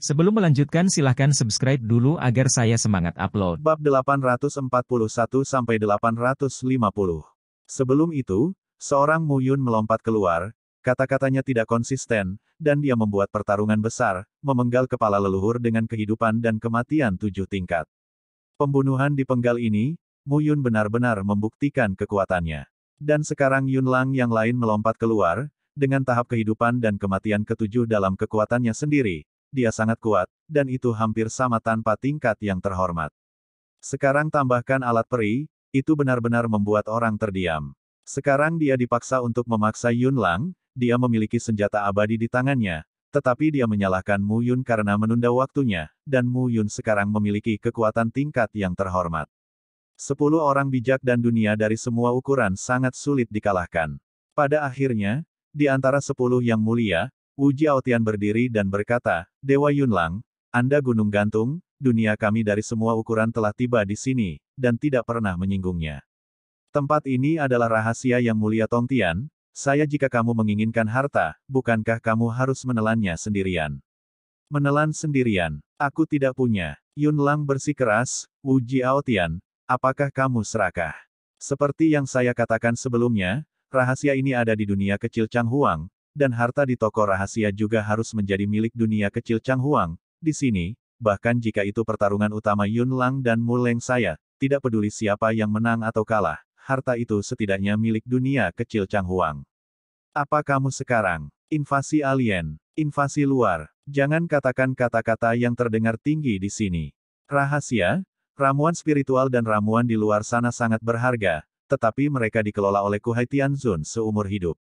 Sebelum melanjutkan silahkan subscribe dulu agar saya semangat upload. Bab 841-850 sampai Sebelum itu, seorang Muyun melompat keluar, kata-katanya tidak konsisten, dan dia membuat pertarungan besar, memenggal kepala leluhur dengan kehidupan dan kematian tujuh tingkat. Pembunuhan di penggal ini, Muyun benar-benar membuktikan kekuatannya. Dan sekarang Yun Lang yang lain melompat keluar, dengan tahap kehidupan dan kematian ketujuh dalam kekuatannya sendiri, dia sangat kuat, dan itu hampir sama tanpa tingkat yang terhormat. Sekarang tambahkan alat peri, itu benar-benar membuat orang terdiam. Sekarang dia dipaksa untuk memaksa Yun Lang, dia memiliki senjata abadi di tangannya, tetapi dia menyalahkan Mu Yun karena menunda waktunya, dan Mu Yun sekarang memiliki kekuatan tingkat yang terhormat. Sepuluh orang bijak dan dunia dari semua ukuran sangat sulit dikalahkan. Pada akhirnya, di antara sepuluh yang mulia, Wu Jiaotian berdiri dan berkata, Dewa Yunlang, Anda gunung gantung, dunia kami dari semua ukuran telah tiba di sini, dan tidak pernah menyinggungnya. Tempat ini adalah rahasia yang mulia Tongtian, saya jika kamu menginginkan harta, bukankah kamu harus menelannya sendirian? Menelan sendirian, aku tidak punya. Yunlang bersikeras, Wu Jiaotian, Apakah kamu serakah? Seperti yang saya katakan sebelumnya, rahasia ini ada di dunia kecil Chang Huang, dan harta di toko rahasia juga harus menjadi milik dunia kecil Chang Huang. Di sini, bahkan jika itu pertarungan utama Yun Lang dan Mu Leng saya, tidak peduli siapa yang menang atau kalah, harta itu setidaknya milik dunia kecil Chang Huang. Apa kamu sekarang? Invasi alien, invasi luar. Jangan katakan kata-kata yang terdengar tinggi di sini. Rahasia, Ramuan spiritual dan ramuan di luar sana sangat berharga, tetapi mereka dikelola oleh Kuhai Tianzun seumur hidup.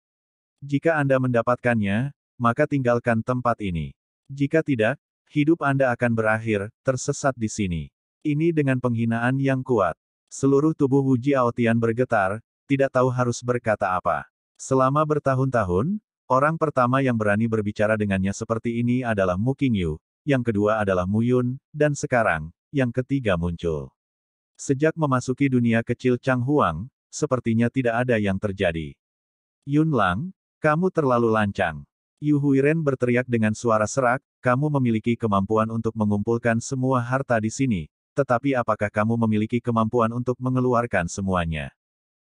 Jika Anda mendapatkannya, maka tinggalkan tempat ini. Jika tidak, hidup Anda akan berakhir, tersesat di sini. Ini dengan penghinaan yang kuat. Seluruh tubuh Wu Jiaotian bergetar, tidak tahu harus berkata apa. Selama bertahun-tahun, orang pertama yang berani berbicara dengannya seperti ini adalah Mu Qingyu, yang kedua adalah Mu Yun, dan sekarang, yang ketiga muncul. Sejak memasuki dunia kecil Chang Huang, sepertinya tidak ada yang terjadi. Yun Lang, kamu terlalu lancang. Yu Huiren berteriak dengan suara serak, kamu memiliki kemampuan untuk mengumpulkan semua harta di sini, tetapi apakah kamu memiliki kemampuan untuk mengeluarkan semuanya?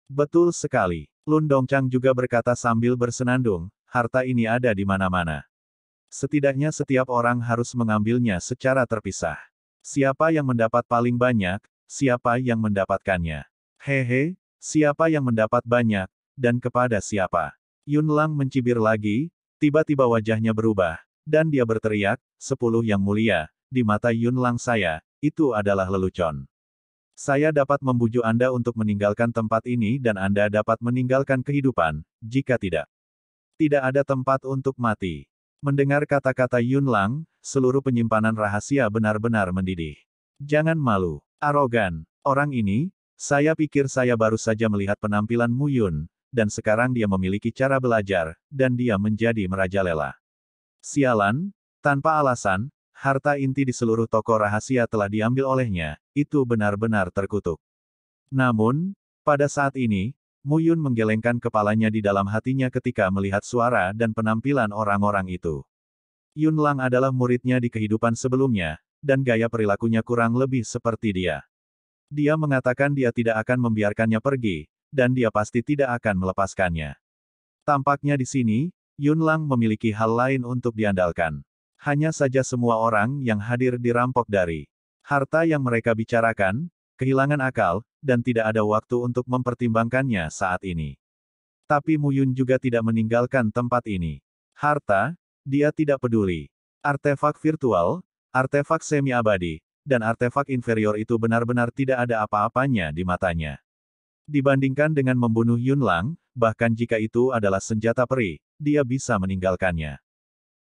Betul sekali. Lun Dongchang juga berkata sambil bersenandung, harta ini ada di mana-mana. Setidaknya setiap orang harus mengambilnya secara terpisah. Siapa yang mendapat paling banyak, siapa yang mendapatkannya. Hehe, siapa yang mendapat banyak, dan kepada siapa. Yun Lang mencibir lagi, tiba-tiba wajahnya berubah, dan dia berteriak, sepuluh yang mulia, di mata Yun Lang saya, itu adalah lelucon. Saya dapat membujuk Anda untuk meninggalkan tempat ini dan Anda dapat meninggalkan kehidupan, jika tidak. Tidak ada tempat untuk mati. Mendengar kata-kata Yun Lang, seluruh penyimpanan rahasia benar-benar mendidih. Jangan malu, arogan, orang ini, saya pikir saya baru saja melihat penampilan Mu Yun, dan sekarang dia memiliki cara belajar, dan dia menjadi merajalela. Sialan, tanpa alasan, harta inti di seluruh toko rahasia telah diambil olehnya, itu benar-benar terkutuk. Namun, pada saat ini, Muyun menggelengkan kepalanya di dalam hatinya ketika melihat suara dan penampilan orang-orang itu. Yun Lang adalah muridnya di kehidupan sebelumnya, dan gaya perilakunya kurang lebih seperti dia. Dia mengatakan dia tidak akan membiarkannya pergi, dan dia pasti tidak akan melepaskannya. Tampaknya di sini, Yun Lang memiliki hal lain untuk diandalkan. Hanya saja semua orang yang hadir dirampok dari harta yang mereka bicarakan, kehilangan akal, dan tidak ada waktu untuk mempertimbangkannya saat ini. Tapi Muyun juga tidak meninggalkan tempat ini. Harta, dia tidak peduli. Artefak virtual, artefak semi-abadi, dan artefak inferior itu benar-benar tidak ada apa-apanya di matanya. Dibandingkan dengan membunuh Yun Lang, bahkan jika itu adalah senjata peri, dia bisa meninggalkannya.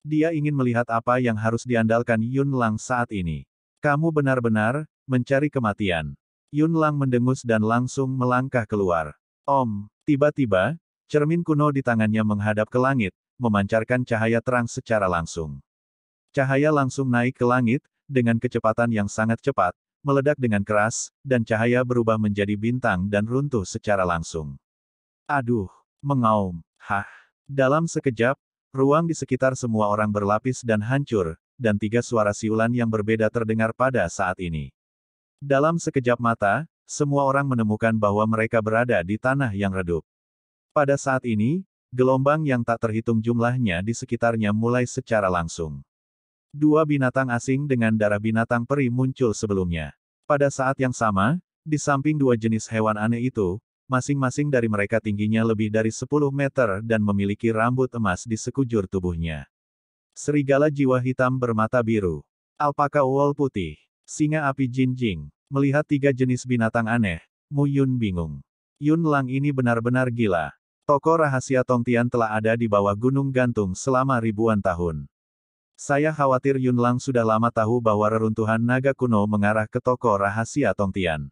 Dia ingin melihat apa yang harus diandalkan Yun Lang saat ini. Kamu benar-benar mencari kematian. Yun Lang mendengus dan langsung melangkah keluar. Om, tiba-tiba, cermin kuno di tangannya menghadap ke langit, memancarkan cahaya terang secara langsung. Cahaya langsung naik ke langit, dengan kecepatan yang sangat cepat, meledak dengan keras, dan cahaya berubah menjadi bintang dan runtuh secara langsung. Aduh, mengaum, hah. Dalam sekejap, ruang di sekitar semua orang berlapis dan hancur, dan tiga suara siulan yang berbeda terdengar pada saat ini. Dalam sekejap mata, semua orang menemukan bahwa mereka berada di tanah yang redup. Pada saat ini, gelombang yang tak terhitung jumlahnya di sekitarnya mulai secara langsung. Dua binatang asing dengan darah binatang peri muncul sebelumnya. Pada saat yang sama, di samping dua jenis hewan aneh itu, masing-masing dari mereka tingginya lebih dari 10 meter dan memiliki rambut emas di sekujur tubuhnya. Serigala jiwa hitam bermata biru. Alpaka wol putih. Singa api jinjing. Melihat tiga jenis binatang aneh, Mu Yun bingung. Yun Lang ini benar-benar gila. Toko rahasia Tongtian telah ada di bawah gunung gantung selama ribuan tahun. Saya khawatir Yun Lang sudah lama tahu bahwa reruntuhan naga kuno mengarah ke toko rahasia Tongtian.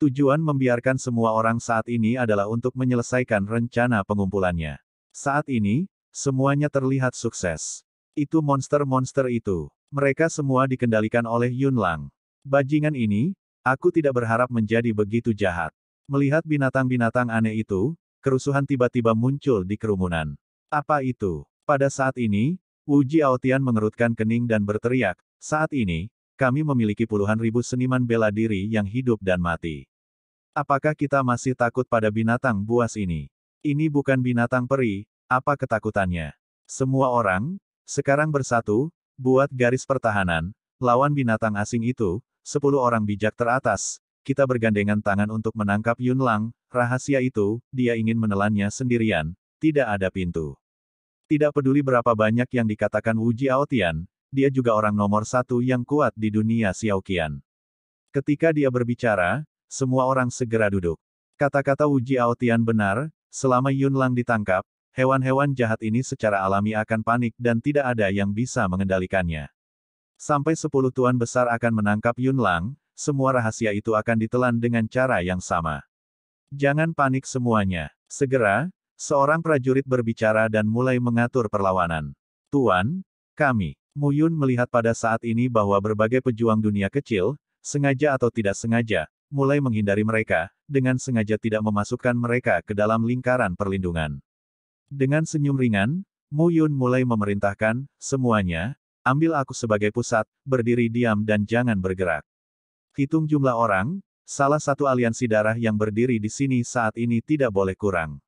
Tujuan membiarkan semua orang saat ini adalah untuk menyelesaikan rencana pengumpulannya. Saat ini, semuanya terlihat sukses. Itu monster-monster itu. Mereka semua dikendalikan oleh Yun Lang. Bajingan ini, aku tidak berharap menjadi begitu jahat. Melihat binatang-binatang aneh itu, kerusuhan tiba-tiba muncul di kerumunan. Apa itu? Pada saat ini, Wu Jiaotian mengerutkan kening dan berteriak, saat ini, kami memiliki puluhan ribu seniman bela diri yang hidup dan mati. Apakah kita masih takut pada binatang buas ini? Ini bukan binatang peri, apa ketakutannya? Semua orang, sekarang bersatu, Buat garis pertahanan, lawan binatang asing itu, sepuluh orang bijak teratas, kita bergandengan tangan untuk menangkap Yun Lang, rahasia itu, dia ingin menelannya sendirian, tidak ada pintu. Tidak peduli berapa banyak yang dikatakan Wu Jiaotian, dia juga orang nomor satu yang kuat di dunia Xiaoqian. Ketika dia berbicara, semua orang segera duduk. Kata-kata Wu Jiaotian benar, selama Yun Lang ditangkap, hewan-hewan jahat ini secara alami akan panik dan tidak ada yang bisa mengendalikannya. Sampai sepuluh tuan besar akan menangkap Yun Lang, semua rahasia itu akan ditelan dengan cara yang sama. Jangan panik semuanya. Segera, seorang prajurit berbicara dan mulai mengatur perlawanan. Tuan, kami. Mu Yun melihat pada saat ini bahwa berbagai pejuang dunia kecil, sengaja atau tidak sengaja, mulai menghindari mereka, dengan sengaja tidak memasukkan mereka ke dalam lingkaran perlindungan. Dengan senyum ringan, Mu Yun mulai memerintahkan, semuanya, ambil aku sebagai pusat, berdiri diam dan jangan bergerak. Hitung jumlah orang, salah satu aliansi darah yang berdiri di sini saat ini tidak boleh kurang.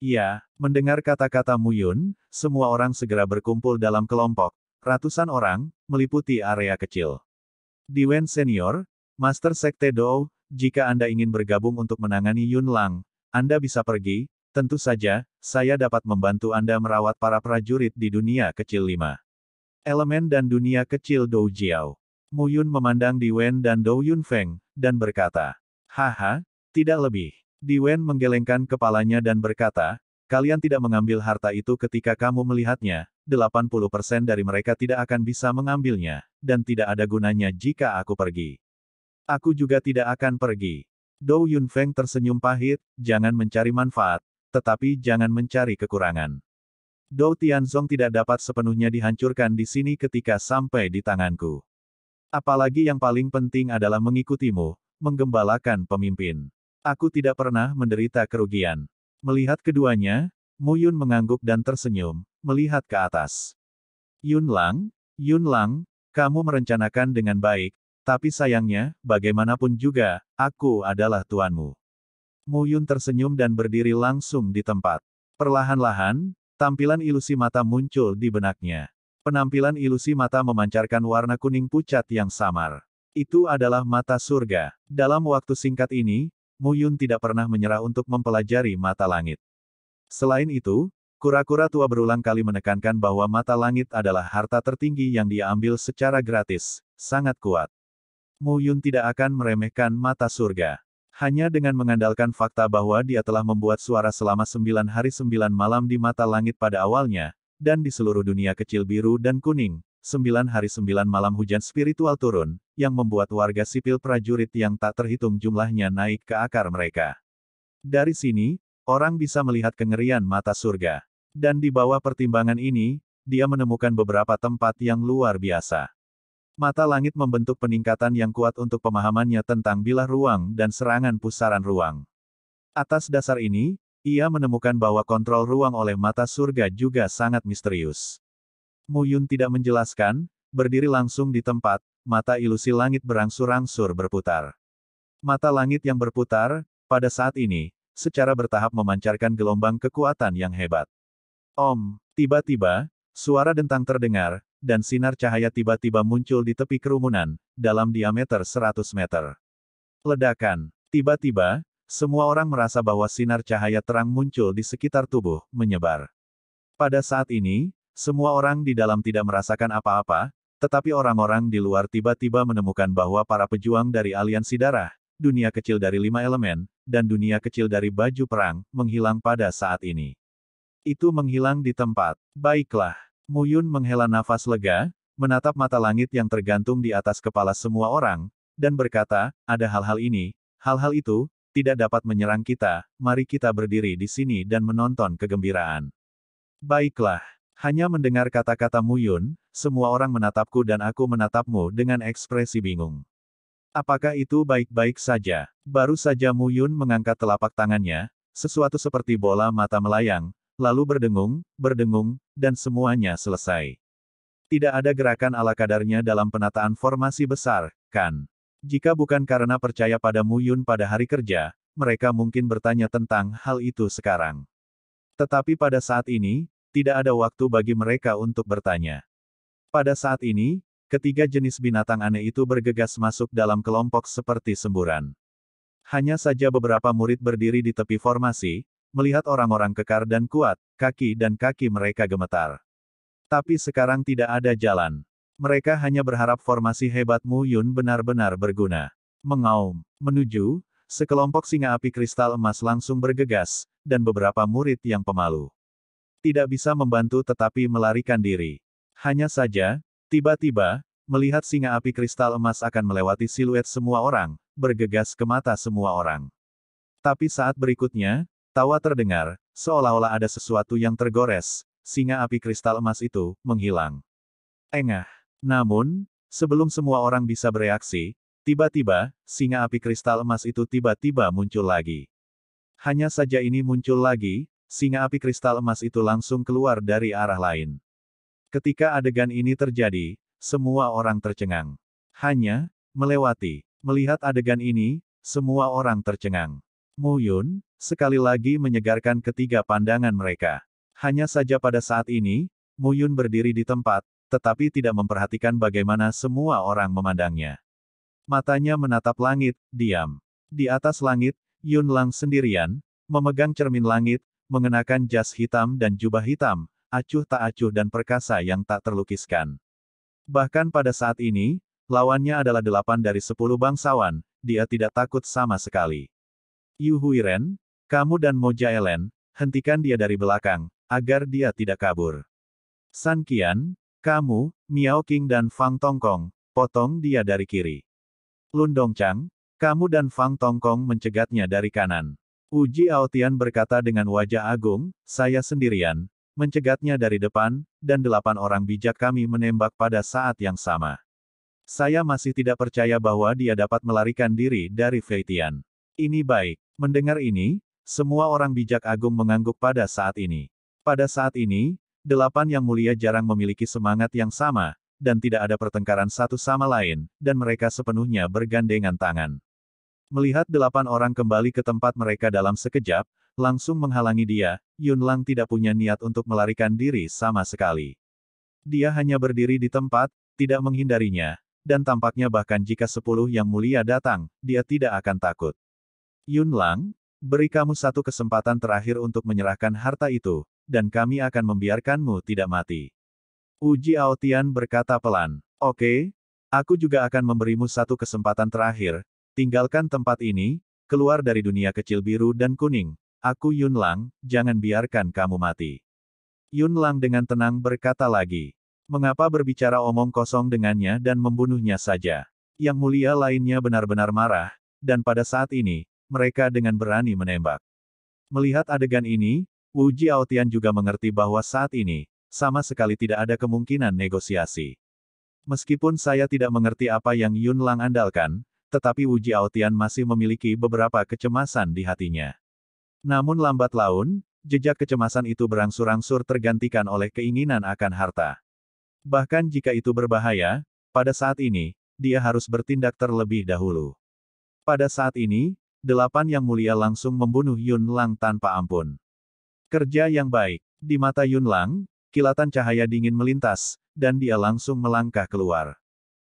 Ya, mendengar kata-kata Mu Yun, semua orang segera berkumpul dalam kelompok, ratusan orang, meliputi area kecil. Di Wen Senior, Master Sekte Dou, jika Anda ingin bergabung untuk menangani Yun Lang, Anda bisa pergi, Tentu saja, saya dapat membantu Anda merawat para prajurit di dunia kecil lima, Elemen dan dunia kecil Dou Jiao. Mu Yun memandang Diwen dan Dou Yun Feng, dan berkata, Haha, tidak lebih. Diwen menggelengkan kepalanya dan berkata, Kalian tidak mengambil harta itu ketika kamu melihatnya, 80% dari mereka tidak akan bisa mengambilnya, dan tidak ada gunanya jika aku pergi. Aku juga tidak akan pergi. Dou Yun Feng tersenyum pahit, jangan mencari manfaat, tetapi jangan mencari kekurangan. Dou Tianzong tidak dapat sepenuhnya dihancurkan di sini ketika sampai di tanganku. Apalagi yang paling penting adalah mengikutimu, menggembalakan pemimpin. Aku tidak pernah menderita kerugian. Melihat keduanya, Mu Yun mengangguk dan tersenyum, melihat ke atas. Yun Lang, Yun Lang, kamu merencanakan dengan baik, tapi sayangnya, bagaimanapun juga, aku adalah tuanmu. Mu Yun tersenyum dan berdiri langsung di tempat. Perlahan-lahan, tampilan ilusi mata muncul di benaknya. Penampilan ilusi mata memancarkan warna kuning pucat yang samar. Itu adalah mata surga. Dalam waktu singkat ini, Mu Yun tidak pernah menyerah untuk mempelajari mata langit. Selain itu, kura-kura tua berulang kali menekankan bahwa mata langit adalah harta tertinggi yang dia ambil secara gratis, sangat kuat. Mu Yun tidak akan meremehkan mata surga. Hanya dengan mengandalkan fakta bahwa dia telah membuat suara selama sembilan hari sembilan malam di mata langit pada awalnya, dan di seluruh dunia kecil biru dan kuning, sembilan hari sembilan malam hujan spiritual turun, yang membuat warga sipil prajurit yang tak terhitung jumlahnya naik ke akar mereka. Dari sini, orang bisa melihat kengerian mata surga. Dan di bawah pertimbangan ini, dia menemukan beberapa tempat yang luar biasa. Mata langit membentuk peningkatan yang kuat untuk pemahamannya tentang bilah ruang dan serangan pusaran ruang. Atas dasar ini, ia menemukan bahwa kontrol ruang oleh mata surga juga sangat misterius. Muyun tidak menjelaskan, berdiri langsung di tempat, mata ilusi langit berangsur-angsur berputar. Mata langit yang berputar, pada saat ini, secara bertahap memancarkan gelombang kekuatan yang hebat. Om, tiba-tiba, suara dentang terdengar, dan sinar cahaya tiba-tiba muncul di tepi kerumunan, dalam diameter 100 meter. Ledakan. Tiba-tiba, semua orang merasa bahwa sinar cahaya terang muncul di sekitar tubuh, menyebar. Pada saat ini, semua orang di dalam tidak merasakan apa-apa, tetapi orang-orang di luar tiba-tiba menemukan bahwa para pejuang dari aliansi darah, dunia kecil dari lima elemen, dan dunia kecil dari baju perang, menghilang pada saat ini. Itu menghilang di tempat. Baiklah. Muyun menghela nafas lega, menatap mata langit yang tergantung di atas kepala semua orang, dan berkata, ada hal-hal ini, hal-hal itu, tidak dapat menyerang kita, mari kita berdiri di sini dan menonton kegembiraan. Baiklah, hanya mendengar kata-kata Muyun, semua orang menatapku dan aku menatapmu dengan ekspresi bingung. Apakah itu baik-baik saja? Baru saja Muyun mengangkat telapak tangannya, sesuatu seperti bola mata melayang, lalu berdengung, berdengung, dan semuanya selesai. Tidak ada gerakan ala kadarnya dalam penataan formasi besar, kan? Jika bukan karena percaya pada Mu Yun pada hari kerja, mereka mungkin bertanya tentang hal itu sekarang. Tetapi pada saat ini, tidak ada waktu bagi mereka untuk bertanya. Pada saat ini, ketiga jenis binatang aneh itu bergegas masuk dalam kelompok seperti semburan. Hanya saja beberapa murid berdiri di tepi formasi, Melihat orang-orang kekar dan kuat, kaki dan kaki mereka gemetar. Tapi sekarang tidak ada jalan. Mereka hanya berharap formasi hebat Mu Yun benar-benar berguna. Mengaum, menuju, sekelompok singa api kristal emas langsung bergegas, dan beberapa murid yang pemalu. Tidak bisa membantu tetapi melarikan diri. Hanya saja, tiba-tiba, melihat singa api kristal emas akan melewati siluet semua orang, bergegas ke mata semua orang. Tapi saat berikutnya, Tawa terdengar, seolah-olah ada sesuatu yang tergores, singa api kristal emas itu, menghilang. Engah. Namun, sebelum semua orang bisa bereaksi, tiba-tiba, singa api kristal emas itu tiba-tiba muncul lagi. Hanya saja ini muncul lagi, singa api kristal emas itu langsung keluar dari arah lain. Ketika adegan ini terjadi, semua orang tercengang. Hanya, melewati, melihat adegan ini, semua orang tercengang. Mu Yun, sekali lagi menyegarkan ketiga pandangan mereka. Hanya saja pada saat ini, Mu Yun berdiri di tempat, tetapi tidak memperhatikan bagaimana semua orang memandangnya. Matanya menatap langit, diam. Di atas langit, Yun Lang sendirian, memegang cermin langit, mengenakan jas hitam dan jubah hitam, acuh tak acuh dan perkasa yang tak terlukiskan. Bahkan pada saat ini, lawannya adalah delapan dari sepuluh bangsawan, dia tidak takut sama sekali. Yu Huiren, kamu dan Moja Ellen, hentikan dia dari belakang, agar dia tidak kabur. San Qian, kamu, Miao King dan Fang Tongkong, potong dia dari kiri. Lun Dongchang, kamu dan Fang Tongkong mencegatnya dari kanan. Uji Aotian berkata dengan wajah agung, saya sendirian, mencegatnya dari depan, dan delapan orang bijak kami menembak pada saat yang sama. Saya masih tidak percaya bahwa dia dapat melarikan diri dari Feitian. Ini baik. Mendengar ini, semua orang bijak agung mengangguk pada saat ini. Pada saat ini, delapan yang mulia jarang memiliki semangat yang sama, dan tidak ada pertengkaran satu sama lain, dan mereka sepenuhnya bergandengan tangan. Melihat delapan orang kembali ke tempat mereka dalam sekejap, langsung menghalangi dia, Yun Lang tidak punya niat untuk melarikan diri sama sekali. Dia hanya berdiri di tempat, tidak menghindarinya, dan tampaknya bahkan jika sepuluh yang mulia datang, dia tidak akan takut. Yun Lang, beri kamu satu kesempatan terakhir untuk menyerahkan harta itu, dan kami akan membiarkanmu tidak mati. Uji Aotian berkata pelan, Oke, okay, aku juga akan memberimu satu kesempatan terakhir, tinggalkan tempat ini, keluar dari dunia kecil biru dan kuning, aku Yun Lang, jangan biarkan kamu mati. Yun Lang dengan tenang berkata lagi, Mengapa berbicara omong kosong dengannya dan membunuhnya saja? Yang mulia lainnya benar-benar marah, dan pada saat ini, mereka dengan berani menembak. Melihat adegan ini, Wu Jiaotian juga mengerti bahwa saat ini, sama sekali tidak ada kemungkinan negosiasi. Meskipun saya tidak mengerti apa yang Yun Lang andalkan, tetapi Wu Jiaotian masih memiliki beberapa kecemasan di hatinya. Namun lambat laun, jejak kecemasan itu berangsur-angsur tergantikan oleh keinginan akan harta. Bahkan jika itu berbahaya, pada saat ini, dia harus bertindak terlebih dahulu. Pada saat ini, delapan yang mulia langsung membunuh Yun Lang tanpa ampun. Kerja yang baik. Di mata Yun Lang, kilatan cahaya dingin melintas, dan dia langsung melangkah keluar.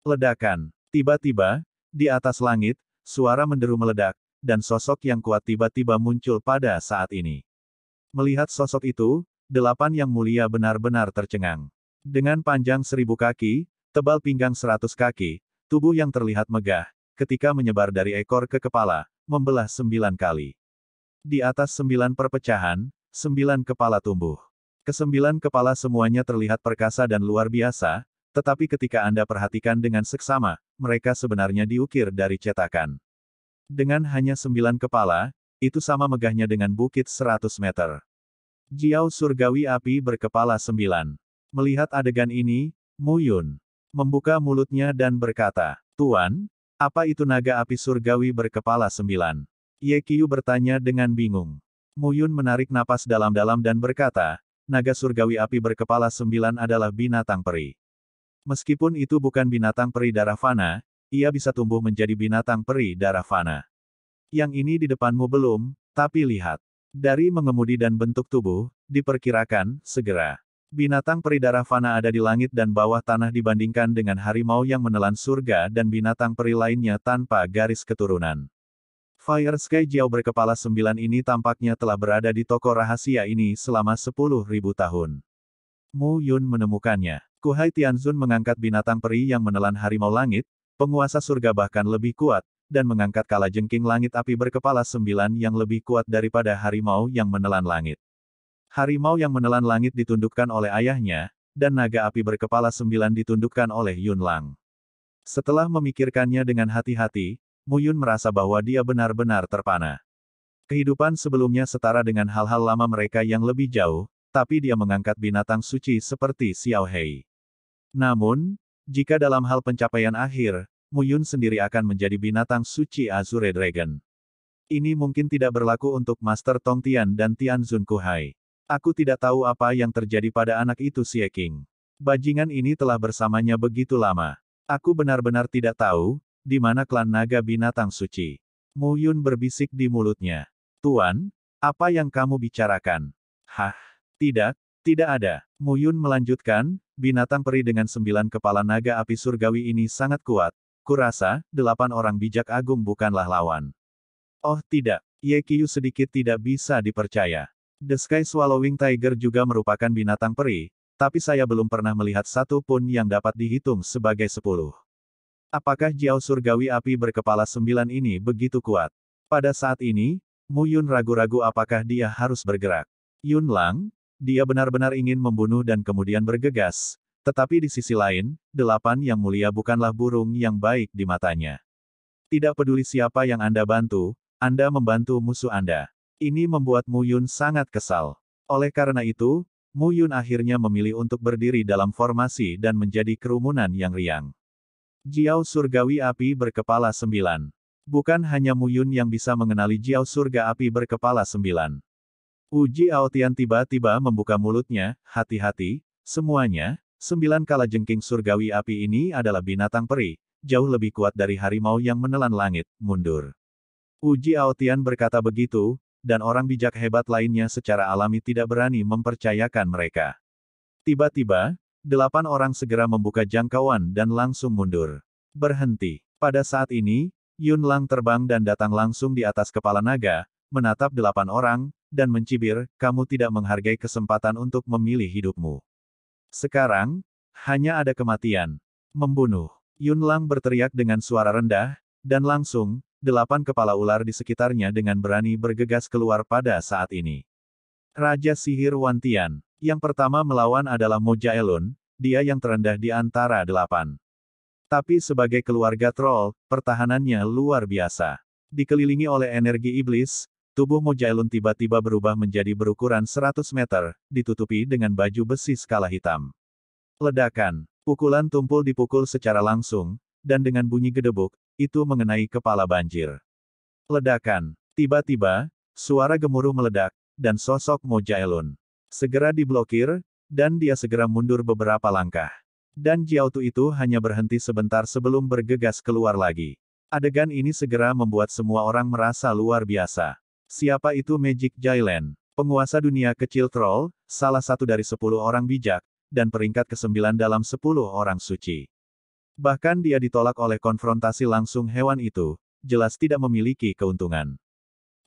Ledakan. Tiba-tiba, di atas langit, suara menderu meledak, dan sosok yang kuat tiba-tiba muncul pada saat ini. Melihat sosok itu, delapan yang mulia benar-benar tercengang. Dengan panjang seribu kaki, tebal pinggang seratus kaki, tubuh yang terlihat megah, ketika menyebar dari ekor ke kepala, membelah sembilan kali. Di atas sembilan perpecahan, sembilan kepala tumbuh. Kesembilan kepala semuanya terlihat perkasa dan luar biasa, tetapi ketika Anda perhatikan dengan seksama, mereka sebenarnya diukir dari cetakan. Dengan hanya sembilan kepala, itu sama megahnya dengan bukit seratus meter. Jiao surgawi api berkepala sembilan. Melihat adegan ini, Mu Yun membuka mulutnya dan berkata, Tuan, apa itu naga api surgawi berkepala sembilan? Ye Qiu bertanya dengan bingung. Muyun menarik napas dalam-dalam dan berkata, naga surgawi api berkepala sembilan adalah binatang peri. Meskipun itu bukan binatang peri darah fana, ia bisa tumbuh menjadi binatang peri darah fana. Yang ini di depanmu belum, tapi lihat. Dari mengemudi dan bentuk tubuh, diperkirakan, segera. Binatang peridara fana ada di langit dan bawah tanah dibandingkan dengan harimau yang menelan surga dan binatang peri lainnya tanpa garis keturunan. Fire Sky Jiao berkepala sembilan ini tampaknya telah berada di toko rahasia ini selama sepuluh ribu tahun. Mu Yun menemukannya. Kuhai Tianzun mengangkat binatang peri yang menelan harimau langit, penguasa surga bahkan lebih kuat, dan mengangkat Jengking langit api berkepala sembilan yang lebih kuat daripada harimau yang menelan langit. Harimau yang menelan langit ditundukkan oleh ayahnya, dan naga api berkepala sembilan ditundukkan oleh Yun Lang. Setelah memikirkannya dengan hati-hati, Mu Yun merasa bahwa dia benar-benar terpana. Kehidupan sebelumnya setara dengan hal-hal lama mereka yang lebih jauh, tapi dia mengangkat binatang suci seperti Xiao Hei. Namun, jika dalam hal pencapaian akhir, Mu Yun sendiri akan menjadi binatang suci Azure Dragon. Ini mungkin tidak berlaku untuk Master Tong Tian dan Tian Zun Kuhai. Aku tidak tahu apa yang terjadi pada anak itu Xie King. Bajingan ini telah bersamanya begitu lama. Aku benar-benar tidak tahu, di mana klan naga binatang suci. Mu Yun berbisik di mulutnya. Tuan, apa yang kamu bicarakan? Hah, tidak, tidak ada. Mu Yun melanjutkan, binatang peri dengan sembilan kepala naga api surgawi ini sangat kuat. Kurasa, delapan orang bijak agung bukanlah lawan. Oh tidak, Ye Kiyu sedikit tidak bisa dipercaya. The Sky Swallowing Tiger juga merupakan binatang peri, tapi saya belum pernah melihat satu pun yang dapat dihitung sebagai sepuluh. Apakah Jiao Surgawi Api berkepala sembilan ini begitu kuat? Pada saat ini, Mu Yun ragu-ragu apakah dia harus bergerak. Yun Lang, dia benar-benar ingin membunuh dan kemudian bergegas, tetapi di sisi lain, delapan yang mulia bukanlah burung yang baik di matanya. Tidak peduli siapa yang Anda bantu, Anda membantu musuh Anda. Ini membuat Mu Yun sangat kesal. Oleh karena itu, Mu Yun akhirnya memilih untuk berdiri dalam formasi dan menjadi kerumunan yang riang. Jiao Surgawi Api Berkepala Sembilan Bukan hanya Mu Yun yang bisa mengenali Jiao Surga Api Berkepala Sembilan. Uji Aotian tiba-tiba membuka mulutnya, hati-hati, semuanya, sembilan kala jengking surgawi api ini adalah binatang peri, jauh lebih kuat dari harimau yang menelan langit, mundur. Uji Aotian berkata begitu, dan orang bijak hebat lainnya secara alami tidak berani mempercayakan mereka. Tiba-tiba, delapan orang segera membuka jangkauan dan langsung mundur. Berhenti. Pada saat ini, Yun Lang terbang dan datang langsung di atas kepala naga, menatap delapan orang, dan mencibir, kamu tidak menghargai kesempatan untuk memilih hidupmu. Sekarang, hanya ada kematian. Membunuh. Yun Lang berteriak dengan suara rendah, dan langsung, delapan kepala ular di sekitarnya dengan berani bergegas keluar pada saat ini. Raja Sihir Wantian, yang pertama melawan adalah Moja Elun, dia yang terendah di antara delapan. Tapi sebagai keluarga troll, pertahanannya luar biasa. Dikelilingi oleh energi iblis, tubuh Moja Elun tiba-tiba berubah menjadi berukuran 100 meter, ditutupi dengan baju besi skala hitam. Ledakan, pukulan tumpul dipukul secara langsung, dan dengan bunyi gedebuk, itu mengenai kepala banjir. Ledakan. Tiba-tiba, suara gemuruh meledak, dan sosok Mojaelun. Segera diblokir, dan dia segera mundur beberapa langkah. Dan Jiaotu itu hanya berhenti sebentar sebelum bergegas keluar lagi. Adegan ini segera membuat semua orang merasa luar biasa. Siapa itu Magic Jailen? Penguasa dunia kecil troll, salah satu dari sepuluh orang bijak, dan peringkat ke-9 dalam sepuluh orang suci. Bahkan dia ditolak oleh konfrontasi langsung hewan itu, jelas tidak memiliki keuntungan.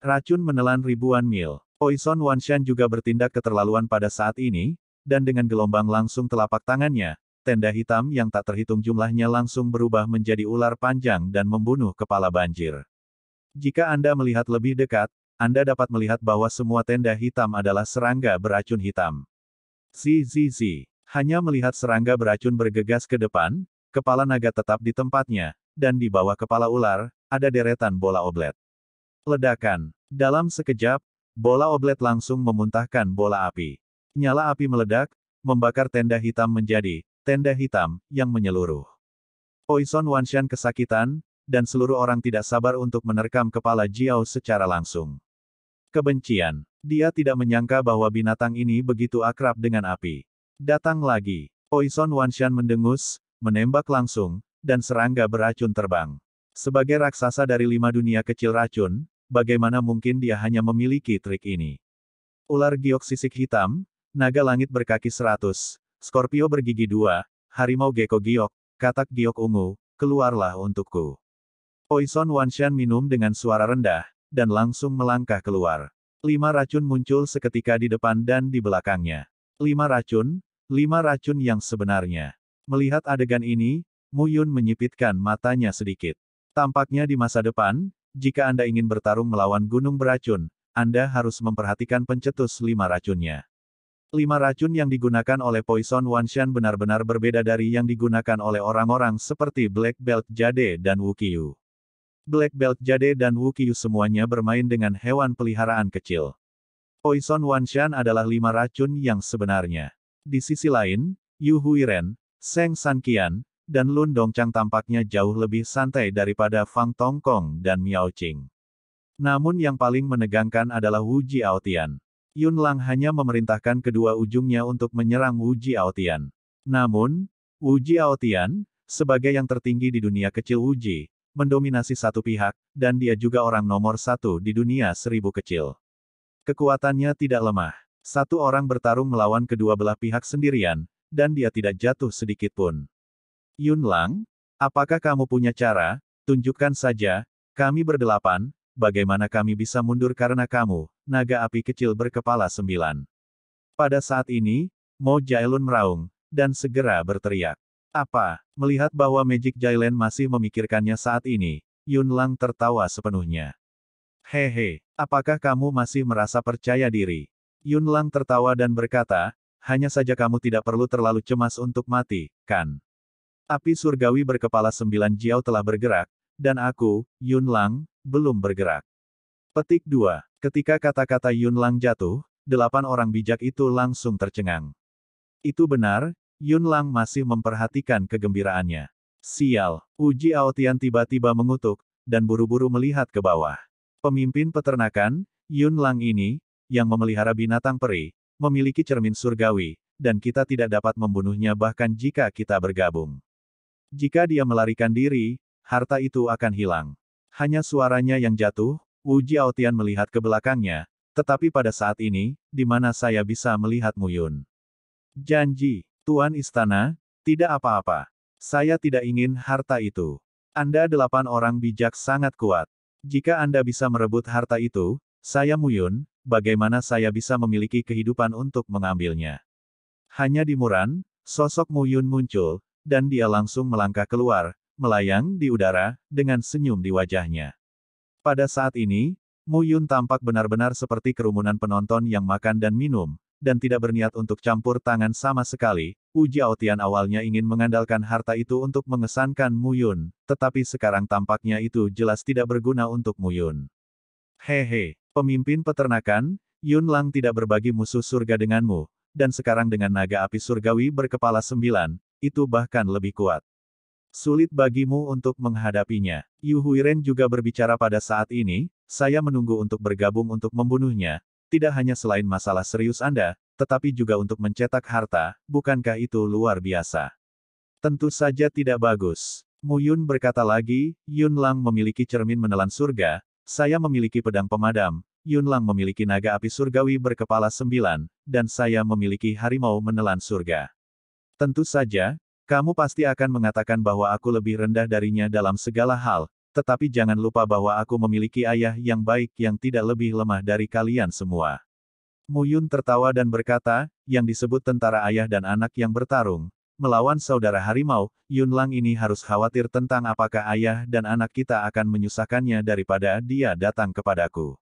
Racun menelan ribuan mil. Poison Wanshan juga bertindak keterlaluan pada saat ini, dan dengan gelombang langsung telapak tangannya, tenda hitam yang tak terhitung jumlahnya langsung berubah menjadi ular panjang dan membunuh kepala banjir. Jika Anda melihat lebih dekat, Anda dapat melihat bahwa semua tenda hitam adalah serangga beracun hitam. Zi Zi Zi. Hanya melihat serangga beracun bergegas ke depan, Kepala naga tetap di tempatnya, dan di bawah kepala ular, ada deretan bola oblet. Ledakan. Dalam sekejap, bola oblet langsung memuntahkan bola api. Nyala api meledak, membakar tenda hitam menjadi tenda hitam yang menyeluruh. Poison Wanshan kesakitan, dan seluruh orang tidak sabar untuk menerkam kepala Jiao secara langsung. Kebencian. Dia tidak menyangka bahwa binatang ini begitu akrab dengan api. Datang lagi. Poison Wanshan mendengus, menembak langsung, dan serangga beracun terbang. Sebagai raksasa dari lima dunia kecil racun, bagaimana mungkin dia hanya memiliki trik ini? Ular giok sisik hitam, naga langit berkaki seratus, Scorpio bergigi dua, harimau gecko giok, katak giok ungu, keluarlah untukku. Poison Wanshan minum dengan suara rendah, dan langsung melangkah keluar. Lima racun muncul seketika di depan dan di belakangnya. Lima racun, lima racun yang sebenarnya. Melihat adegan ini, Muyun menyipitkan matanya sedikit. Tampaknya di masa depan, jika Anda ingin bertarung melawan gunung beracun, Anda harus memperhatikan pencetus lima racunnya. Lima racun yang digunakan oleh Poison Wanshan benar-benar berbeda dari yang digunakan oleh orang-orang seperti Black Belt Jade dan Yu. Black Belt Jade dan Yu semuanya bermain dengan hewan peliharaan kecil. Poison Wanshan adalah lima racun yang sebenarnya. Di sisi lain, Yu Huiren, Seng Sankian, dan Lun Dongchang tampaknya jauh lebih santai daripada Fang Tongkong dan Miao Qing. Namun yang paling menegangkan adalah Wu Ji Tian. Yun Lang hanya memerintahkan kedua ujungnya untuk menyerang Wu Ji Tian. Namun, Wu Ji Tian, sebagai yang tertinggi di dunia kecil Wuji, mendominasi satu pihak, dan dia juga orang nomor satu di dunia seribu kecil. Kekuatannya tidak lemah. Satu orang bertarung melawan kedua belah pihak sendirian, dan dia tidak jatuh sedikit pun. Yun Lang, apakah kamu punya cara? Tunjukkan saja, kami berdelapan, bagaimana kami bisa mundur karena kamu, naga api kecil berkepala sembilan. Pada saat ini, Mo Jailun meraung, dan segera berteriak. Apa? Melihat bahwa Magic Jailen masih memikirkannya saat ini, Yun Lang tertawa sepenuhnya. Hehe, apakah kamu masih merasa percaya diri? Yun Lang tertawa dan berkata, hanya saja kamu tidak perlu terlalu cemas untuk mati, kan? Api surgawi berkepala sembilan jiao telah bergerak, dan aku, Yun Lang, belum bergerak. Petik 2. Ketika kata-kata Yun Lang jatuh, delapan orang bijak itu langsung tercengang. Itu benar, Yun Lang masih memperhatikan kegembiraannya. Sial, Uji Aotian tiba-tiba mengutuk, dan buru-buru melihat ke bawah. Pemimpin peternakan, Yun Lang ini, yang memelihara binatang peri, memiliki cermin surgawi, dan kita tidak dapat membunuhnya bahkan jika kita bergabung. Jika dia melarikan diri, harta itu akan hilang. Hanya suaranya yang jatuh, Wu Jiaotian melihat ke belakangnya, tetapi pada saat ini, di mana saya bisa melihat Muyun. Janji, Tuan Istana, tidak apa-apa. Saya tidak ingin harta itu. Anda delapan orang bijak sangat kuat. Jika Anda bisa merebut harta itu, saya Muyun, bagaimana saya bisa memiliki kehidupan untuk mengambilnya. Hanya di Muran, sosok Mu Yun muncul, dan dia langsung melangkah keluar, melayang di udara, dengan senyum di wajahnya. Pada saat ini, Mu Yun tampak benar-benar seperti kerumunan penonton yang makan dan minum, dan tidak berniat untuk campur tangan sama sekali. Uji Aotian awalnya ingin mengandalkan harta itu untuk mengesankan Mu Yun, tetapi sekarang tampaknya itu jelas tidak berguna untuk Mu Muyun. Hehe, Pemimpin peternakan, Yun Lang tidak berbagi musuh surga denganmu, dan sekarang dengan naga api surgawi berkepala sembilan, itu bahkan lebih kuat. Sulit bagimu untuk menghadapinya. Yu Huiren juga berbicara pada saat ini, saya menunggu untuk bergabung untuk membunuhnya, tidak hanya selain masalah serius Anda, tetapi juga untuk mencetak harta, bukankah itu luar biasa? Tentu saja tidak bagus. Mu Yun berkata lagi, Yun Lang memiliki cermin menelan surga, saya memiliki pedang pemadam, Yun Lang memiliki naga api surgawi berkepala sembilan, dan saya memiliki harimau menelan surga. Tentu saja, kamu pasti akan mengatakan bahwa aku lebih rendah darinya dalam segala hal, tetapi jangan lupa bahwa aku memiliki ayah yang baik yang tidak lebih lemah dari kalian semua. Muyun tertawa dan berkata, yang disebut tentara ayah dan anak yang bertarung, Melawan saudara harimau, Yun Lang ini harus khawatir tentang apakah ayah dan anak kita akan menyusahkannya daripada dia datang kepadaku.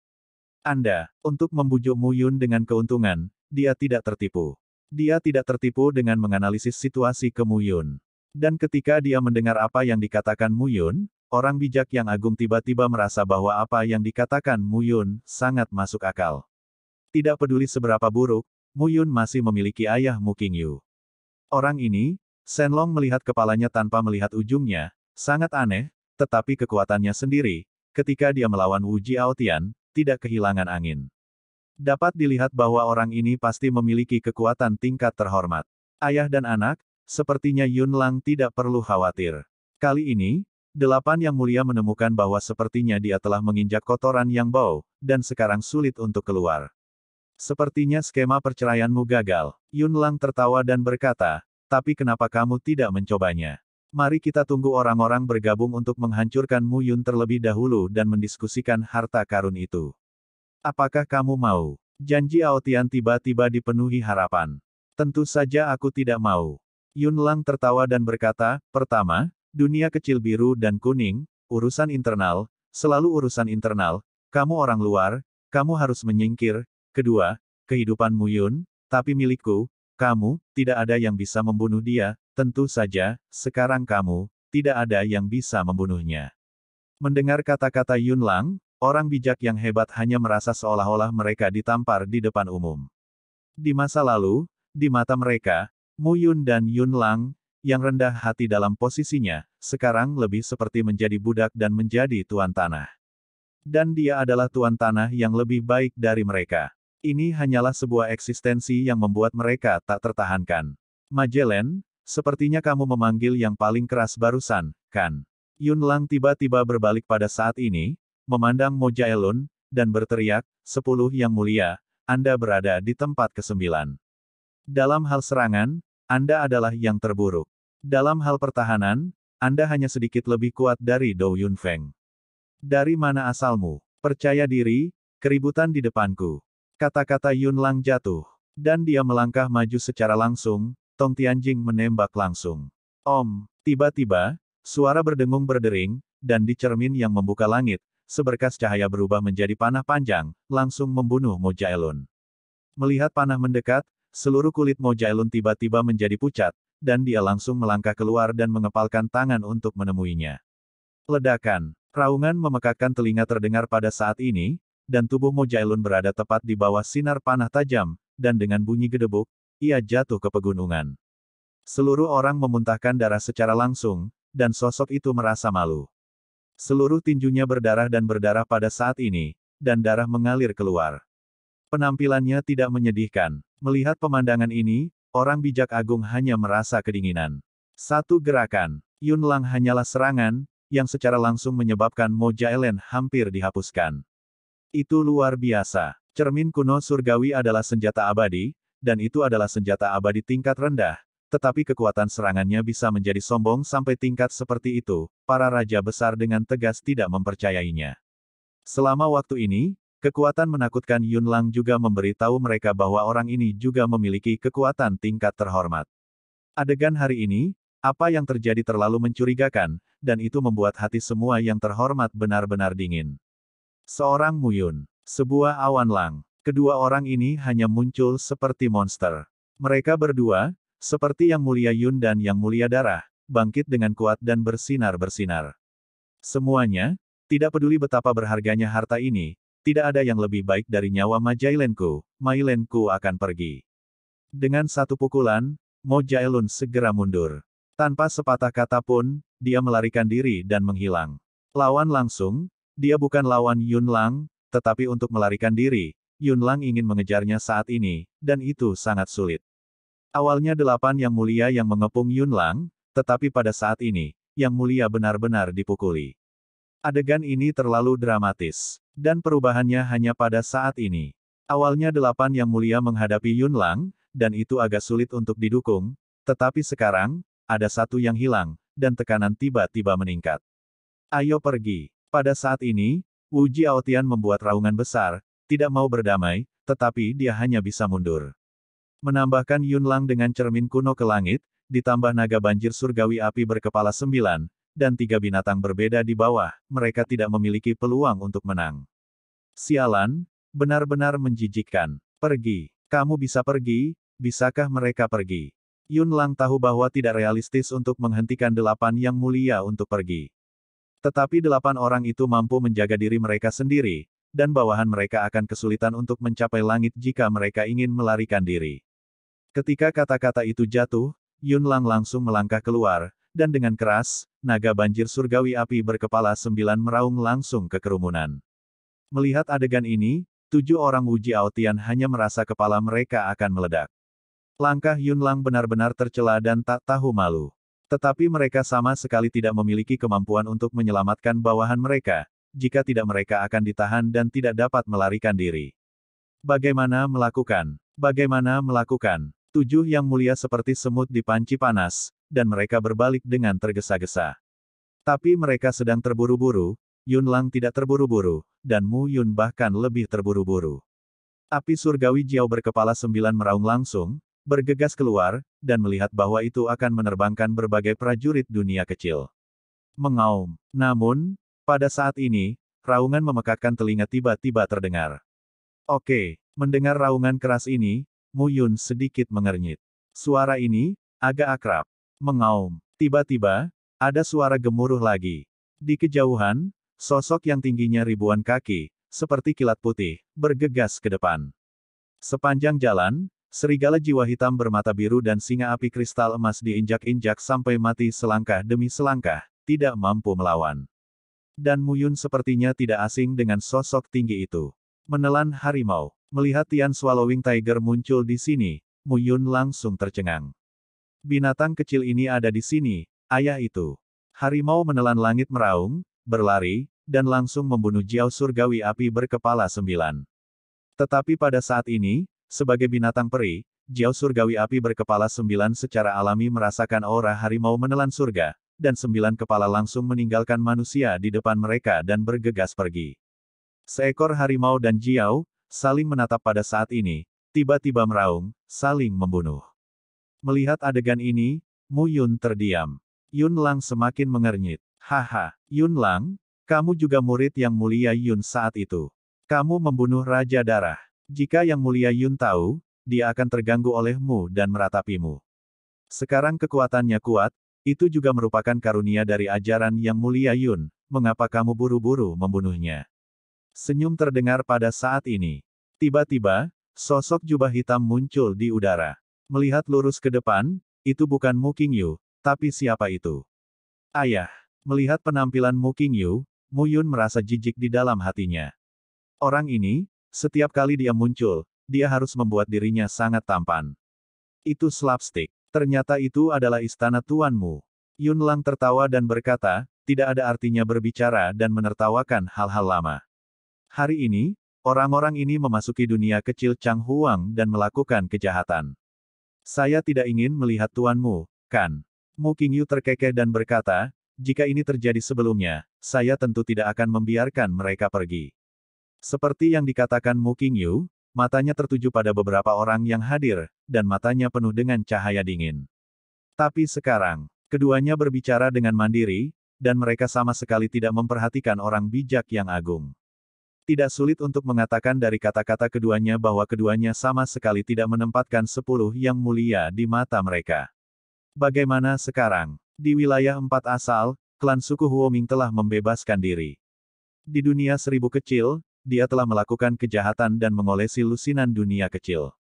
Anda, untuk membujuk Mu Yun dengan keuntungan, dia tidak tertipu. Dia tidak tertipu dengan menganalisis situasi ke Mu Yun. Dan ketika dia mendengar apa yang dikatakan Mu Yun, orang bijak yang agung tiba-tiba merasa bahwa apa yang dikatakan Mu Yun sangat masuk akal. Tidak peduli seberapa buruk, Mu Yun masih memiliki ayah Mu Yu. Orang ini, Senlong melihat kepalanya tanpa melihat ujungnya, sangat aneh, tetapi kekuatannya sendiri, ketika dia melawan Wu Jiaotian, tidak kehilangan angin. Dapat dilihat bahwa orang ini pasti memiliki kekuatan tingkat terhormat. Ayah dan anak, sepertinya Yun Lang tidak perlu khawatir. Kali ini, delapan yang mulia menemukan bahwa sepertinya dia telah menginjak kotoran yang bau, dan sekarang sulit untuk keluar. Sepertinya skema perceraianmu gagal. Yun Lang tertawa dan berkata, tapi kenapa kamu tidak mencobanya? Mari kita tunggu orang-orang bergabung untuk menghancurkan Mu Yun terlebih dahulu dan mendiskusikan harta karun itu. Apakah kamu mau? Janji Aotian tiba-tiba dipenuhi harapan. Tentu saja aku tidak mau. Yun Lang tertawa dan berkata, pertama, dunia kecil biru dan kuning, urusan internal, selalu urusan internal, kamu orang luar, kamu harus menyingkir, Kedua, Mu Yun, tapi milikku, kamu, tidak ada yang bisa membunuh dia, tentu saja, sekarang kamu, tidak ada yang bisa membunuhnya. Mendengar kata-kata Yun Lang, orang bijak yang hebat hanya merasa seolah-olah mereka ditampar di depan umum. Di masa lalu, di mata mereka, Mu Yun dan Yun Lang, yang rendah hati dalam posisinya, sekarang lebih seperti menjadi budak dan menjadi tuan tanah. Dan dia adalah tuan tanah yang lebih baik dari mereka. Ini hanyalah sebuah eksistensi yang membuat mereka tak tertahankan. Magellan, sepertinya kamu memanggil yang paling keras barusan, kan? Yun Lang tiba-tiba berbalik pada saat ini, memandang Elun, dan berteriak, Sepuluh Yang Mulia, Anda berada di tempat kesembilan. Dalam hal serangan, Anda adalah yang terburuk. Dalam hal pertahanan, Anda hanya sedikit lebih kuat dari Dou Yun Feng. Dari mana asalmu? Percaya diri, keributan di depanku. Kata-kata Yun Lang jatuh. Dan dia melangkah maju secara langsung, Tong Tianjing menembak langsung. Om, tiba-tiba, suara berdengung berdering, dan di cermin yang membuka langit, seberkas cahaya berubah menjadi panah panjang, langsung membunuh Mo Mojaelun. Melihat panah mendekat, seluruh kulit Mo Mojaelun tiba-tiba menjadi pucat, dan dia langsung melangkah keluar dan mengepalkan tangan untuk menemuinya. Ledakan, raungan memekakkan telinga terdengar pada saat ini, dan tubuh Mojailun berada tepat di bawah sinar panah tajam, dan dengan bunyi gedebuk, ia jatuh ke pegunungan. Seluruh orang memuntahkan darah secara langsung, dan sosok itu merasa malu. Seluruh tinjunya berdarah dan berdarah pada saat ini, dan darah mengalir keluar. Penampilannya tidak menyedihkan. Melihat pemandangan ini, orang bijak agung hanya merasa kedinginan. Satu gerakan, Yun Lang hanyalah serangan, yang secara langsung menyebabkan Mo Jaelen hampir dihapuskan. Itu luar biasa. Cermin kuno surgawi adalah senjata abadi, dan itu adalah senjata abadi tingkat rendah, tetapi kekuatan serangannya bisa menjadi sombong sampai tingkat seperti itu, para raja besar dengan tegas tidak mempercayainya. Selama waktu ini, kekuatan menakutkan Yun Lang juga memberitahu mereka bahwa orang ini juga memiliki kekuatan tingkat terhormat. Adegan hari ini, apa yang terjadi terlalu mencurigakan, dan itu membuat hati semua yang terhormat benar-benar dingin. Seorang Muyun. Sebuah awan lang. Kedua orang ini hanya muncul seperti monster. Mereka berdua, seperti Yang Mulia Yun dan Yang Mulia Darah, bangkit dengan kuat dan bersinar-bersinar. Semuanya, tidak peduli betapa berharganya harta ini, tidak ada yang lebih baik dari nyawa Majailenku, Mailenku akan pergi. Dengan satu pukulan, Jailun segera mundur. Tanpa sepatah kata pun, dia melarikan diri dan menghilang. Lawan langsung, dia bukan lawan Yun Lang, tetapi untuk melarikan diri, Yun Lang ingin mengejarnya saat ini, dan itu sangat sulit. Awalnya delapan yang mulia yang mengepung Yun Lang, tetapi pada saat ini, yang mulia benar-benar dipukuli. Adegan ini terlalu dramatis, dan perubahannya hanya pada saat ini. Awalnya delapan yang mulia menghadapi Yun Lang, dan itu agak sulit untuk didukung, tetapi sekarang, ada satu yang hilang, dan tekanan tiba-tiba meningkat. Ayo pergi. Pada saat ini, Wu Jiaotian membuat raungan besar, tidak mau berdamai, tetapi dia hanya bisa mundur. Menambahkan Yunlang dengan cermin kuno ke langit, ditambah naga banjir surgawi api berkepala sembilan, dan tiga binatang berbeda di bawah, mereka tidak memiliki peluang untuk menang. Sialan, benar-benar menjijikkan. Pergi. Kamu bisa pergi, bisakah mereka pergi? Yunlang tahu bahwa tidak realistis untuk menghentikan delapan yang mulia untuk pergi. Tetapi delapan orang itu mampu menjaga diri mereka sendiri, dan bawahan mereka akan kesulitan untuk mencapai langit jika mereka ingin melarikan diri. Ketika kata-kata itu jatuh, Yun Lang langsung melangkah keluar, dan dengan keras, naga banjir surgawi api berkepala sembilan meraung langsung ke kerumunan. Melihat adegan ini, tujuh orang Wuji Aotian hanya merasa kepala mereka akan meledak. Langkah Yun Lang benar-benar tercela dan tak tahu malu. Tetapi mereka sama sekali tidak memiliki kemampuan untuk menyelamatkan bawahan mereka, jika tidak mereka akan ditahan dan tidak dapat melarikan diri. Bagaimana melakukan? Bagaimana melakukan? Tujuh yang mulia seperti semut di panci panas, dan mereka berbalik dengan tergesa-gesa. Tapi mereka sedang terburu-buru, Yun Lang tidak terburu-buru, dan Mu Yun bahkan lebih terburu-buru. Api surgawi Jiao berkepala sembilan meraung langsung, bergegas keluar, dan melihat bahwa itu akan menerbangkan berbagai prajurit dunia kecil. Mengaum. Namun, pada saat ini, raungan memekakkan telinga tiba-tiba terdengar. Oke, mendengar raungan keras ini, Mu Yun sedikit mengernyit. Suara ini, agak akrab. Mengaum. Tiba-tiba, ada suara gemuruh lagi. Di kejauhan, sosok yang tingginya ribuan kaki, seperti kilat putih, bergegas ke depan. Sepanjang jalan, Serigala jiwa hitam bermata biru dan singa api kristal emas diinjak-injak sampai mati selangkah demi selangkah, tidak mampu melawan. Dan Muyun sepertinya tidak asing dengan sosok tinggi itu. Menelan harimau, melihat Tian Swallowing Tiger muncul di sini, Muyun langsung tercengang. Binatang kecil ini ada di sini, ayah itu. Harimau menelan langit meraung, berlari, dan langsung membunuh Jiao Surgawi api berkepala sembilan. Tetapi pada saat ini, sebagai binatang peri, Jiao surgawi api berkepala sembilan secara alami merasakan aura harimau menelan surga, dan sembilan kepala langsung meninggalkan manusia di depan mereka dan bergegas pergi. Seekor harimau dan Jiao, saling menatap pada saat ini, tiba-tiba meraung, saling membunuh. Melihat adegan ini, Mu Yun terdiam. Yun Lang semakin mengernyit. Haha, Yun Lang, kamu juga murid yang mulia Yun saat itu. Kamu membunuh Raja Darah. Jika Yang Mulia Yun tahu, dia akan terganggu olehmu dan meratapimu. Sekarang kekuatannya kuat, itu juga merupakan karunia dari ajaran Yang Mulia Yun, mengapa kamu buru-buru membunuhnya? Senyum terdengar pada saat ini. Tiba-tiba, sosok jubah hitam muncul di udara. Melihat lurus ke depan, itu bukan Mu Yu, tapi siapa itu? Ayah, melihat penampilan Mu Yu, Mu Yun merasa jijik di dalam hatinya. Orang ini, setiap kali dia muncul, dia harus membuat dirinya sangat tampan. Itu slapstick. Ternyata itu adalah istana tuanmu. Yun Lang tertawa dan berkata, tidak ada artinya berbicara dan menertawakan hal-hal lama. Hari ini, orang-orang ini memasuki dunia kecil Chang Huang dan melakukan kejahatan. Saya tidak ingin melihat tuanmu, kan? Mu Qingyu terkekeh dan berkata, jika ini terjadi sebelumnya, saya tentu tidak akan membiarkan mereka pergi. Seperti yang dikatakan Mu King Yu, matanya tertuju pada beberapa orang yang hadir, dan matanya penuh dengan cahaya dingin. Tapi sekarang, keduanya berbicara dengan mandiri, dan mereka sama sekali tidak memperhatikan orang bijak yang agung. Tidak sulit untuk mengatakan dari kata-kata keduanya bahwa keduanya sama sekali tidak menempatkan sepuluh yang mulia di mata mereka. Bagaimana sekarang? Di wilayah empat asal, klan suku Huoming telah membebaskan diri. Di dunia seribu kecil, dia telah melakukan kejahatan dan mengolesi lusinan dunia kecil.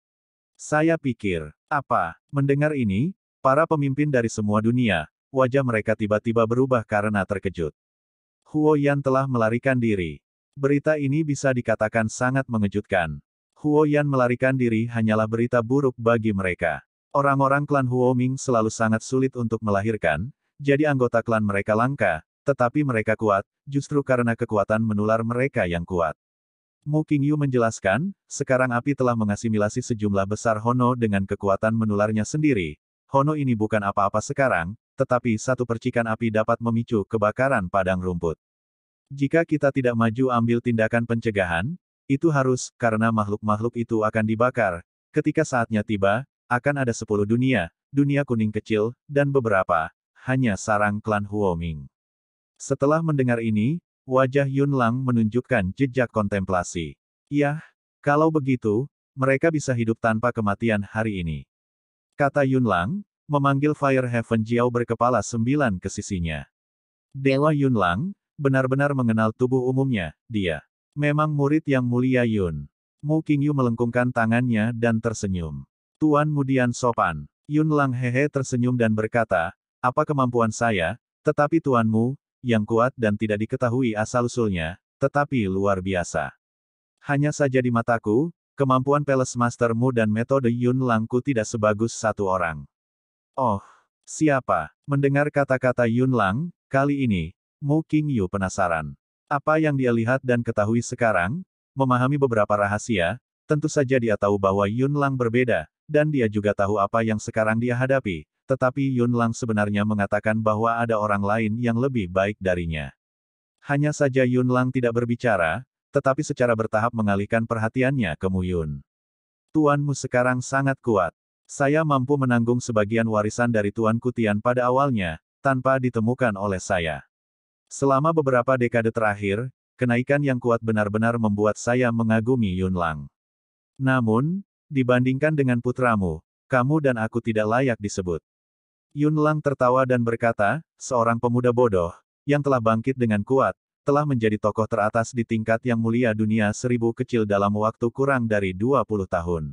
Saya pikir, apa, mendengar ini, para pemimpin dari semua dunia, wajah mereka tiba-tiba berubah karena terkejut. Huo Yan telah melarikan diri. Berita ini bisa dikatakan sangat mengejutkan. Huo Yan melarikan diri hanyalah berita buruk bagi mereka. Orang-orang klan Huo Ming selalu sangat sulit untuk melahirkan, jadi anggota klan mereka langka, tetapi mereka kuat, justru karena kekuatan menular mereka yang kuat. Mo Qingyu menjelaskan, sekarang api telah mengasimilasi sejumlah besar Hono dengan kekuatan menularnya sendiri. Hono ini bukan apa-apa sekarang, tetapi satu percikan api dapat memicu kebakaran padang rumput. Jika kita tidak maju ambil tindakan pencegahan, itu harus, karena makhluk-makhluk itu akan dibakar. Ketika saatnya tiba, akan ada sepuluh dunia, dunia kuning kecil, dan beberapa, hanya sarang klan Huoming. Setelah mendengar ini, Wajah Yun Lang menunjukkan jejak kontemplasi. Yah, kalau begitu, mereka bisa hidup tanpa kematian hari ini. Kata Yun Lang, memanggil Fire Heaven Jiao berkepala sembilan ke sisinya. Dewa Yun Lang, benar-benar mengenal tubuh umumnya, dia. Memang murid yang mulia Yun. Mu King Yu melengkungkan tangannya dan tersenyum. Tuan Mudian sopan. Yun Lang hehe tersenyum dan berkata, apa kemampuan saya, tetapi tuanmu, yang kuat dan tidak diketahui asal-usulnya, tetapi luar biasa. Hanya saja di mataku, kemampuan Palace Mastermu dan metode Yun Langku tidak sebagus satu orang. Oh, siapa? Mendengar kata-kata Yun Lang, kali ini, Mu King Yu penasaran. Apa yang dia lihat dan ketahui sekarang, memahami beberapa rahasia, tentu saja dia tahu bahwa Yun Lang berbeda, dan dia juga tahu apa yang sekarang dia hadapi, tetapi Yun Lang sebenarnya mengatakan bahwa ada orang lain yang lebih baik darinya. Hanya saja Yun Lang tidak berbicara, tetapi secara bertahap mengalihkan perhatiannya ke Mu Yun. Tuanmu sekarang sangat kuat. Saya mampu menanggung sebagian warisan dari Tuan Kutian pada awalnya, tanpa ditemukan oleh saya. Selama beberapa dekade terakhir, kenaikan yang kuat benar-benar membuat saya mengagumi Yun Lang. Namun, dibandingkan dengan putramu, kamu dan aku tidak layak disebut. Yun Lang tertawa dan berkata, seorang pemuda bodoh, yang telah bangkit dengan kuat, telah menjadi tokoh teratas di tingkat yang mulia dunia seribu kecil dalam waktu kurang dari 20 tahun.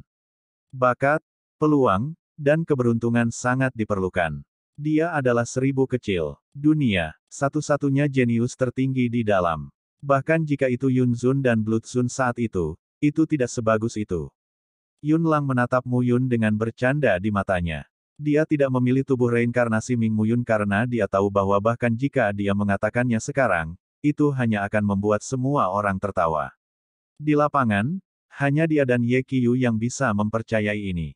Bakat, peluang, dan keberuntungan sangat diperlukan. Dia adalah seribu kecil, dunia, satu-satunya jenius tertinggi di dalam. Bahkan jika itu Yun Zun dan Blood Zun saat itu, itu tidak sebagus itu. Yun Lang menatap Mu Yun dengan bercanda di matanya. Dia tidak memilih tubuh reinkarnasi Ming Muyun karena dia tahu bahwa bahkan jika dia mengatakannya sekarang, itu hanya akan membuat semua orang tertawa. Di lapangan, hanya dia dan Ye Qiyu yang bisa mempercayai ini.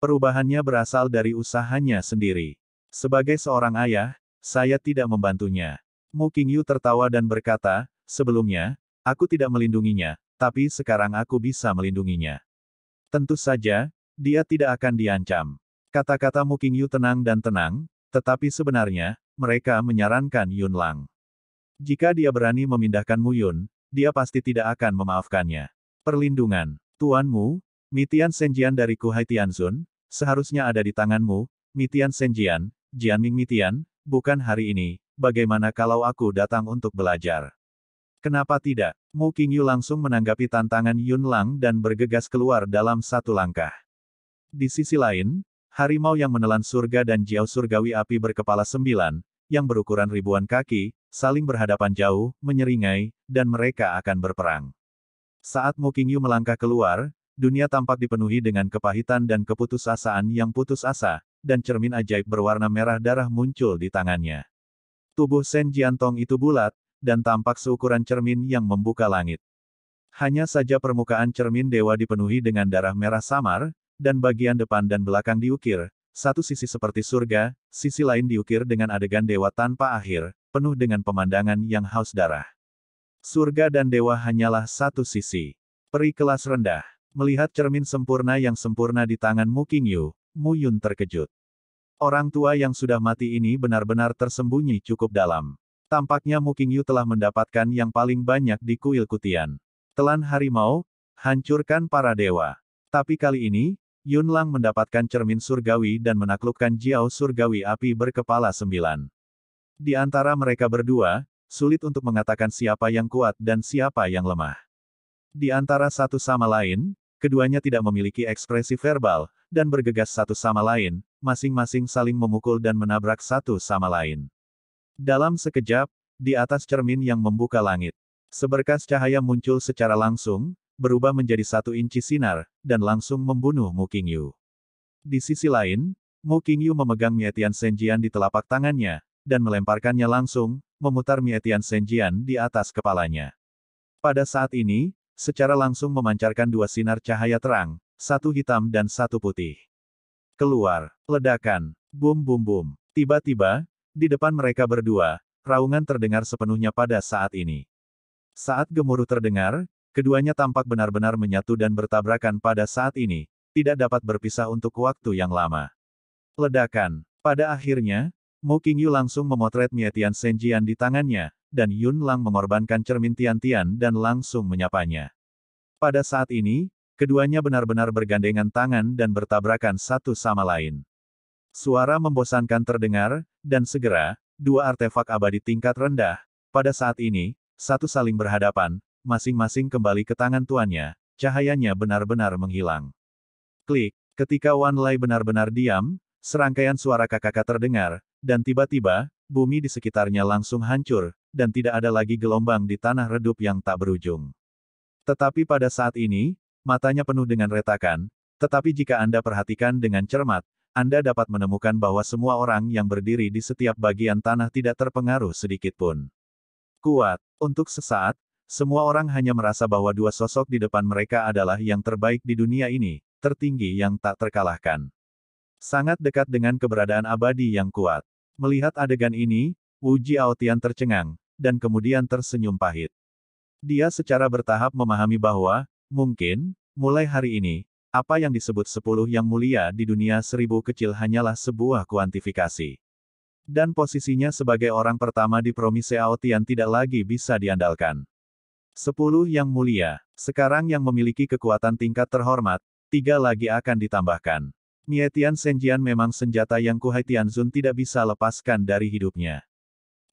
Perubahannya berasal dari usahanya sendiri. Sebagai seorang ayah, saya tidak membantunya. Mu Qingyu tertawa dan berkata, sebelumnya, aku tidak melindunginya, tapi sekarang aku bisa melindunginya. Tentu saja, dia tidak akan diancam. Kata-kata Muking Yu tenang dan tenang, tetapi sebenarnya, mereka menyarankan Yun Lang. Jika dia berani memindahkan Mu Yun, dia pasti tidak akan memaafkannya. Perlindungan, Tuanmu, Mitian Senjian dari Ku Kuhai Tianzun, seharusnya ada di tanganmu, Mitian Senjian, Jianming Mitian, bukan hari ini, bagaimana kalau aku datang untuk belajar? Kenapa tidak? Mu Qingyu langsung menanggapi tantangan Yun Lang dan bergegas keluar dalam satu langkah. Di sisi lain, harimau yang menelan surga dan jiao surgawi api berkepala sembilan, yang berukuran ribuan kaki, saling berhadapan jauh, menyeringai, dan mereka akan berperang. Saat Mukingyu melangkah keluar, dunia tampak dipenuhi dengan kepahitan dan keputusasaan yang putus asa, dan cermin ajaib berwarna merah darah muncul di tangannya. Tubuh Sen Jiantong itu bulat, dan tampak seukuran cermin yang membuka langit. Hanya saja permukaan cermin dewa dipenuhi dengan darah merah samar, dan bagian depan dan belakang diukir, satu sisi seperti surga, sisi lain diukir dengan adegan dewa tanpa akhir, penuh dengan pemandangan yang haus darah. Surga dan dewa hanyalah satu sisi. Peri kelas rendah, melihat cermin sempurna yang sempurna di tangan Mu Yu, Mu Yun terkejut. Orang tua yang sudah mati ini benar-benar tersembunyi cukup dalam. Tampaknya Mu Yu telah mendapatkan yang paling banyak di kuil kutian. Telan harimau, hancurkan para dewa. Tapi kali ini, Yun Lang mendapatkan cermin surgawi dan menaklukkan Jiao surgawi api berkepala sembilan. Di antara mereka berdua, sulit untuk mengatakan siapa yang kuat dan siapa yang lemah. Di antara satu sama lain, keduanya tidak memiliki ekspresi verbal, dan bergegas satu sama lain, masing-masing saling memukul dan menabrak satu sama lain. Dalam sekejap, di atas cermin yang membuka langit, seberkas cahaya muncul secara langsung, berubah menjadi satu inci sinar, dan langsung membunuh Mu Qingyu. Di sisi lain, Mu Qingyu memegang Mietian Senjian di telapak tangannya, dan melemparkannya langsung, memutar Mietian Senjian di atas kepalanya. Pada saat ini, secara langsung memancarkan dua sinar cahaya terang, satu hitam dan satu putih. Keluar, ledakan, bum bum bum. Tiba-tiba, di depan mereka berdua, raungan terdengar sepenuhnya pada saat ini. Saat gemuruh terdengar, Keduanya tampak benar-benar menyatu dan bertabrakan pada saat ini, tidak dapat berpisah untuk waktu yang lama. Ledakan. Pada akhirnya, Mu Qingyu langsung memotret Mie Tian Senjian di tangannya, dan Yun Lang mengorbankan cermin Tian Tian dan langsung menyapanya. Pada saat ini, keduanya benar-benar bergandengan tangan dan bertabrakan satu sama lain. Suara membosankan terdengar, dan segera, dua artefak abadi tingkat rendah, pada saat ini, satu saling berhadapan, masing-masing kembali ke tangan tuannya, cahayanya benar-benar menghilang. Klik, ketika Wan Lai benar-benar diam, serangkaian suara kakak terdengar, dan tiba-tiba, bumi di sekitarnya langsung hancur, dan tidak ada lagi gelombang di tanah redup yang tak berujung. Tetapi pada saat ini, matanya penuh dengan retakan, tetapi jika Anda perhatikan dengan cermat, Anda dapat menemukan bahwa semua orang yang berdiri di setiap bagian tanah tidak terpengaruh sedikitpun. Kuat, untuk sesaat, semua orang hanya merasa bahwa dua sosok di depan mereka adalah yang terbaik di dunia ini, tertinggi yang tak terkalahkan. Sangat dekat dengan keberadaan abadi yang kuat. Melihat adegan ini, Uji Aotian tercengang, dan kemudian tersenyum pahit. Dia secara bertahap memahami bahwa, mungkin, mulai hari ini, apa yang disebut sepuluh yang mulia di dunia seribu kecil hanyalah sebuah kuantifikasi. Dan posisinya sebagai orang pertama di promisi Aotian tidak lagi bisa diandalkan. Sepuluh yang mulia, sekarang yang memiliki kekuatan tingkat terhormat, tiga lagi akan ditambahkan. Mietian Senjian memang senjata yang Kuhai Tianzun tidak bisa lepaskan dari hidupnya.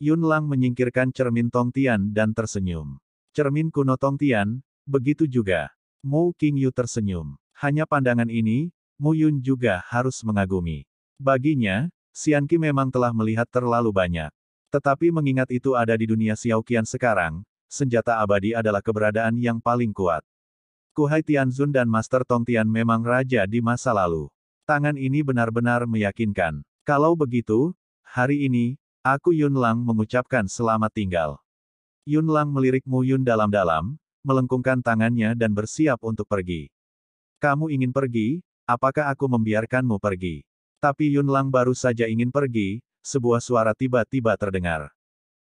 Yun Lang menyingkirkan cermin Tong Tian dan tersenyum. Cermin kuno Tong Tian, begitu juga. Mu King Yu tersenyum. Hanya pandangan ini, Mu Yun juga harus mengagumi. Baginya, Xian Qi memang telah melihat terlalu banyak. Tetapi mengingat itu ada di dunia Qian sekarang, senjata abadi adalah keberadaan yang paling kuat. Kuhai Tianzun dan Master Tong Tian memang raja di masa lalu. Tangan ini benar-benar meyakinkan. Kalau begitu, hari ini, aku Yun Lang mengucapkan selamat tinggal. Yun Lang melirik Mu Yun dalam-dalam, melengkungkan tangannya dan bersiap untuk pergi. Kamu ingin pergi, apakah aku membiarkanmu pergi? Tapi Yun Lang baru saja ingin pergi, sebuah suara tiba-tiba terdengar.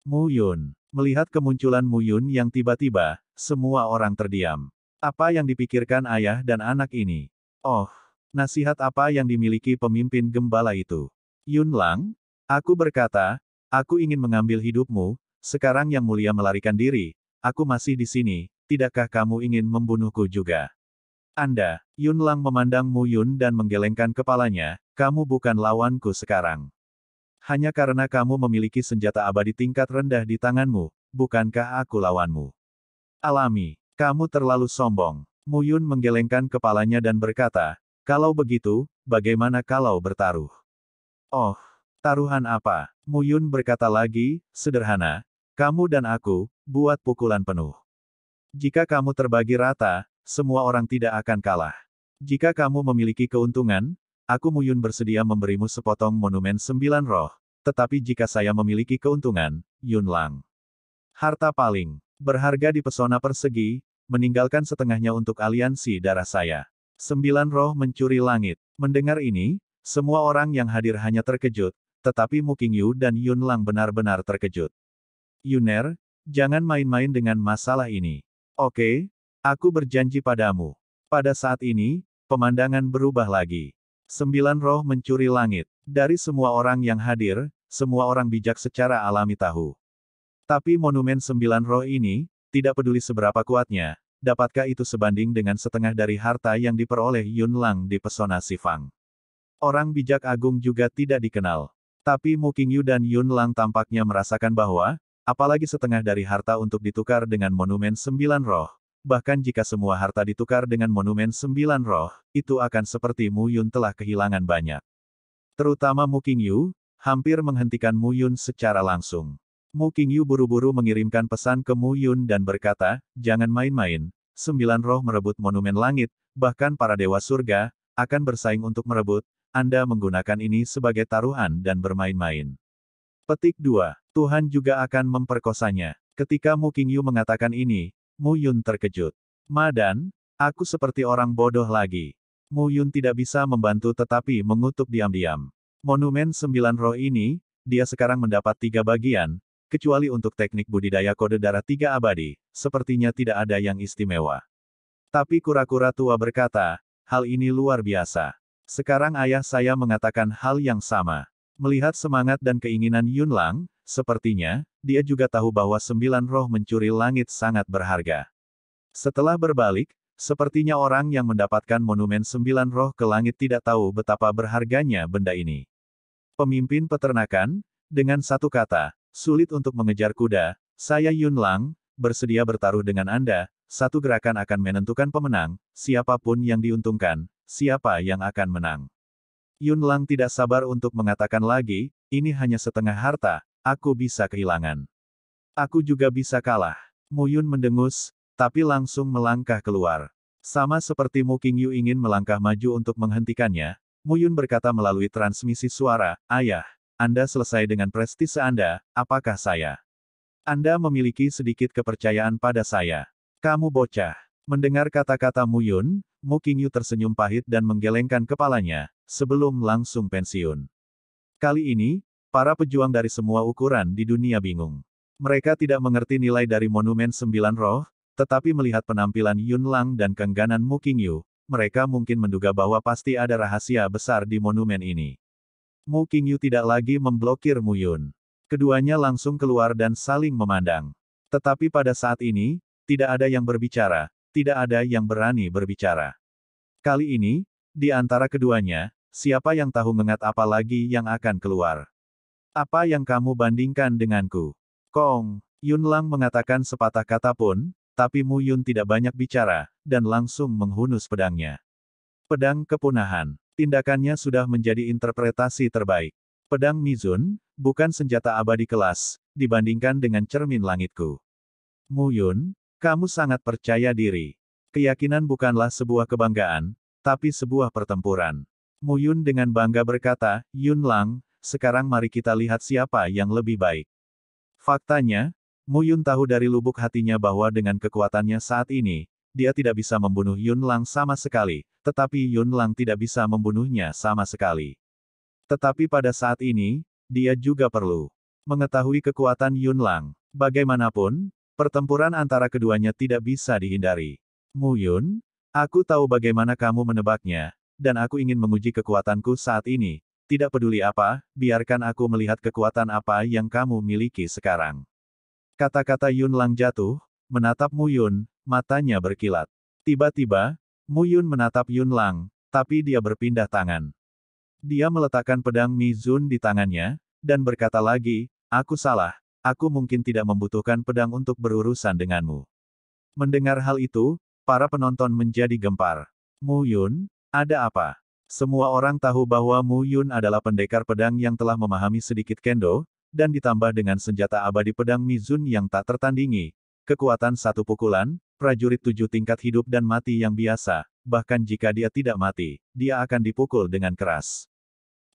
Mu Yun, Melihat kemunculan Muyun yang tiba-tiba, semua orang terdiam. Apa yang dipikirkan ayah dan anak ini? Oh, nasihat apa yang dimiliki pemimpin gembala itu? Yun Lang, aku berkata, aku ingin mengambil hidupmu, sekarang yang mulia melarikan diri, aku masih di sini, tidakkah kamu ingin membunuhku juga? Anda, Yun Lang memandang Mu Yun dan menggelengkan kepalanya, kamu bukan lawanku sekarang. Hanya karena kamu memiliki senjata abadi tingkat rendah di tanganmu, bukankah aku lawanmu? Alami, kamu terlalu sombong. Muyun menggelengkan kepalanya dan berkata, kalau begitu, bagaimana kalau bertaruh? Oh, taruhan apa? Muyun berkata lagi, sederhana, kamu dan aku, buat pukulan penuh. Jika kamu terbagi rata, semua orang tidak akan kalah. Jika kamu memiliki keuntungan, Aku Muyun bersedia memberimu sepotong monumen sembilan roh. Tetapi jika saya memiliki keuntungan, Yun Lang. Harta paling berharga di pesona persegi, meninggalkan setengahnya untuk aliansi darah saya. Sembilan roh mencuri langit. Mendengar ini, semua orang yang hadir hanya terkejut, tetapi Muking Yu dan Yun Lang benar-benar terkejut. Yuner, jangan main-main dengan masalah ini. Oke, aku berjanji padamu. Pada saat ini, pemandangan berubah lagi. Sembilan roh mencuri langit. Dari semua orang yang hadir, semua orang bijak secara alami tahu. Tapi monumen sembilan roh ini, tidak peduli seberapa kuatnya, dapatkah itu sebanding dengan setengah dari harta yang diperoleh Yun Lang di pesona Sifang. Orang bijak agung juga tidak dikenal. Tapi Mu Yu dan Yun Lang tampaknya merasakan bahwa, apalagi setengah dari harta untuk ditukar dengan monumen sembilan roh, bahkan jika semua harta ditukar dengan monumen sembilan roh, itu akan seperti Mu Yun telah kehilangan banyak. Terutama Mu King Yu, hampir menghentikan Mu Yun secara langsung. Mu King Yu buru-buru mengirimkan pesan ke Mu Yun dan berkata, jangan main-main, sembilan roh merebut monumen langit, bahkan para dewa surga, akan bersaing untuk merebut, Anda menggunakan ini sebagai taruhan dan bermain-main. Petik 2. Tuhan juga akan memperkosanya. Ketika Mu King Yu mengatakan ini, Mu Yun terkejut. Madan, aku seperti orang bodoh lagi. Mu Yun tidak bisa membantu tetapi mengutuk diam-diam. Monumen sembilan roh ini, dia sekarang mendapat tiga bagian, kecuali untuk teknik budidaya kode darah tiga abadi, sepertinya tidak ada yang istimewa. Tapi kura-kura tua berkata, hal ini luar biasa. Sekarang ayah saya mengatakan hal yang sama. Melihat semangat dan keinginan Yun Lang, sepertinya, dia juga tahu bahwa sembilan roh mencuri langit sangat berharga. Setelah berbalik, sepertinya orang yang mendapatkan monumen sembilan roh ke langit tidak tahu betapa berharganya benda ini. Pemimpin peternakan, dengan satu kata, sulit untuk mengejar kuda, saya Yun Lang, bersedia bertaruh dengan Anda, satu gerakan akan menentukan pemenang, siapapun yang diuntungkan, siapa yang akan menang. Yun Lang tidak sabar untuk mengatakan lagi, ini hanya setengah harta, aku bisa kehilangan. Aku juga bisa kalah. Mu Yun mendengus, tapi langsung melangkah keluar. Sama seperti Mu King Yu ingin melangkah maju untuk menghentikannya, Mu Yun berkata melalui transmisi suara, Ayah, Anda selesai dengan prestise Anda, apakah saya? Anda memiliki sedikit kepercayaan pada saya. Kamu bocah. Mendengar kata-kata Mu Yun, Mu Qingyu tersenyum pahit dan menggelengkan kepalanya, sebelum langsung pensiun. Kali ini, para pejuang dari semua ukuran di dunia bingung. Mereka tidak mengerti nilai dari Monumen Sembilan Roh, tetapi melihat penampilan Yun Lang dan kengganan Mu Qingyu, mereka mungkin menduga bahwa pasti ada rahasia besar di monumen ini. Mu Qingyu tidak lagi memblokir Mu Yun. Keduanya langsung keluar dan saling memandang. Tetapi pada saat ini, tidak ada yang berbicara, tidak ada yang berani berbicara. Kali ini, di antara keduanya, siapa yang tahu mengat apa lagi yang akan keluar? Apa yang kamu bandingkan denganku? Kong, Yun Lang mengatakan sepatah kata pun, tapi Mu Yun tidak banyak bicara, dan langsung menghunus pedangnya. Pedang kepunahan. Tindakannya sudah menjadi interpretasi terbaik. Pedang Mizun, bukan senjata abadi kelas, dibandingkan dengan cermin langitku. Mu Yun, kamu sangat percaya diri. Keyakinan bukanlah sebuah kebanggaan, tapi sebuah pertempuran. Mu Yun dengan bangga berkata, Yun Lang, sekarang mari kita lihat siapa yang lebih baik. Faktanya, Mu Yun tahu dari lubuk hatinya bahwa dengan kekuatannya saat ini, dia tidak bisa membunuh Yun Lang sama sekali, tetapi Yun Lang tidak bisa membunuhnya sama sekali. Tetapi pada saat ini, dia juga perlu mengetahui kekuatan Yun Lang. Bagaimanapun, Pertempuran antara keduanya tidak bisa dihindari. Mu Yun, aku tahu bagaimana kamu menebaknya, dan aku ingin menguji kekuatanku saat ini. Tidak peduli apa, biarkan aku melihat kekuatan apa yang kamu miliki sekarang. Kata-kata Yun Lang jatuh, menatap Mu Yun, matanya berkilat. Tiba-tiba, Mu Yun menatap Yun Lang, tapi dia berpindah tangan. Dia meletakkan pedang Mi Mizun di tangannya, dan berkata lagi, aku salah, aku mungkin tidak membutuhkan pedang untuk berurusan denganmu. Mendengar hal itu, para penonton menjadi gempar. Mu Yun, ada apa? Semua orang tahu bahwa Mu Yun adalah pendekar pedang yang telah memahami sedikit kendo, dan ditambah dengan senjata abadi pedang Mizun yang tak tertandingi, kekuatan satu pukulan, prajurit tujuh tingkat hidup dan mati yang biasa, bahkan jika dia tidak mati, dia akan dipukul dengan keras.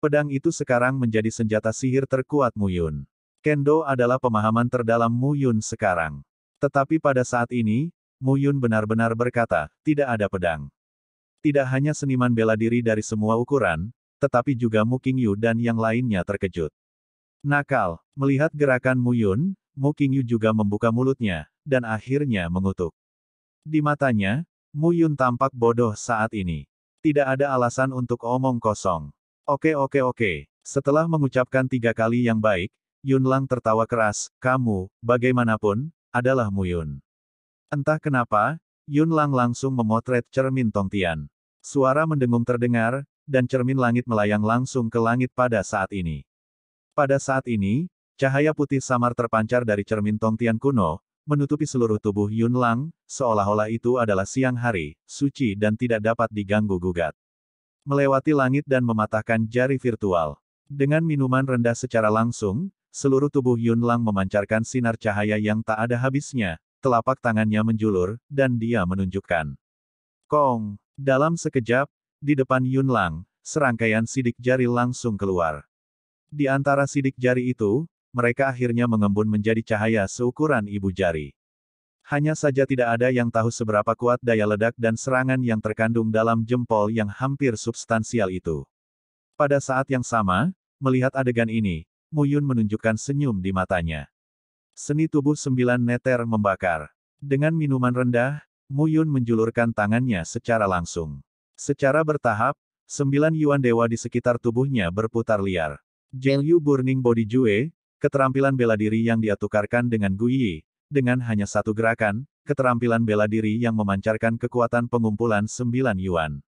Pedang itu sekarang menjadi senjata sihir terkuat Mu Yun. Kendo adalah pemahaman terdalam Mu Yun sekarang. Tetapi pada saat ini, Mu Yun benar-benar berkata, tidak ada pedang. Tidak hanya seniman bela diri dari semua ukuran, tetapi juga Mu Yu dan yang lainnya terkejut. Nakal, melihat gerakan Mu Yun, Mu Yu juga membuka mulutnya, dan akhirnya mengutuk. Di matanya, Mu Yun tampak bodoh saat ini. Tidak ada alasan untuk omong kosong. Oke oke oke, setelah mengucapkan tiga kali yang baik, Yun Lang tertawa keras, kamu, bagaimanapun, adalah Muyun. Entah kenapa, Yun Lang langsung memotret cermin Tong Tian. Suara mendengung terdengar, dan cermin langit melayang langsung ke langit pada saat ini. Pada saat ini, cahaya putih samar terpancar dari cermin Tong Tian kuno, menutupi seluruh tubuh Yun Lang, seolah-olah itu adalah siang hari, suci dan tidak dapat diganggu-gugat. Melewati langit dan mematahkan jari virtual. Dengan minuman rendah secara langsung, seluruh tubuh Yun Lang memancarkan sinar cahaya yang tak ada habisnya, telapak tangannya menjulur, dan dia menunjukkan. Kong! Dalam sekejap, di depan Yun Lang, serangkaian sidik jari langsung keluar. Di antara sidik jari itu, mereka akhirnya mengembun menjadi cahaya seukuran ibu jari. Hanya saja tidak ada yang tahu seberapa kuat daya ledak dan serangan yang terkandung dalam jempol yang hampir substansial itu. Pada saat yang sama, melihat adegan ini, Muyun menunjukkan senyum di matanya. Seni tubuh sembilan neter membakar. Dengan minuman rendah, Muyun menjulurkan tangannya secara langsung. Secara bertahap, sembilan Yuan Dewa di sekitar tubuhnya berputar liar. Jeng Yu Burning Body Jue, keterampilan bela diri yang dia tukarkan dengan Guyi, dengan hanya satu gerakan, keterampilan bela diri yang memancarkan kekuatan pengumpulan sembilan Yuan.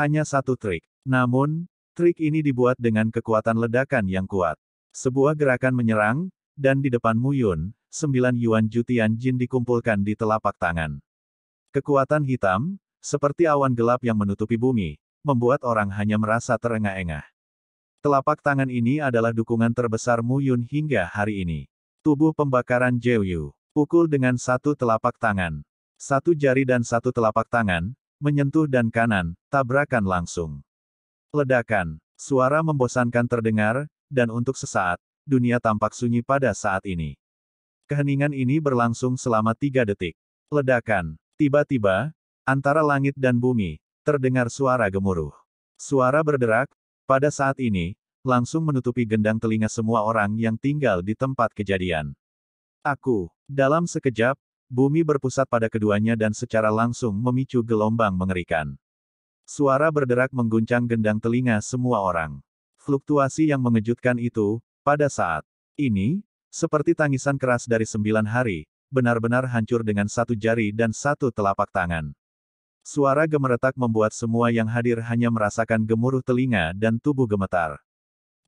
Hanya satu trik. Namun, trik ini dibuat dengan kekuatan ledakan yang kuat. Sebuah gerakan menyerang, dan di depan Muyun, sembilan Yuan Jutian Jin dikumpulkan di telapak tangan. Kekuatan hitam, seperti awan gelap yang menutupi bumi, membuat orang hanya merasa terengah-engah. Telapak tangan ini adalah dukungan terbesar Muyun hingga hari ini. Tubuh pembakaran Yu, pukul dengan satu telapak tangan. Satu jari dan satu telapak tangan, menyentuh dan kanan, tabrakan langsung. Ledakan, suara membosankan terdengar, dan untuk sesaat, dunia tampak sunyi pada saat ini. Keheningan ini berlangsung selama tiga detik. Ledakan. Tiba-tiba, antara langit dan bumi, terdengar suara gemuruh. Suara berderak, pada saat ini, langsung menutupi gendang telinga semua orang yang tinggal di tempat kejadian. Aku, dalam sekejap, bumi berpusat pada keduanya dan secara langsung memicu gelombang mengerikan. Suara berderak mengguncang gendang telinga semua orang fluktuasi yang mengejutkan itu, pada saat ini, seperti tangisan keras dari sembilan hari, benar-benar hancur dengan satu jari dan satu telapak tangan. Suara gemeretak membuat semua yang hadir hanya merasakan gemuruh telinga dan tubuh gemetar.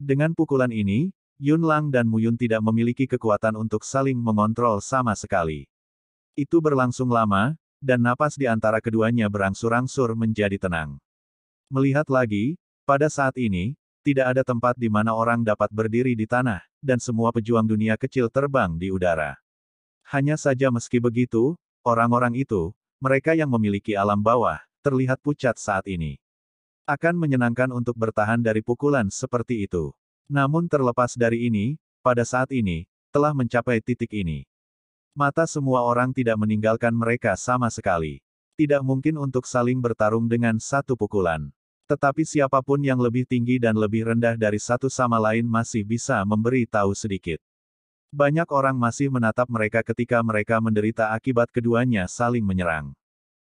Dengan pukulan ini, Yun Lang dan Mu Yun tidak memiliki kekuatan untuk saling mengontrol sama sekali. Itu berlangsung lama, dan napas di antara keduanya berangsur-angsur menjadi tenang. Melihat lagi, pada saat ini, tidak ada tempat di mana orang dapat berdiri di tanah, dan semua pejuang dunia kecil terbang di udara. Hanya saja meski begitu, orang-orang itu, mereka yang memiliki alam bawah, terlihat pucat saat ini. Akan menyenangkan untuk bertahan dari pukulan seperti itu. Namun terlepas dari ini, pada saat ini, telah mencapai titik ini. Mata semua orang tidak meninggalkan mereka sama sekali. Tidak mungkin untuk saling bertarung dengan satu pukulan. Tetapi siapapun yang lebih tinggi dan lebih rendah dari satu sama lain masih bisa memberi tahu sedikit. Banyak orang masih menatap mereka ketika mereka menderita akibat keduanya saling menyerang.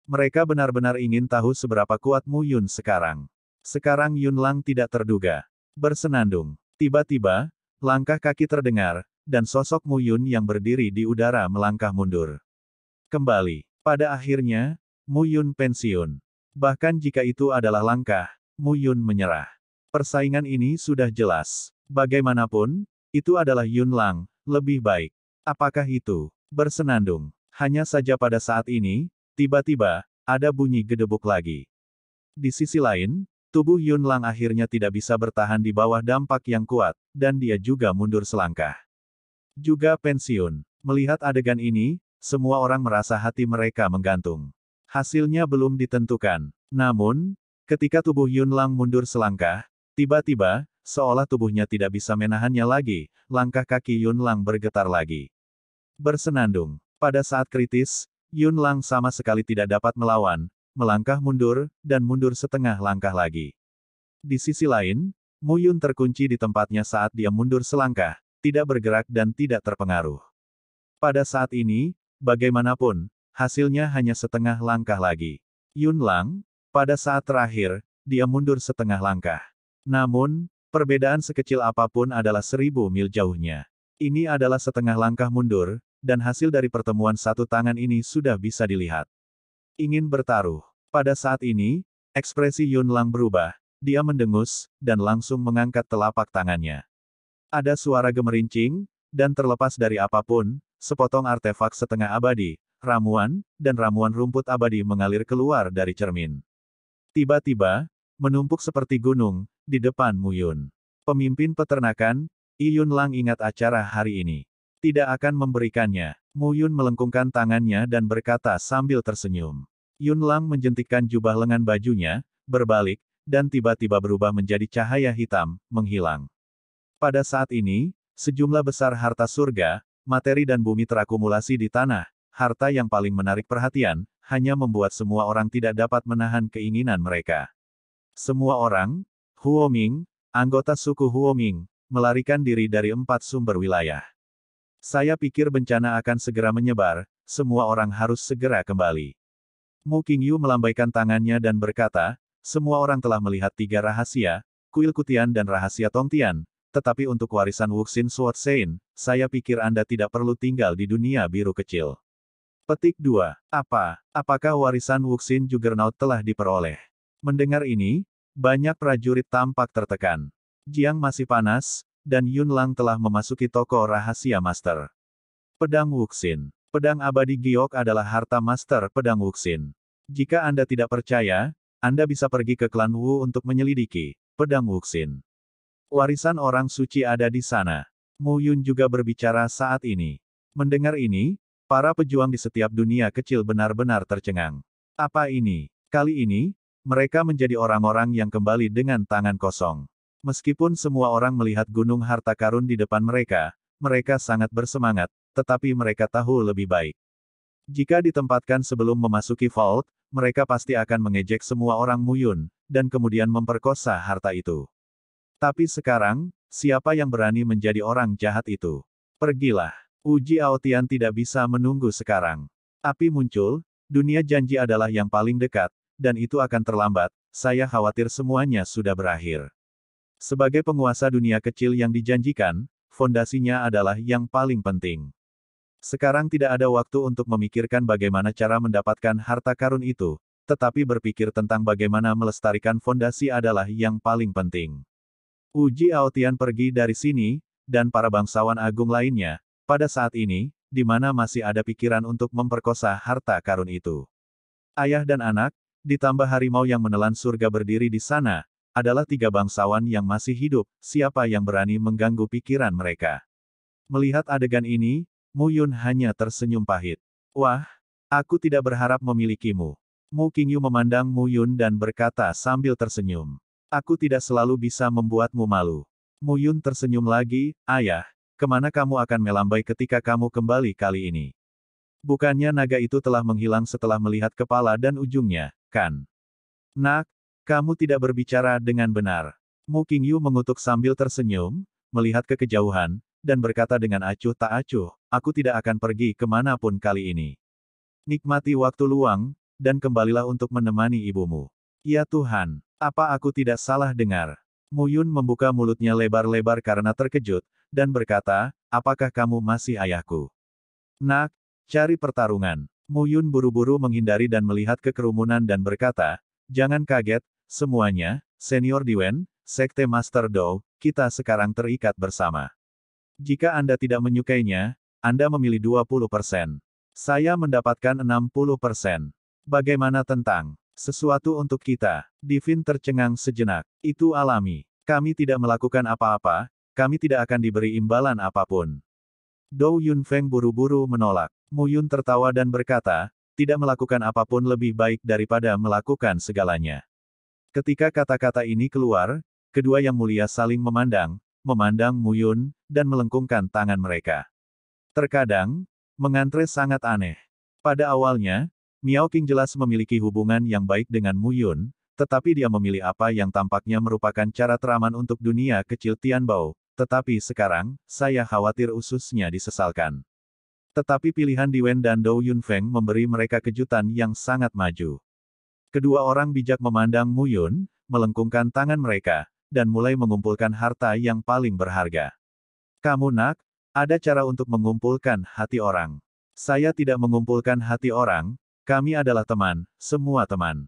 Mereka benar-benar ingin tahu seberapa kuat Mu Yun sekarang. Sekarang Yun Lang tidak terduga. Bersenandung. Tiba-tiba, langkah kaki terdengar, dan sosok Mu Yun yang berdiri di udara melangkah mundur. Kembali. Pada akhirnya, Mu Yun pensiun. Bahkan jika itu adalah langkah, Mu Yun menyerah. Persaingan ini sudah jelas. Bagaimanapun, itu adalah Yun Lang, lebih baik. Apakah itu? Bersenandung. Hanya saja pada saat ini, tiba-tiba, ada bunyi gedebuk lagi. Di sisi lain, tubuh Yun Lang akhirnya tidak bisa bertahan di bawah dampak yang kuat, dan dia juga mundur selangkah. Juga pensiun. Melihat adegan ini, semua orang merasa hati mereka menggantung. Hasilnya belum ditentukan. Namun, ketika tubuh Yun Lang mundur selangkah, tiba-tiba, seolah tubuhnya tidak bisa menahannya lagi, langkah kaki Yun Lang bergetar lagi. Bersenandung. Pada saat kritis, Yun Lang sama sekali tidak dapat melawan, melangkah mundur, dan mundur setengah langkah lagi. Di sisi lain, Mu Yun terkunci di tempatnya saat dia mundur selangkah, tidak bergerak dan tidak terpengaruh. Pada saat ini, bagaimanapun, hasilnya hanya setengah langkah lagi. Yun Lang, pada saat terakhir, dia mundur setengah langkah. Namun, perbedaan sekecil apapun adalah seribu mil jauhnya. Ini adalah setengah langkah mundur, dan hasil dari pertemuan satu tangan ini sudah bisa dilihat. Ingin bertaruh. Pada saat ini, ekspresi Yun Lang berubah, dia mendengus, dan langsung mengangkat telapak tangannya. Ada suara gemerincing, dan terlepas dari apapun, sepotong artefak setengah abadi, ramuan, dan ramuan rumput abadi mengalir keluar dari cermin. Tiba-tiba, menumpuk seperti gunung, di depan Muyun. Pemimpin peternakan, Iyun Lang ingat acara hari ini. Tidak akan memberikannya. Muyun melengkungkan tangannya dan berkata sambil tersenyum. Yun Lang menjentikkan jubah lengan bajunya, berbalik, dan tiba-tiba berubah menjadi cahaya hitam, menghilang. Pada saat ini, sejumlah besar harta surga, materi dan bumi terakumulasi di tanah, harta yang paling menarik perhatian, hanya membuat semua orang tidak dapat menahan keinginan mereka. Semua orang, Huoming, anggota suku Huoming, melarikan diri dari empat sumber wilayah. Saya pikir bencana akan segera menyebar, semua orang harus segera kembali. Mu Qingyu melambaikan tangannya dan berkata, semua orang telah melihat tiga rahasia, kuil Kutian dan rahasia Tongtian, tetapi untuk warisan Wuxin Sword Sein, saya pikir Anda tidak perlu tinggal di dunia biru kecil. Petik 2. Apa? Apakah warisan Wuxin Juggernaut telah diperoleh? Mendengar ini, banyak prajurit tampak tertekan. Jiang masih panas, dan Yun Lang telah memasuki toko rahasia Master. Pedang Wuxin. Pedang abadi Giok adalah harta Master Pedang Wuxin. Jika Anda tidak percaya, Anda bisa pergi ke klan Wu untuk menyelidiki Pedang Wuxin. Warisan orang suci ada di sana. Mu Yun juga berbicara saat ini. Mendengar ini, Para pejuang di setiap dunia kecil benar-benar tercengang. Apa ini? Kali ini, mereka menjadi orang-orang yang kembali dengan tangan kosong. Meskipun semua orang melihat gunung harta karun di depan mereka, mereka sangat bersemangat, tetapi mereka tahu lebih baik. Jika ditempatkan sebelum memasuki vault, mereka pasti akan mengejek semua orang muyun, dan kemudian memperkosa harta itu. Tapi sekarang, siapa yang berani menjadi orang jahat itu? Pergilah. Uji Aotian tidak bisa menunggu sekarang. Api muncul, dunia janji adalah yang paling dekat, dan itu akan terlambat, saya khawatir semuanya sudah berakhir. Sebagai penguasa dunia kecil yang dijanjikan, fondasinya adalah yang paling penting. Sekarang tidak ada waktu untuk memikirkan bagaimana cara mendapatkan harta karun itu, tetapi berpikir tentang bagaimana melestarikan fondasi adalah yang paling penting. Uji Aotian pergi dari sini, dan para bangsawan agung lainnya, pada saat ini, di mana masih ada pikiran untuk memperkosa harta karun itu. Ayah dan anak, ditambah harimau yang menelan surga berdiri di sana, adalah tiga bangsawan yang masih hidup, siapa yang berani mengganggu pikiran mereka. Melihat adegan ini, Mu Yun hanya tersenyum pahit. Wah, aku tidak berharap memilikimu. Mu Yu memandang Mu Yun dan berkata sambil tersenyum. Aku tidak selalu bisa membuatmu malu. Mu Yun tersenyum lagi, ayah, kemana kamu akan melambai ketika kamu kembali kali ini? Bukannya naga itu telah menghilang setelah melihat kepala dan ujungnya, kan? Nak, kamu tidak berbicara dengan benar. Mu Qingyu mengutuk sambil tersenyum, melihat ke kejauhan, dan berkata dengan acuh tak acuh, aku tidak akan pergi kemanapun kali ini. Nikmati waktu luang, dan kembalilah untuk menemani ibumu. Ya Tuhan, apa aku tidak salah dengar? Mu Yun membuka mulutnya lebar-lebar karena terkejut, dan berkata, apakah kamu masih ayahku? Nak, cari pertarungan. Muyun buru-buru menghindari dan melihat ke kerumunan dan berkata, jangan kaget, semuanya, senior Diwen, sekte Master Dou, kita sekarang terikat bersama. Jika Anda tidak menyukainya, Anda memilih 20%. persen. Saya mendapatkan 60%. persen. Bagaimana tentang sesuatu untuk kita? Divin tercengang sejenak. Itu alami. Kami tidak melakukan apa-apa, kami tidak akan diberi imbalan apapun. Dou Feng buru-buru menolak. Mu Yun tertawa dan berkata, tidak melakukan apapun lebih baik daripada melakukan segalanya. Ketika kata-kata ini keluar, kedua yang mulia saling memandang, memandang Mu Yun, dan melengkungkan tangan mereka. Terkadang, mengantre sangat aneh. Pada awalnya, Miao King jelas memiliki hubungan yang baik dengan Mu Yun, tetapi dia memilih apa yang tampaknya merupakan cara teraman untuk dunia kecil Tianbao, tetapi sekarang, saya khawatir ususnya disesalkan. Tetapi pilihan di Wen dan Dou Yunfeng memberi mereka kejutan yang sangat maju. Kedua orang bijak memandang Mu Yun, melengkungkan tangan mereka, dan mulai mengumpulkan harta yang paling berharga. Kamu nak, ada cara untuk mengumpulkan hati orang. Saya tidak mengumpulkan hati orang, kami adalah teman, semua teman.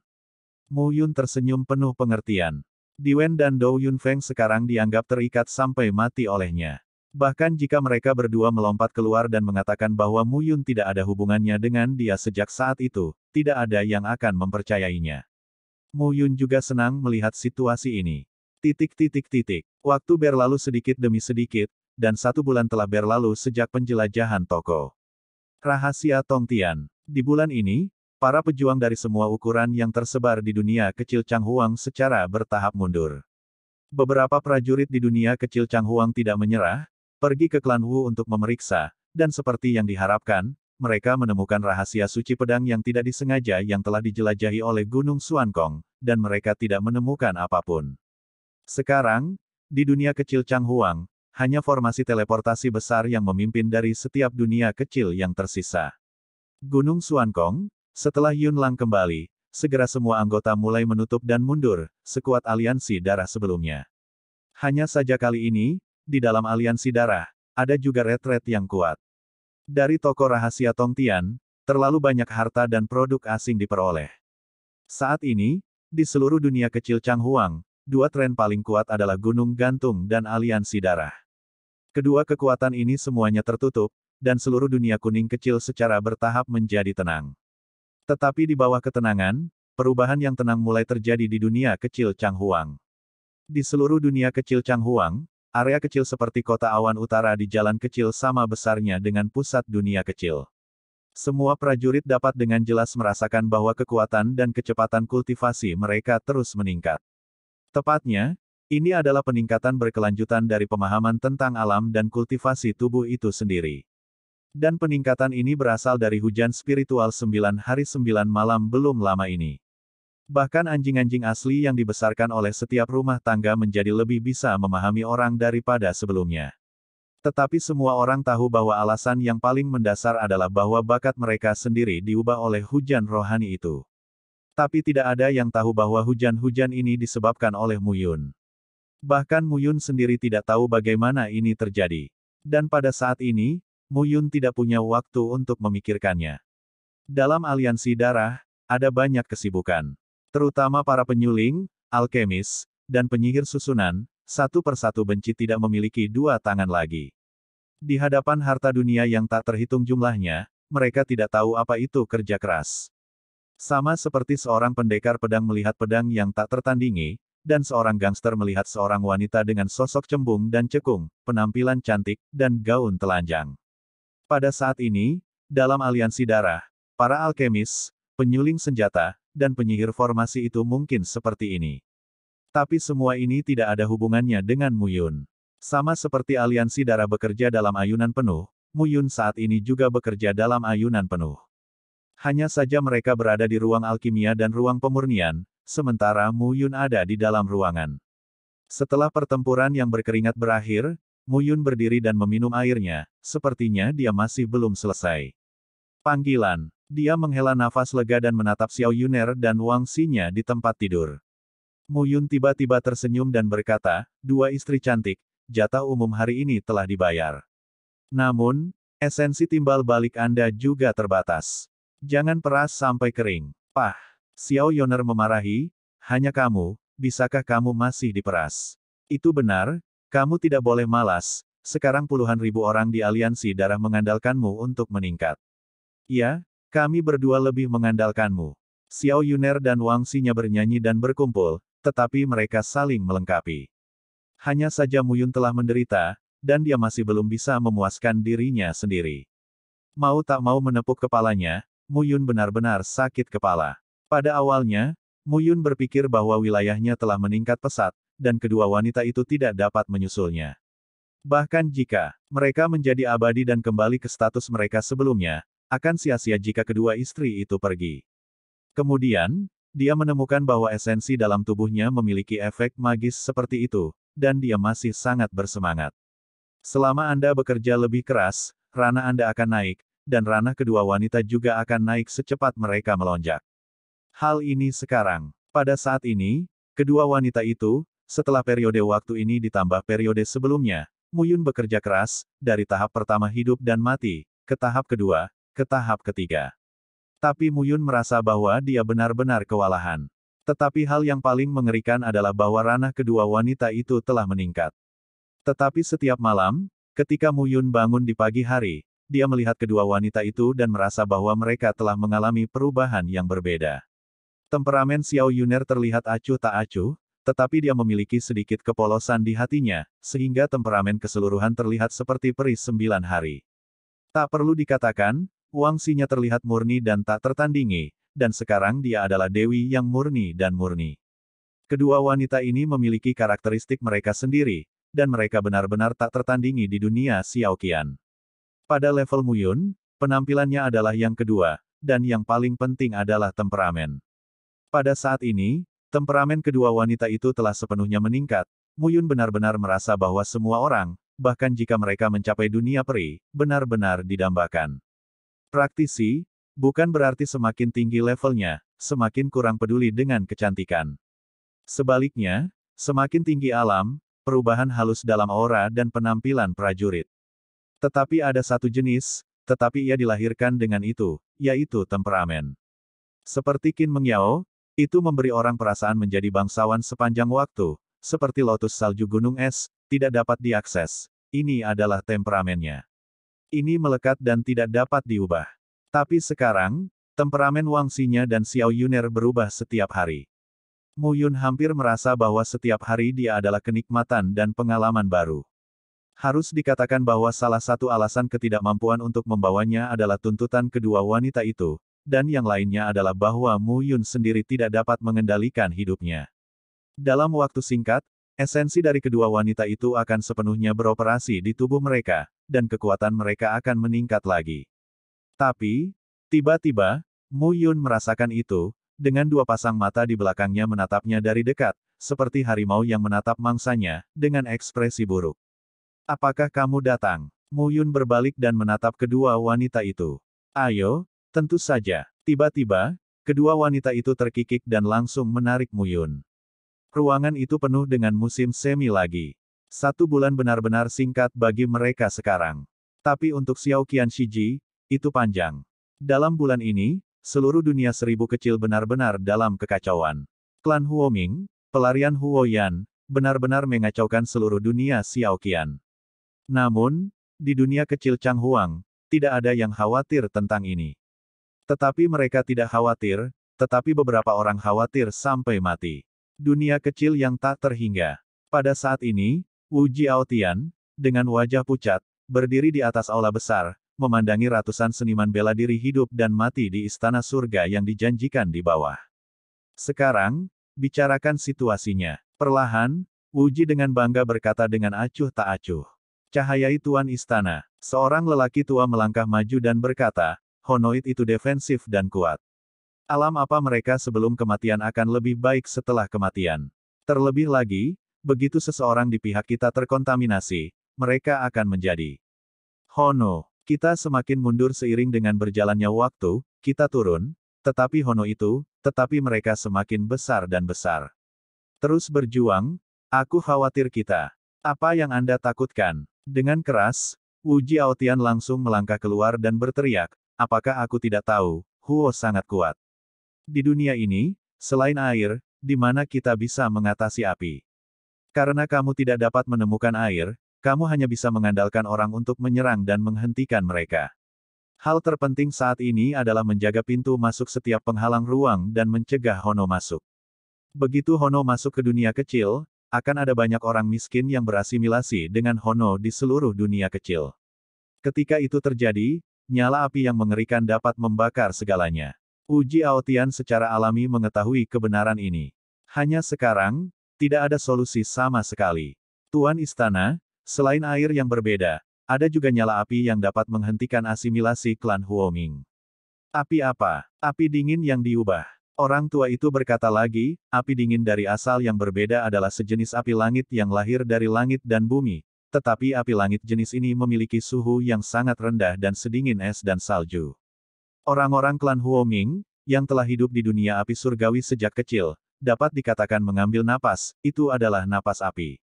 Mu Yun tersenyum penuh pengertian. Diwen dan Dou Yunfeng sekarang dianggap terikat sampai mati olehnya. Bahkan jika mereka berdua melompat keluar dan mengatakan bahwa Mu Yun tidak ada hubungannya dengan dia sejak saat itu, tidak ada yang akan mempercayainya. Mu Yun juga senang melihat situasi ini. Titik titik titik. Waktu berlalu sedikit demi sedikit, dan satu bulan telah berlalu sejak penjelajahan toko. Rahasia Tongtian. Di bulan ini, Para pejuang dari semua ukuran yang tersebar di dunia kecil Changhuang secara bertahap mundur. Beberapa prajurit di dunia kecil Changhuang tidak menyerah, pergi ke klan Wu untuk memeriksa, dan seperti yang diharapkan, mereka menemukan rahasia suci pedang yang tidak disengaja yang telah dijelajahi oleh Gunung Suankong, dan mereka tidak menemukan apapun. Sekarang, di dunia kecil Changhuang, hanya formasi teleportasi besar yang memimpin dari setiap dunia kecil yang tersisa. Gunung Suankong, setelah Yun Lang kembali, segera semua anggota mulai menutup dan mundur, sekuat aliansi darah sebelumnya. Hanya saja kali ini, di dalam aliansi darah, ada juga retret yang kuat. Dari toko rahasia Tongtian, terlalu banyak harta dan produk asing diperoleh. Saat ini, di seluruh dunia kecil Chang Huang, dua tren paling kuat adalah Gunung Gantung dan Aliansi Darah. Kedua kekuatan ini semuanya tertutup, dan seluruh dunia kuning kecil secara bertahap menjadi tenang. Tetapi di bawah ketenangan, perubahan yang tenang mulai terjadi di dunia kecil Changhuang. Di seluruh dunia kecil Changhuang, area kecil seperti kota awan utara di jalan kecil sama besarnya dengan pusat dunia kecil. Semua prajurit dapat dengan jelas merasakan bahwa kekuatan dan kecepatan kultivasi mereka terus meningkat. Tepatnya, ini adalah peningkatan berkelanjutan dari pemahaman tentang alam dan kultivasi tubuh itu sendiri. Dan peningkatan ini berasal dari hujan spiritual sembilan hari sembilan malam belum lama ini. Bahkan anjing-anjing asli yang dibesarkan oleh setiap rumah tangga menjadi lebih bisa memahami orang daripada sebelumnya. Tetapi semua orang tahu bahwa alasan yang paling mendasar adalah bahwa bakat mereka sendiri diubah oleh hujan rohani itu. Tapi tidak ada yang tahu bahwa hujan-hujan ini disebabkan oleh Muyun. Bahkan Muyun sendiri tidak tahu bagaimana ini terjadi. Dan pada saat ini, Muyun tidak punya waktu untuk memikirkannya. Dalam aliansi darah, ada banyak kesibukan. Terutama para penyuling, alkemis, dan penyihir susunan, satu persatu benci tidak memiliki dua tangan lagi. Di hadapan harta dunia yang tak terhitung jumlahnya, mereka tidak tahu apa itu kerja keras. Sama seperti seorang pendekar pedang melihat pedang yang tak tertandingi, dan seorang gangster melihat seorang wanita dengan sosok cembung dan cekung, penampilan cantik, dan gaun telanjang. Pada saat ini, dalam aliansi darah, para alkemis, penyuling senjata, dan penyihir formasi itu mungkin seperti ini. Tapi semua ini tidak ada hubungannya dengan Muyun. Sama seperti aliansi darah bekerja dalam ayunan penuh, Muyun saat ini juga bekerja dalam ayunan penuh. Hanya saja mereka berada di ruang alkimia dan ruang pemurnian, sementara Muyun ada di dalam ruangan. Setelah pertempuran yang berkeringat berakhir, Muyun berdiri dan meminum airnya, sepertinya dia masih belum selesai. Panggilan. Dia menghela nafas lega dan menatap Xiao Yuner dan Wang Xinya di tempat tidur. Muyun tiba-tiba tersenyum dan berkata, dua istri cantik, jatah umum hari ini telah dibayar. Namun, esensi timbal balik Anda juga terbatas. Jangan peras sampai kering. Pah! Xiao Yuner memarahi, hanya kamu, bisakah kamu masih diperas? Itu benar, kamu tidak boleh malas, sekarang puluhan ribu orang di aliansi darah mengandalkanmu untuk meningkat. Ya, kami berdua lebih mengandalkanmu. Xiao Yuner dan Wang Xinya bernyanyi dan berkumpul, tetapi mereka saling melengkapi. Hanya saja Muyun telah menderita, dan dia masih belum bisa memuaskan dirinya sendiri. Mau tak mau menepuk kepalanya, Muyun benar-benar sakit kepala. Pada awalnya, Muyun berpikir bahwa wilayahnya telah meningkat pesat, dan kedua wanita itu tidak dapat menyusulnya. Bahkan jika mereka menjadi abadi dan kembali ke status mereka sebelumnya, akan sia-sia jika kedua istri itu pergi. Kemudian, dia menemukan bahwa esensi dalam tubuhnya memiliki efek magis seperti itu, dan dia masih sangat bersemangat. Selama Anda bekerja lebih keras, rana Anda akan naik, dan ranah kedua wanita juga akan naik secepat mereka melonjak. Hal ini sekarang. Pada saat ini, kedua wanita itu, setelah periode waktu ini ditambah periode sebelumnya, Muyun bekerja keras, dari tahap pertama hidup dan mati, ke tahap kedua, ke tahap ketiga. Tapi Muyun merasa bahwa dia benar-benar kewalahan. Tetapi hal yang paling mengerikan adalah bahwa ranah kedua wanita itu telah meningkat. Tetapi setiap malam, ketika Muyun bangun di pagi hari, dia melihat kedua wanita itu dan merasa bahwa mereka telah mengalami perubahan yang berbeda. Temperamen Xiao Yuner terlihat acuh tak acuh, tetapi dia memiliki sedikit kepolosan di hatinya, sehingga temperamen keseluruhan terlihat seperti peri sembilan hari. Tak perlu dikatakan, Wang Sinya terlihat murni dan tak tertandingi, dan sekarang dia adalah dewi yang murni dan murni. Kedua wanita ini memiliki karakteristik mereka sendiri, dan mereka benar-benar tak tertandingi di dunia Xiaoqian. Pada level Muyun, penampilannya adalah yang kedua, dan yang paling penting adalah temperamen. Pada saat ini, Temperamen kedua wanita itu telah sepenuhnya meningkat, Muyun benar-benar merasa bahwa semua orang, bahkan jika mereka mencapai dunia peri, benar-benar didambakan. Praktisi, bukan berarti semakin tinggi levelnya, semakin kurang peduli dengan kecantikan. Sebaliknya, semakin tinggi alam, perubahan halus dalam aura dan penampilan prajurit. Tetapi ada satu jenis, tetapi ia dilahirkan dengan itu, yaitu temperamen. Seperti Qin Mengyao, itu memberi orang perasaan menjadi bangsawan sepanjang waktu, seperti lotus salju gunung es, tidak dapat diakses. Ini adalah temperamennya. Ini melekat dan tidak dapat diubah. Tapi sekarang, temperamen Wangsinya dan Xiao Yuner berubah setiap hari. Mu Yun hampir merasa bahwa setiap hari dia adalah kenikmatan dan pengalaman baru. Harus dikatakan bahwa salah satu alasan ketidakmampuan untuk membawanya adalah tuntutan kedua wanita itu, dan yang lainnya adalah bahwa Mu Yun sendiri tidak dapat mengendalikan hidupnya. Dalam waktu singkat, esensi dari kedua wanita itu akan sepenuhnya beroperasi di tubuh mereka, dan kekuatan mereka akan meningkat lagi. Tapi, tiba-tiba, Mu Yun merasakan itu, dengan dua pasang mata di belakangnya menatapnya dari dekat, seperti harimau yang menatap mangsanya, dengan ekspresi buruk. Apakah kamu datang? Mu Yun berbalik dan menatap kedua wanita itu. Ayo, Tentu saja, tiba-tiba, kedua wanita itu terkikik dan langsung menarik Muyun. Ruangan itu penuh dengan musim semi lagi. Satu bulan benar-benar singkat bagi mereka sekarang. Tapi untuk Xiao Qian Shiji, itu panjang. Dalam bulan ini, seluruh dunia seribu kecil benar-benar dalam kekacauan. Klan Huoming, pelarian Huo Yan, benar-benar mengacaukan seluruh dunia Xiao Qian. Namun, di dunia kecil Chang Huang, tidak ada yang khawatir tentang ini. Tetapi mereka tidak khawatir, tetapi beberapa orang khawatir sampai mati. Dunia kecil yang tak terhingga. Pada saat ini, Wu Jiaotian, dengan wajah pucat, berdiri di atas aula besar, memandangi ratusan seniman bela diri hidup dan mati di istana surga yang dijanjikan di bawah. Sekarang, bicarakan situasinya. Perlahan, Wuji dengan bangga berkata dengan acuh tak acuh. Cahayai Tuan Istana, seorang lelaki tua melangkah maju dan berkata, Honoid itu defensif dan kuat. Alam apa mereka sebelum kematian akan lebih baik setelah kematian. Terlebih lagi, begitu seseorang di pihak kita terkontaminasi, mereka akan menjadi Hono. Kita semakin mundur seiring dengan berjalannya waktu, kita turun, tetapi Hono itu, tetapi mereka semakin besar dan besar. Terus berjuang, aku khawatir kita. Apa yang Anda takutkan? Dengan keras, Wu Jiaotian langsung melangkah keluar dan berteriak, Apakah aku tidak tahu, Huo sangat kuat. Di dunia ini, selain air, di mana kita bisa mengatasi api. Karena kamu tidak dapat menemukan air, kamu hanya bisa mengandalkan orang untuk menyerang dan menghentikan mereka. Hal terpenting saat ini adalah menjaga pintu masuk setiap penghalang ruang dan mencegah Hono masuk. Begitu Hono masuk ke dunia kecil, akan ada banyak orang miskin yang berasimilasi dengan Hono di seluruh dunia kecil. Ketika itu terjadi, nyala api yang mengerikan dapat membakar segalanya. Uji Aotian secara alami mengetahui kebenaran ini. Hanya sekarang, tidak ada solusi sama sekali. Tuan Istana, selain air yang berbeda, ada juga nyala api yang dapat menghentikan asimilasi klan Huoming. Api apa? Api dingin yang diubah. Orang tua itu berkata lagi, api dingin dari asal yang berbeda adalah sejenis api langit yang lahir dari langit dan bumi, tetapi api langit jenis ini memiliki suhu yang sangat rendah dan sedingin es dan salju. Orang-orang klan Huoming, yang telah hidup di dunia api surgawi sejak kecil, dapat dikatakan mengambil napas, itu adalah napas api.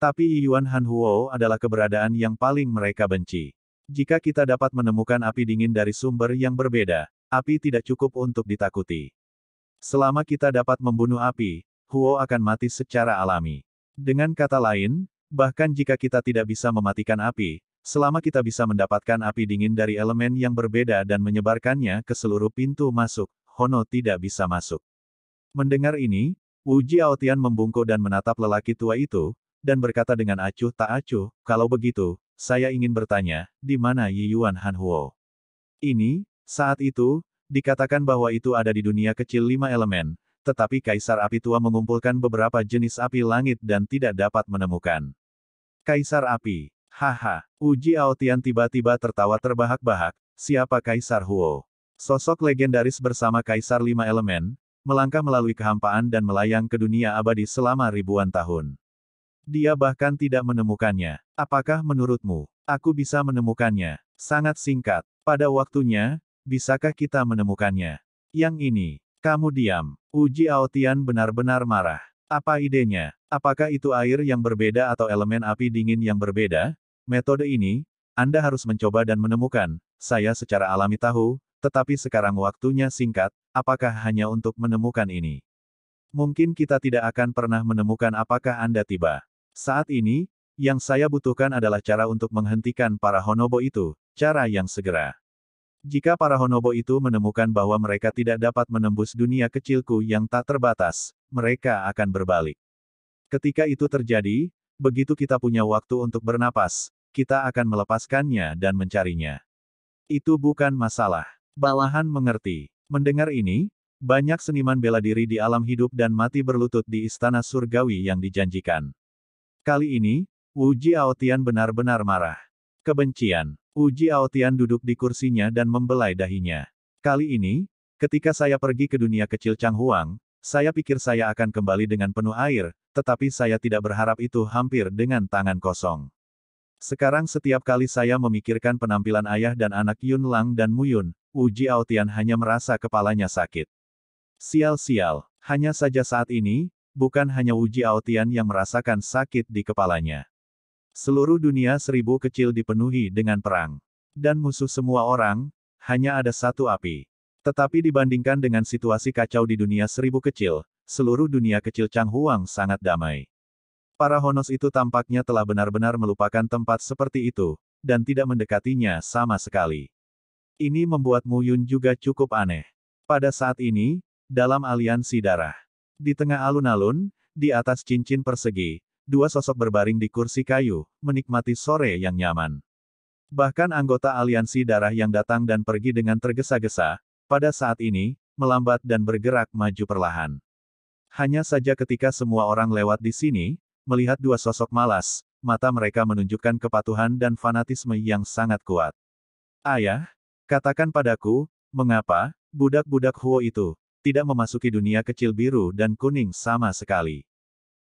Tapi Yuan Han Huo adalah keberadaan yang paling mereka benci. Jika kita dapat menemukan api dingin dari sumber yang berbeda, api tidak cukup untuk ditakuti. Selama kita dapat membunuh api, Huo akan mati secara alami. Dengan kata lain, Bahkan jika kita tidak bisa mematikan api, selama kita bisa mendapatkan api dingin dari elemen yang berbeda dan menyebarkannya ke seluruh pintu masuk, Hono tidak bisa masuk. Mendengar ini, Wu Jiaotian membungkuk dan menatap lelaki tua itu, dan berkata dengan acuh tak acuh, kalau begitu, saya ingin bertanya, di mana Yi Yuan Han Huo? Ini, saat itu, dikatakan bahwa itu ada di dunia kecil lima elemen, tetapi Kaisar Api Tua mengumpulkan beberapa jenis api langit dan tidak dapat menemukan. Kaisar Api. Haha. Uji Aotian tiba-tiba tertawa terbahak-bahak, siapa Kaisar Huo? Sosok legendaris bersama Kaisar Lima Elemen, melangkah melalui kehampaan dan melayang ke dunia abadi selama ribuan tahun. Dia bahkan tidak menemukannya. Apakah menurutmu, aku bisa menemukannya? Sangat singkat. Pada waktunya, bisakah kita menemukannya? Yang ini, kamu diam. Uji Aotian benar-benar marah. Apa idenya? Apakah itu air yang berbeda atau elemen api dingin yang berbeda? Metode ini, Anda harus mencoba dan menemukan. Saya secara alami tahu, tetapi sekarang waktunya singkat, apakah hanya untuk menemukan ini? Mungkin kita tidak akan pernah menemukan apakah Anda tiba. Saat ini, yang saya butuhkan adalah cara untuk menghentikan para honobo itu, cara yang segera. Jika para honobo itu menemukan bahwa mereka tidak dapat menembus dunia kecilku yang tak terbatas, mereka akan berbalik. Ketika itu terjadi, begitu kita punya waktu untuk bernapas, kita akan melepaskannya dan mencarinya. Itu bukan masalah. Balahan mengerti. Mendengar ini, banyak seniman bela diri di alam hidup dan mati berlutut di istana surgawi yang dijanjikan. Kali ini, Wu Jiaotian benar-benar marah. Kebencian. Wu Jiaotian duduk di kursinya dan membelai dahinya. Kali ini, ketika saya pergi ke dunia kecil Chang Huang, saya pikir saya akan kembali dengan penuh air, tetapi saya tidak berharap itu hampir dengan tangan kosong. Sekarang setiap kali saya memikirkan penampilan ayah dan anak Yun Lang dan Mu Yun, Wu Aotian hanya merasa kepalanya sakit. Sial-sial, hanya saja saat ini, bukan hanya Wu Aotian yang merasakan sakit di kepalanya. Seluruh dunia seribu kecil dipenuhi dengan perang. Dan musuh semua orang, hanya ada satu api. Tetapi dibandingkan dengan situasi kacau di dunia seribu kecil, seluruh dunia kecil Chang Huang sangat damai. Para Honos itu tampaknya telah benar-benar melupakan tempat seperti itu, dan tidak mendekatinya sama sekali. Ini membuat Mu Yun juga cukup aneh. Pada saat ini, dalam aliansi darah, di tengah alun-alun, di atas cincin persegi, dua sosok berbaring di kursi kayu, menikmati sore yang nyaman. Bahkan anggota aliansi darah yang datang dan pergi dengan tergesa-gesa, pada saat ini, melambat dan bergerak maju perlahan. Hanya saja ketika semua orang lewat di sini, melihat dua sosok malas, mata mereka menunjukkan kepatuhan dan fanatisme yang sangat kuat. Ayah, katakan padaku, mengapa, budak-budak Huo itu, tidak memasuki dunia kecil biru dan kuning sama sekali.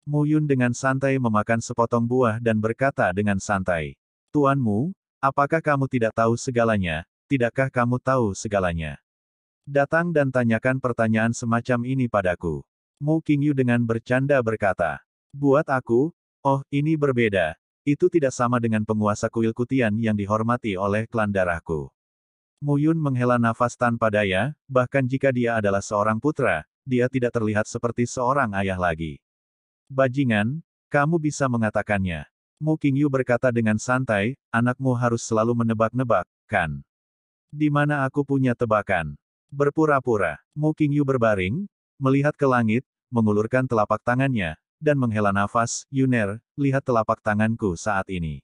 Muyun dengan santai memakan sepotong buah dan berkata dengan santai, Tuanmu, apakah kamu tidak tahu segalanya, tidakkah kamu tahu segalanya? Datang dan tanyakan pertanyaan semacam ini padaku. Mu Qingyu dengan bercanda berkata. Buat aku, oh, ini berbeda. Itu tidak sama dengan penguasa kuil Kutian yang dihormati oleh klan darahku. Mu Yun menghela nafas tanpa daya, bahkan jika dia adalah seorang putra, dia tidak terlihat seperti seorang ayah lagi. Bajingan, kamu bisa mengatakannya. Mu Qingyu berkata dengan santai, anakmu harus selalu menebak-nebak, kan? Di mana aku punya tebakan? Berpura-pura, Mu Qingyu berbaring, melihat ke langit, mengulurkan telapak tangannya, dan menghela nafas, Yuner, lihat telapak tanganku saat ini.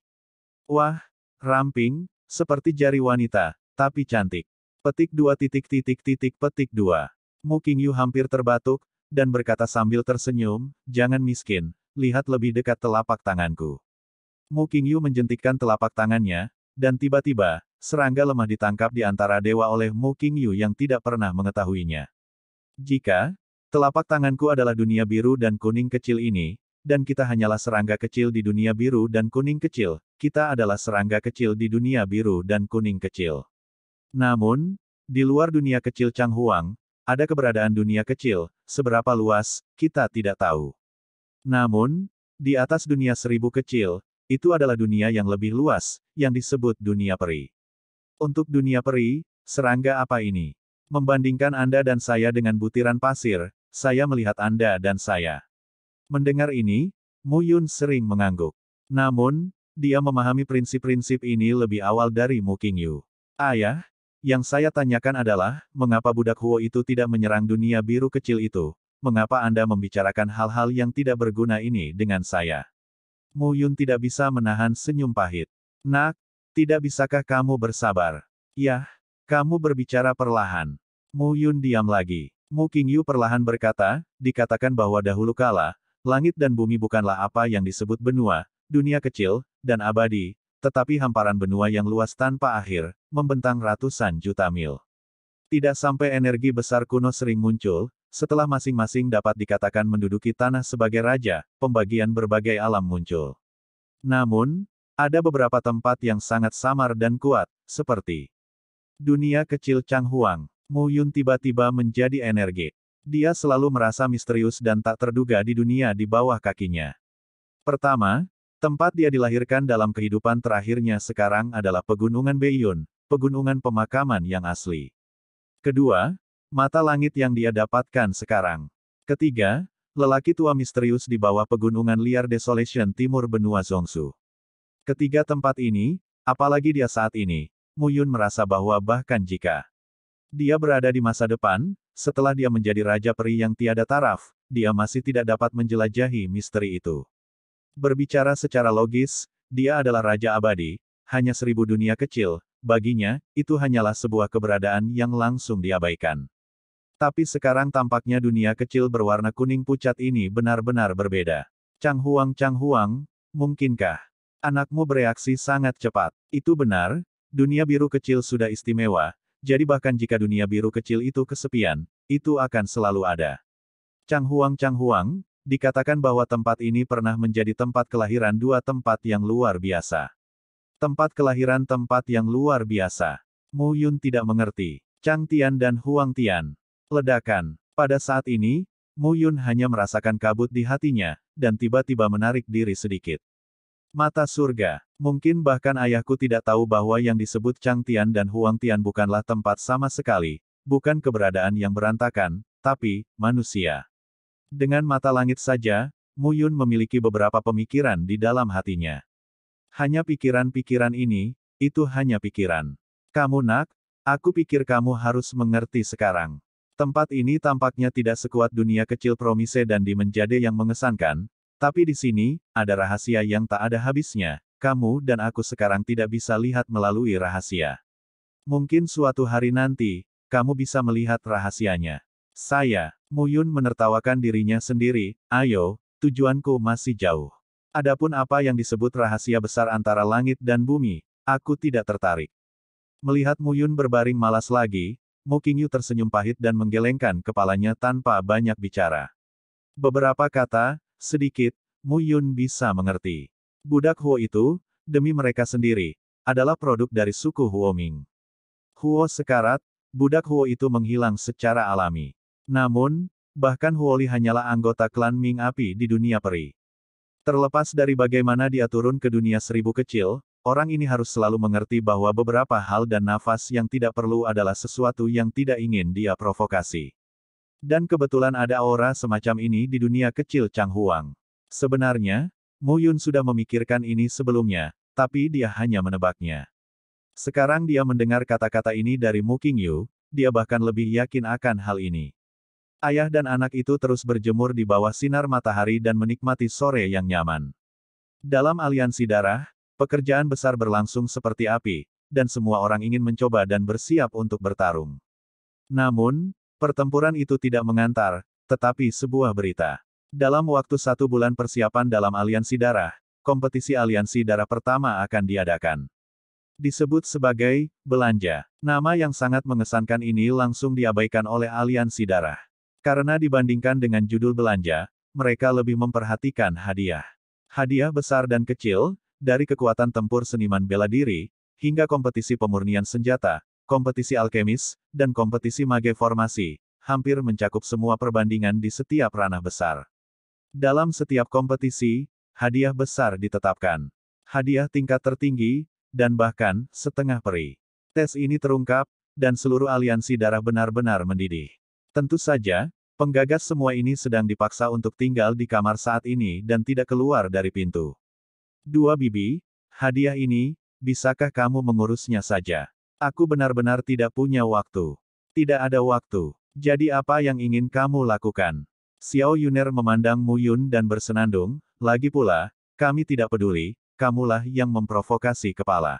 Wah, ramping, seperti jari wanita, tapi cantik. Petik dua titik titik titik petik dua. Mu Qingyu hampir terbatuk, dan berkata sambil tersenyum, jangan miskin, lihat lebih dekat telapak tanganku. Mu Qingyu menjentikkan telapak tangannya, dan tiba-tiba, serangga lemah ditangkap di antara dewa oleh Mu Qingyu yang tidak pernah mengetahuinya. Jika telapak tanganku adalah dunia biru dan kuning kecil ini, dan kita hanyalah serangga kecil di dunia biru dan kuning kecil, kita adalah serangga kecil di dunia biru dan kuning kecil. Namun, di luar dunia kecil Chang Huang, ada keberadaan dunia kecil, seberapa luas, kita tidak tahu. Namun, di atas dunia seribu kecil, itu adalah dunia yang lebih luas, yang disebut dunia peri. Untuk dunia peri, serangga apa ini? Membandingkan Anda dan saya dengan butiran pasir, saya melihat Anda dan saya. Mendengar ini, Mu Yun sering mengangguk. Namun, dia memahami prinsip-prinsip ini lebih awal dari Mu Qingyu. Ayah, yang saya tanyakan adalah, mengapa budak Huo itu tidak menyerang dunia biru kecil itu? Mengapa Anda membicarakan hal-hal yang tidak berguna ini dengan saya? Mu Yun tidak bisa menahan senyum pahit. Nak, tidak bisakah kamu bersabar? Yah, kamu berbicara perlahan. Mu Yun diam lagi. Mu King Yu perlahan berkata, dikatakan bahwa dahulu kala, langit dan bumi bukanlah apa yang disebut benua, dunia kecil, dan abadi, tetapi hamparan benua yang luas tanpa akhir, membentang ratusan juta mil. Tidak sampai energi besar kuno sering muncul, setelah masing-masing dapat dikatakan menduduki tanah sebagai raja, pembagian berbagai alam muncul. Namun, ada beberapa tempat yang sangat samar dan kuat, seperti dunia kecil Chang Huang. Mu Yun tiba-tiba menjadi energi. Dia selalu merasa misterius dan tak terduga di dunia di bawah kakinya. Pertama, tempat dia dilahirkan dalam kehidupan terakhirnya sekarang adalah Pegunungan Beiyun, pegunungan pemakaman yang asli. Kedua, mata langit yang dia dapatkan sekarang. Ketiga, lelaki tua misterius di bawah pegunungan liar Desolation Timur Benua Zongsu. Ketiga tempat ini, apalagi dia saat ini, Muyun merasa bahwa bahkan jika dia berada di masa depan, setelah dia menjadi raja peri yang tiada taraf, dia masih tidak dapat menjelajahi misteri itu. Berbicara secara logis, dia adalah raja abadi, hanya seribu dunia kecil, baginya, itu hanyalah sebuah keberadaan yang langsung diabaikan. Tapi sekarang tampaknya dunia kecil berwarna kuning pucat ini benar-benar berbeda. Chang Huang Chang Huang, mungkinkah? Anakmu bereaksi sangat cepat. Itu benar, dunia biru kecil sudah istimewa, jadi bahkan jika dunia biru kecil itu kesepian, itu akan selalu ada. Chang Huang Chang Huang, dikatakan bahwa tempat ini pernah menjadi tempat kelahiran dua tempat yang luar biasa. Tempat kelahiran tempat yang luar biasa. Mu Yun tidak mengerti. Chang Tian dan Huang Tian. Ledakan. Pada saat ini, Mu Yun hanya merasakan kabut di hatinya, dan tiba-tiba menarik diri sedikit. Mata surga. Mungkin bahkan ayahku tidak tahu bahwa yang disebut Chang Tian dan Huang Tian bukanlah tempat sama sekali, bukan keberadaan yang berantakan, tapi manusia. Dengan mata langit saja, Mu Yun memiliki beberapa pemikiran di dalam hatinya. Hanya pikiran-pikiran ini, itu hanya pikiran. Kamu nak, aku pikir kamu harus mengerti sekarang. Tempat ini tampaknya tidak sekuat dunia kecil Promise dan di menjadi yang mengesankan, tapi di sini, ada rahasia yang tak ada habisnya. Kamu dan aku sekarang tidak bisa lihat melalui rahasia. Mungkin suatu hari nanti, kamu bisa melihat rahasianya. Saya, Muyun menertawakan dirinya sendiri, ayo, tujuanku masih jauh. Adapun apa yang disebut rahasia besar antara langit dan bumi, aku tidak tertarik. Melihat Muyun berbaring malas lagi, Mukingyu tersenyum pahit dan menggelengkan kepalanya tanpa banyak bicara. Beberapa kata, Sedikit, Mu Yun bisa mengerti. Budak Huo itu, demi mereka sendiri, adalah produk dari suku Huoming. Huo sekarat, budak Huo itu menghilang secara alami. Namun, bahkan Huoli hanyalah anggota klan Ming Api di dunia peri. Terlepas dari bagaimana dia turun ke dunia seribu kecil, orang ini harus selalu mengerti bahwa beberapa hal dan nafas yang tidak perlu adalah sesuatu yang tidak ingin dia provokasi. Dan kebetulan ada aura semacam ini di dunia kecil Chang Huang. Sebenarnya, Mu Yun sudah memikirkan ini sebelumnya, tapi dia hanya menebaknya. Sekarang dia mendengar kata-kata ini dari Mu Yu, dia bahkan lebih yakin akan hal ini. Ayah dan anak itu terus berjemur di bawah sinar matahari dan menikmati sore yang nyaman. Dalam aliansi darah, pekerjaan besar berlangsung seperti api, dan semua orang ingin mencoba dan bersiap untuk bertarung. Namun, Pertempuran itu tidak mengantar, tetapi sebuah berita. Dalam waktu satu bulan persiapan dalam aliansi darah, kompetisi aliansi darah pertama akan diadakan. Disebut sebagai belanja. Nama yang sangat mengesankan ini langsung diabaikan oleh aliansi darah. Karena dibandingkan dengan judul belanja, mereka lebih memperhatikan hadiah. Hadiah besar dan kecil, dari kekuatan tempur seniman bela diri, hingga kompetisi pemurnian senjata, kompetisi alkemis, dan kompetisi mage formasi, hampir mencakup semua perbandingan di setiap ranah besar. Dalam setiap kompetisi, hadiah besar ditetapkan. Hadiah tingkat tertinggi, dan bahkan, setengah peri. Tes ini terungkap, dan seluruh aliansi darah benar-benar mendidih. Tentu saja, penggagas semua ini sedang dipaksa untuk tinggal di kamar saat ini dan tidak keluar dari pintu. Dua bibi, hadiah ini, bisakah kamu mengurusnya saja? Aku benar-benar tidak punya waktu. Tidak ada waktu. Jadi apa yang ingin kamu lakukan? Xiao Yuner memandang Mu Yun dan bersenandung, lagi pula, kami tidak peduli, kamulah yang memprovokasi kepala.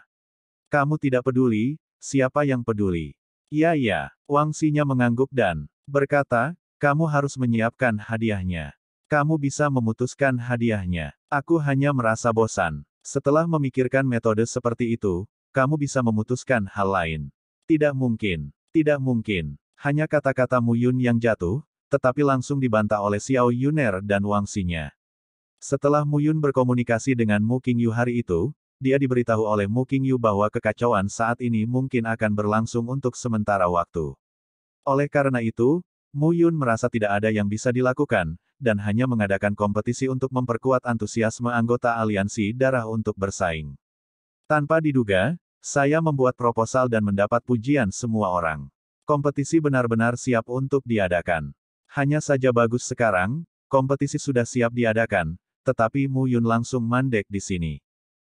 Kamu tidak peduli, siapa yang peduli? Iya iya, Wang Xinya mengangguk dan berkata, kamu harus menyiapkan hadiahnya. Kamu bisa memutuskan hadiahnya. Aku hanya merasa bosan. Setelah memikirkan metode seperti itu, kamu bisa memutuskan hal lain. Tidak mungkin. Tidak mungkin. Hanya kata-kata Mu Yun yang jatuh, tetapi langsung dibantah oleh Xiao Yuner dan Wang Xinya. Setelah Mu Yun berkomunikasi dengan Mu Qingyu hari itu, dia diberitahu oleh Mu Qingyu bahwa kekacauan saat ini mungkin akan berlangsung untuk sementara waktu. Oleh karena itu, Mu Yun merasa tidak ada yang bisa dilakukan, dan hanya mengadakan kompetisi untuk memperkuat antusiasme anggota aliansi darah untuk bersaing. Tanpa diduga, saya membuat proposal dan mendapat pujian semua orang. Kompetisi benar-benar siap untuk diadakan. Hanya saja bagus sekarang, kompetisi sudah siap diadakan, tetapi Mu Yun langsung mandek di sini.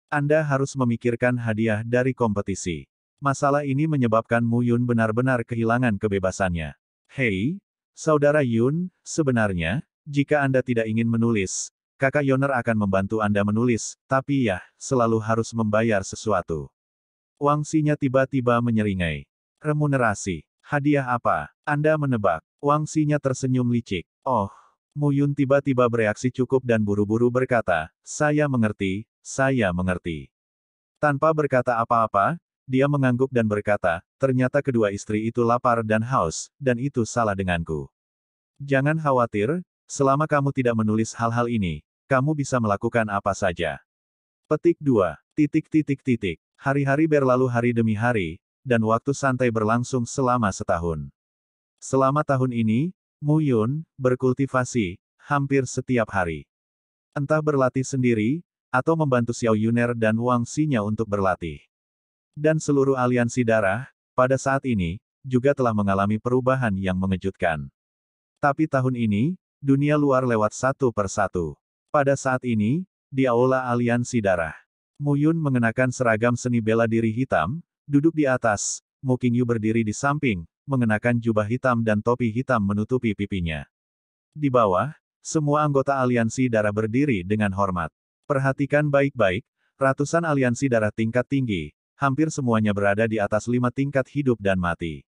Anda harus memikirkan hadiah dari kompetisi. Masalah ini menyebabkan Mu Yun benar-benar kehilangan kebebasannya. Hei, Saudara Yun, sebenarnya, jika Anda tidak ingin menulis, kakak Yoner akan membantu Anda menulis, tapi ya, selalu harus membayar sesuatu. Wangsinya tiba-tiba menyeringai. Remunerasi. Hadiah apa? Anda menebak. Wangsinya tersenyum licik. Oh. Muyun tiba-tiba bereaksi cukup dan buru-buru berkata, saya mengerti, saya mengerti. Tanpa berkata apa-apa, dia mengangguk dan berkata, ternyata kedua istri itu lapar dan haus, dan itu salah denganku. Jangan khawatir, Selama kamu tidak menulis hal-hal ini, kamu bisa melakukan apa saja. Petik 2. Titik titik titik. Hari-hari berlalu hari demi hari, dan waktu santai berlangsung selama setahun. Selama tahun ini, Mu Yun berkultivasi hampir setiap hari. Entah berlatih sendiri, atau membantu Xiao Yuner dan Wang Xinya untuk berlatih. Dan seluruh aliansi darah, pada saat ini, juga telah mengalami perubahan yang mengejutkan. Tapi tahun ini, dunia luar lewat satu persatu. Pada saat ini, di Aula Aliansi Darah, Muyun mengenakan seragam seni bela diri hitam, duduk di atas, Mu Qingyu berdiri di samping, mengenakan jubah hitam dan topi hitam menutupi pipinya. Di bawah, semua anggota aliansi darah berdiri dengan hormat. Perhatikan baik-baik, ratusan aliansi darah tingkat tinggi, hampir semuanya berada di atas lima tingkat hidup dan mati.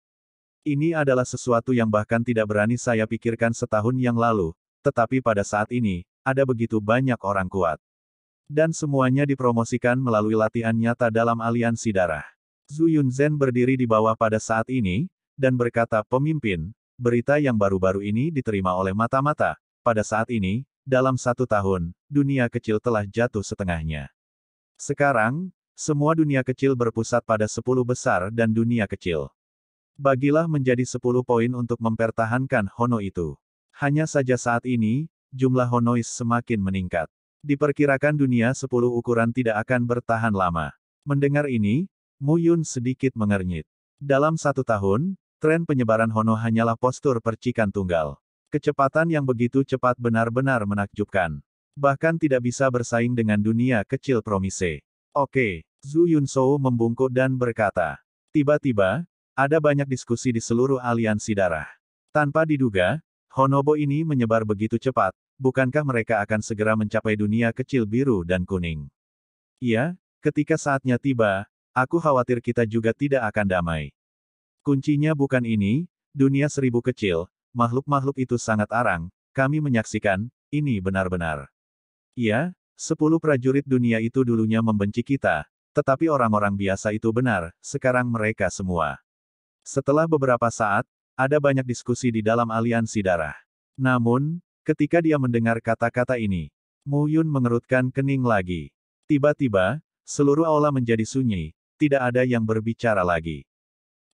Ini adalah sesuatu yang bahkan tidak berani saya pikirkan setahun yang lalu, tetapi pada saat ini, ada begitu banyak orang kuat. Dan semuanya dipromosikan melalui latihan nyata dalam aliansi darah. Zhu Yunzhen berdiri di bawah pada saat ini, dan berkata pemimpin, berita yang baru-baru ini diterima oleh mata-mata, pada saat ini, dalam satu tahun, dunia kecil telah jatuh setengahnya. Sekarang, semua dunia kecil berpusat pada sepuluh besar dan dunia kecil. Bagilah menjadi sepuluh poin untuk mempertahankan Hono itu. Hanya saja saat ini, jumlah Honois semakin meningkat. Diperkirakan dunia sepuluh ukuran tidak akan bertahan lama. Mendengar ini, Mu Yun sedikit mengernyit. Dalam satu tahun, tren penyebaran Hono hanyalah postur percikan tunggal. Kecepatan yang begitu cepat benar-benar menakjubkan. Bahkan tidak bisa bersaing dengan dunia kecil promise. Oke, Zhu Yunshou membungkuk dan berkata. Tiba-tiba, ada banyak diskusi di seluruh aliansi darah. Tanpa diduga, Honobo ini menyebar begitu cepat, bukankah mereka akan segera mencapai dunia kecil biru dan kuning? Iya, ketika saatnya tiba, aku khawatir kita juga tidak akan damai. Kuncinya bukan ini, dunia seribu kecil, makhluk-makhluk itu sangat arang, kami menyaksikan, ini benar-benar. Iya, sepuluh prajurit dunia itu dulunya membenci kita, tetapi orang-orang biasa itu benar, sekarang mereka semua. Setelah beberapa saat, ada banyak diskusi di dalam aliansi darah. Namun, Ketika dia mendengar kata-kata ini, Mu Yun mengerutkan kening lagi. Tiba-tiba, seluruh aula menjadi sunyi, tidak ada yang berbicara lagi.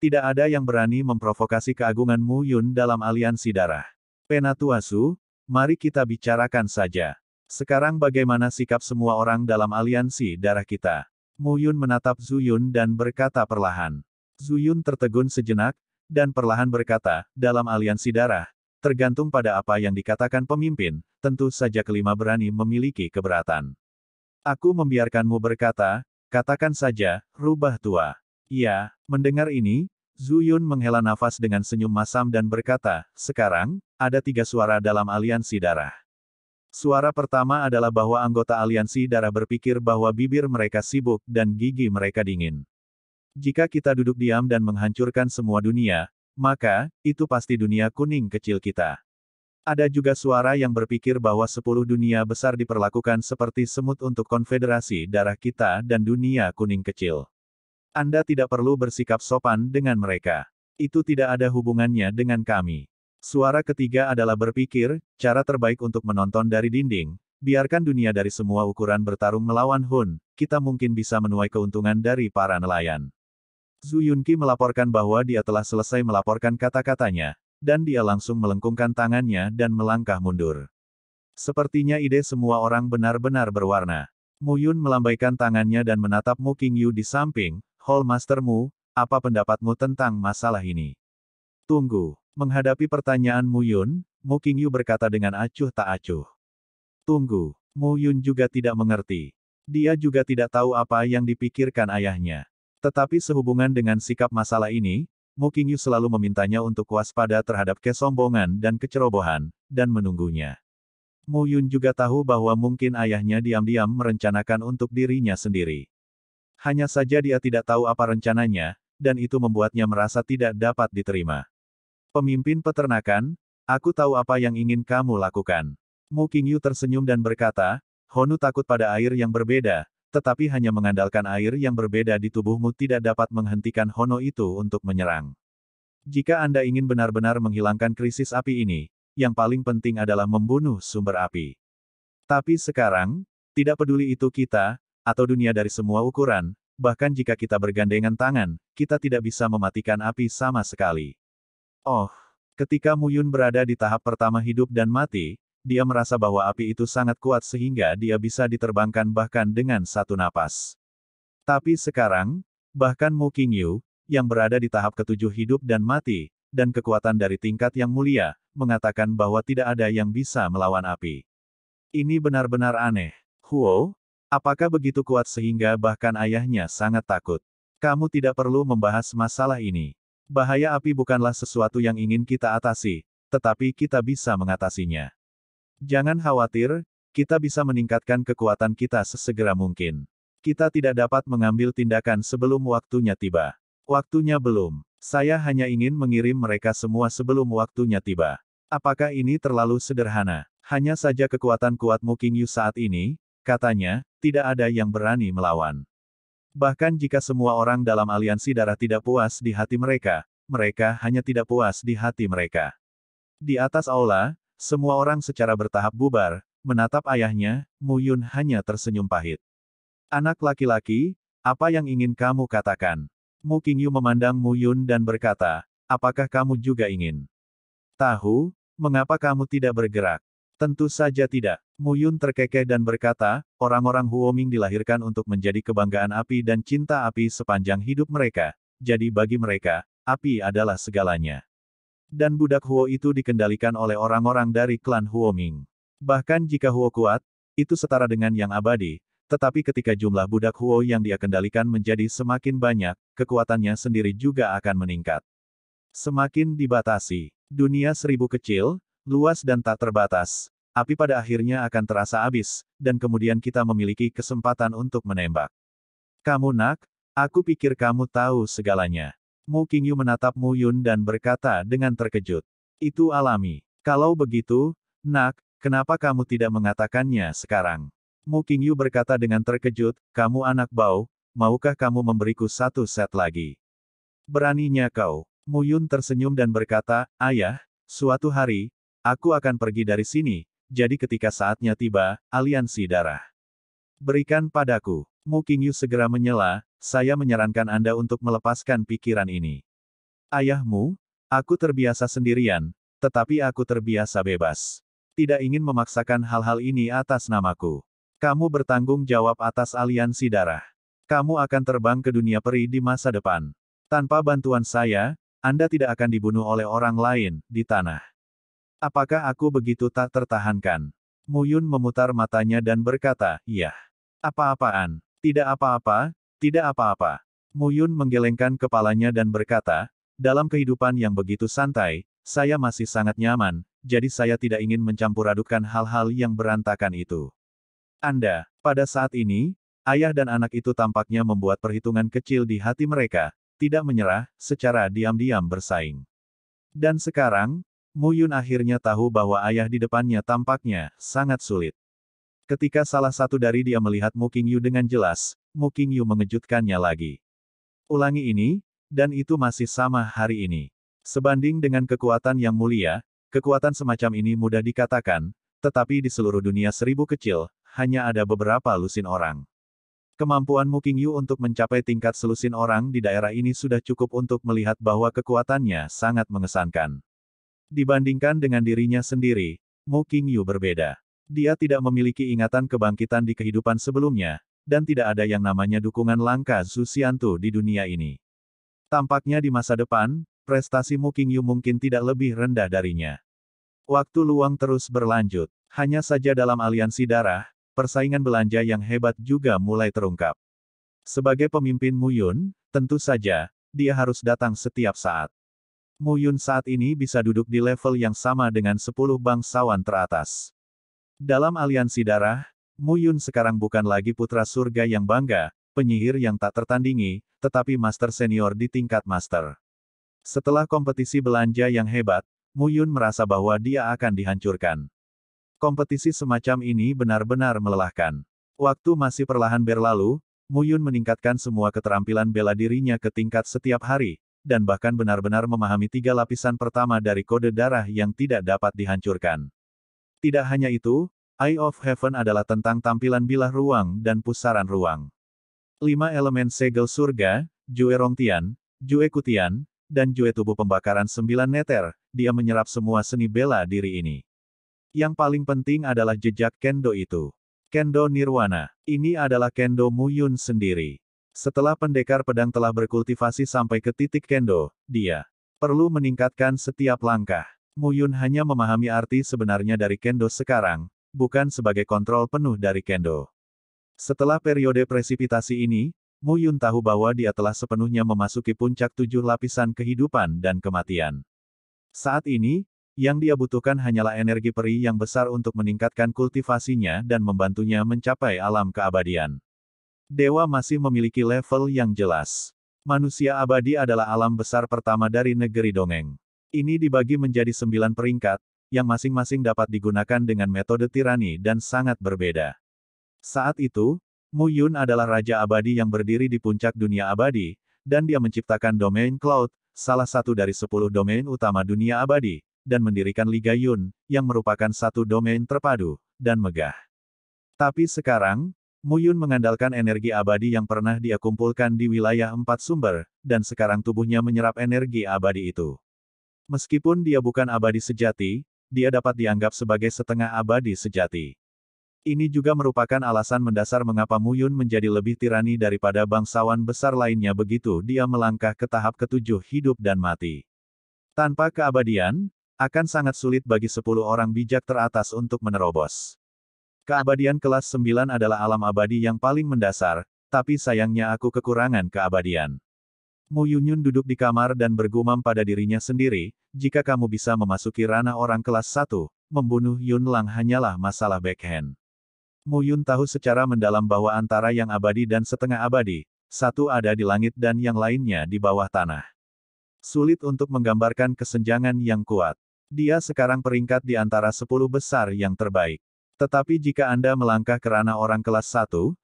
Tidak ada yang berani memprovokasi keagungan Mu Yun dalam aliansi darah. Penatua Su, mari kita bicarakan saja. Sekarang bagaimana sikap semua orang dalam aliansi darah kita? Mu Yun menatap Zuyun dan berkata perlahan. Zuyun tertegun sejenak, dan perlahan berkata, dalam aliansi darah, Tergantung pada apa yang dikatakan pemimpin, tentu saja kelima berani memiliki keberatan. Aku membiarkanmu berkata, katakan saja, rubah tua. Ya, mendengar ini, Zuyun menghela nafas dengan senyum masam dan berkata, sekarang, ada tiga suara dalam aliansi darah. Suara pertama adalah bahwa anggota aliansi darah berpikir bahwa bibir mereka sibuk dan gigi mereka dingin. Jika kita duduk diam dan menghancurkan semua dunia, maka, itu pasti dunia kuning kecil kita. Ada juga suara yang berpikir bahwa sepuluh dunia besar diperlakukan seperti semut untuk konfederasi darah kita dan dunia kuning kecil. Anda tidak perlu bersikap sopan dengan mereka. Itu tidak ada hubungannya dengan kami. Suara ketiga adalah berpikir, cara terbaik untuk menonton dari dinding, biarkan dunia dari semua ukuran bertarung melawan Hun, kita mungkin bisa menuai keuntungan dari para nelayan. Zhu Yunqi melaporkan bahwa dia telah selesai melaporkan kata-katanya, dan dia langsung melengkungkan tangannya dan melangkah mundur. Sepertinya ide semua orang benar-benar berwarna. Mu Yun melambaikan tangannya dan menatap Mu King Yu di samping, Hall Master Mu, apa pendapatmu tentang masalah ini? Tunggu. Menghadapi pertanyaan Mu Yun, Mu King Yu berkata dengan acuh tak acuh. Tunggu. Mu Yun juga tidak mengerti. Dia juga tidak tahu apa yang dipikirkan ayahnya. Tetapi sehubungan dengan sikap masalah ini, Mu Qingyu selalu memintanya untuk waspada terhadap kesombongan dan kecerobohan, dan menunggunya. Mu Yun juga tahu bahwa mungkin ayahnya diam-diam merencanakan untuk dirinya sendiri. Hanya saja dia tidak tahu apa rencananya, dan itu membuatnya merasa tidak dapat diterima. Pemimpin peternakan, aku tahu apa yang ingin kamu lakukan. Mu Qingyu tersenyum dan berkata, Honu takut pada air yang berbeda, tetapi hanya mengandalkan air yang berbeda di tubuhmu tidak dapat menghentikan Hono itu untuk menyerang. Jika Anda ingin benar-benar menghilangkan krisis api ini, yang paling penting adalah membunuh sumber api. Tapi sekarang, tidak peduli itu kita, atau dunia dari semua ukuran, bahkan jika kita bergandengan tangan, kita tidak bisa mematikan api sama sekali. Oh, ketika Muyun berada di tahap pertama hidup dan mati, dia merasa bahwa api itu sangat kuat sehingga dia bisa diterbangkan bahkan dengan satu napas. Tapi sekarang, bahkan Mu Qingyu, yang berada di tahap ketujuh hidup dan mati, dan kekuatan dari tingkat yang mulia, mengatakan bahwa tidak ada yang bisa melawan api. Ini benar-benar aneh. Huo, apakah begitu kuat sehingga bahkan ayahnya sangat takut? Kamu tidak perlu membahas masalah ini. Bahaya api bukanlah sesuatu yang ingin kita atasi, tetapi kita bisa mengatasinya. Jangan khawatir, kita bisa meningkatkan kekuatan kita sesegera mungkin. Kita tidak dapat mengambil tindakan sebelum waktunya tiba. Waktunya belum. Saya hanya ingin mengirim mereka semua sebelum waktunya tiba. Apakah ini terlalu sederhana? Hanya saja kekuatan kuat King Yu saat ini, katanya, tidak ada yang berani melawan. Bahkan jika semua orang dalam aliansi darah tidak puas di hati mereka, mereka hanya tidak puas di hati mereka. Di atas aula, semua orang secara bertahap bubar, menatap ayahnya, Mu Yun hanya tersenyum pahit. Anak laki-laki, apa yang ingin kamu katakan? Mu Qingyu memandang Mu Yun dan berkata, apakah kamu juga ingin? Tahu, mengapa kamu tidak bergerak? Tentu saja tidak. Mu Yun terkekeh dan berkata, orang-orang Huoming dilahirkan untuk menjadi kebanggaan api dan cinta api sepanjang hidup mereka. Jadi bagi mereka, api adalah segalanya dan budak Huo itu dikendalikan oleh orang-orang dari klan Huoming. Bahkan jika Huo kuat, itu setara dengan yang abadi, tetapi ketika jumlah budak Huo yang dia kendalikan menjadi semakin banyak, kekuatannya sendiri juga akan meningkat. Semakin dibatasi, dunia seribu kecil, luas dan tak terbatas, api pada akhirnya akan terasa habis, dan kemudian kita memiliki kesempatan untuk menembak. Kamu nak, aku pikir kamu tahu segalanya. Mu Qingyu menatap Mu Yun dan berkata dengan terkejut. Itu alami. Kalau begitu, nak, kenapa kamu tidak mengatakannya sekarang? Mu Qingyu berkata dengan terkejut, kamu anak bau, maukah kamu memberiku satu set lagi? Beraninya kau. Mu Yun tersenyum dan berkata, ayah, suatu hari, aku akan pergi dari sini, jadi ketika saatnya tiba, aliansi darah. Berikan padaku. Mu Qingyu segera menyela, saya menyarankan Anda untuk melepaskan pikiran ini. Ayahmu, aku terbiasa sendirian, tetapi aku terbiasa bebas. Tidak ingin memaksakan hal-hal ini atas namaku. Kamu bertanggung jawab atas aliansi darah. Kamu akan terbang ke dunia peri di masa depan. Tanpa bantuan saya, Anda tidak akan dibunuh oleh orang lain, di tanah. Apakah aku begitu tak tertahankan? Muyun memutar matanya dan berkata, iya. Apa-apaan? Tidak apa-apa, tidak apa-apa. Muyun menggelengkan kepalanya dan berkata, dalam kehidupan yang begitu santai, saya masih sangat nyaman, jadi saya tidak ingin mencampur adukan hal-hal yang berantakan itu. Anda, pada saat ini, ayah dan anak itu tampaknya membuat perhitungan kecil di hati mereka, tidak menyerah, secara diam-diam bersaing. Dan sekarang, Muyun akhirnya tahu bahwa ayah di depannya tampaknya sangat sulit. Ketika salah satu dari dia melihat Mu Qingyu dengan jelas, Mu Qingyu mengejutkannya lagi. Ulangi ini, dan itu masih sama hari ini. Sebanding dengan kekuatan yang mulia, kekuatan semacam ini mudah dikatakan, tetapi di seluruh dunia seribu kecil, hanya ada beberapa lusin orang. Kemampuan Mu Qingyu untuk mencapai tingkat selusin orang di daerah ini sudah cukup untuk melihat bahwa kekuatannya sangat mengesankan. Dibandingkan dengan dirinya sendiri, Mu Qingyu berbeda. Dia tidak memiliki ingatan kebangkitan di kehidupan sebelumnya, dan tidak ada yang namanya dukungan langka Zhu Xiantu di dunia ini. Tampaknya di masa depan, prestasi Mu Qingyu mungkin tidak lebih rendah darinya. Waktu luang terus berlanjut. Hanya saja dalam aliansi darah, persaingan belanja yang hebat juga mulai terungkap. Sebagai pemimpin Mu Yun, tentu saja, dia harus datang setiap saat. Mu Yun saat ini bisa duduk di level yang sama dengan 10 bangsawan teratas. Dalam aliansi darah, Mu Yun sekarang bukan lagi putra surga yang bangga, penyihir yang tak tertandingi, tetapi master senior di tingkat master. Setelah kompetisi belanja yang hebat, Mu Yun merasa bahwa dia akan dihancurkan. Kompetisi semacam ini benar-benar melelahkan. Waktu masih perlahan berlalu, Mu Yun meningkatkan semua keterampilan bela dirinya ke tingkat setiap hari, dan bahkan benar-benar memahami tiga lapisan pertama dari kode darah yang tidak dapat dihancurkan. Tidak hanya itu, Eye of Heaven adalah tentang tampilan bilah ruang dan pusaran ruang. Lima elemen segel surga, Jue Rongtian, Jue Kutian, dan Jue tubuh pembakaran sembilan neter, dia menyerap semua seni bela diri ini. Yang paling penting adalah jejak Kendo itu. Kendo Nirwana. Ini adalah Kendo Muyun sendiri. Setelah pendekar pedang telah berkultivasi sampai ke titik Kendo, dia perlu meningkatkan setiap langkah. Mu Yun hanya memahami arti sebenarnya dari kendo sekarang, bukan sebagai kontrol penuh dari kendo. Setelah periode presipitasi ini, Mu Yun tahu bahwa dia telah sepenuhnya memasuki puncak tujuh lapisan kehidupan dan kematian. Saat ini, yang dia butuhkan hanyalah energi peri yang besar untuk meningkatkan kultivasinya dan membantunya mencapai alam keabadian. Dewa masih memiliki level yang jelas. Manusia abadi adalah alam besar pertama dari negeri dongeng. Ini dibagi menjadi sembilan peringkat, yang masing-masing dapat digunakan dengan metode tirani dan sangat berbeda. Saat itu, Mu Yun adalah raja abadi yang berdiri di puncak dunia abadi, dan dia menciptakan domain cloud, salah satu dari sepuluh domain utama dunia abadi, dan mendirikan Liga Yun, yang merupakan satu domain terpadu, dan megah. Tapi sekarang, Mu Yun mengandalkan energi abadi yang pernah dia kumpulkan di wilayah empat sumber, dan sekarang tubuhnya menyerap energi abadi itu. Meskipun dia bukan abadi sejati, dia dapat dianggap sebagai setengah abadi sejati. Ini juga merupakan alasan mendasar mengapa Muyun menjadi lebih tirani daripada bangsawan besar lainnya begitu dia melangkah ke tahap ketujuh hidup dan mati. Tanpa keabadian, akan sangat sulit bagi sepuluh orang bijak teratas untuk menerobos. Keabadian kelas sembilan adalah alam abadi yang paling mendasar, tapi sayangnya aku kekurangan keabadian. Mu Yunyun duduk di kamar dan bergumam pada dirinya sendiri, jika kamu bisa memasuki ranah orang kelas 1, membunuh Yun Lang hanyalah masalah backhand. Mu Yun tahu secara mendalam bahwa antara yang abadi dan setengah abadi, satu ada di langit dan yang lainnya di bawah tanah. Sulit untuk menggambarkan kesenjangan yang kuat. Dia sekarang peringkat di antara 10 besar yang terbaik. Tetapi jika Anda melangkah ke ranah orang kelas 1, 10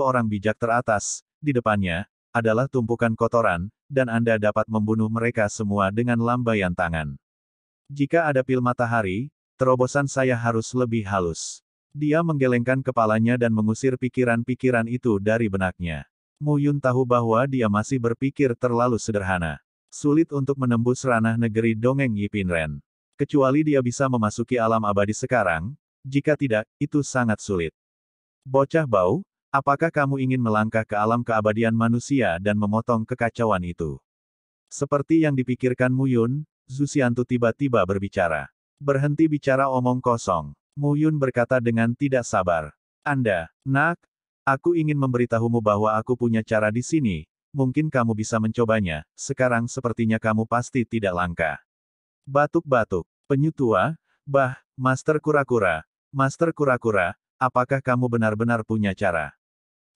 orang bijak teratas, di depannya, adalah tumpukan kotoran, dan Anda dapat membunuh mereka semua dengan lambaian tangan. Jika ada pil matahari, terobosan saya harus lebih halus. Dia menggelengkan kepalanya dan mengusir pikiran-pikiran itu dari benaknya. Mu Yun tahu bahwa dia masih berpikir terlalu sederhana. Sulit untuk menembus ranah negeri dongeng Yipinren. Kecuali dia bisa memasuki alam abadi sekarang, jika tidak, itu sangat sulit. Bocah bau, Apakah kamu ingin melangkah ke alam keabadian manusia dan memotong kekacauan itu? Seperti yang dipikirkan Muyun, Zusiantu tiba-tiba berbicara. Berhenti bicara omong kosong. Muyun berkata dengan tidak sabar. Anda, nak, aku ingin memberitahumu bahwa aku punya cara di sini, mungkin kamu bisa mencobanya, sekarang sepertinya kamu pasti tidak langka. Batuk-batuk, penyutua, bah, master kura-kura, master kura-kura, apakah kamu benar-benar punya cara?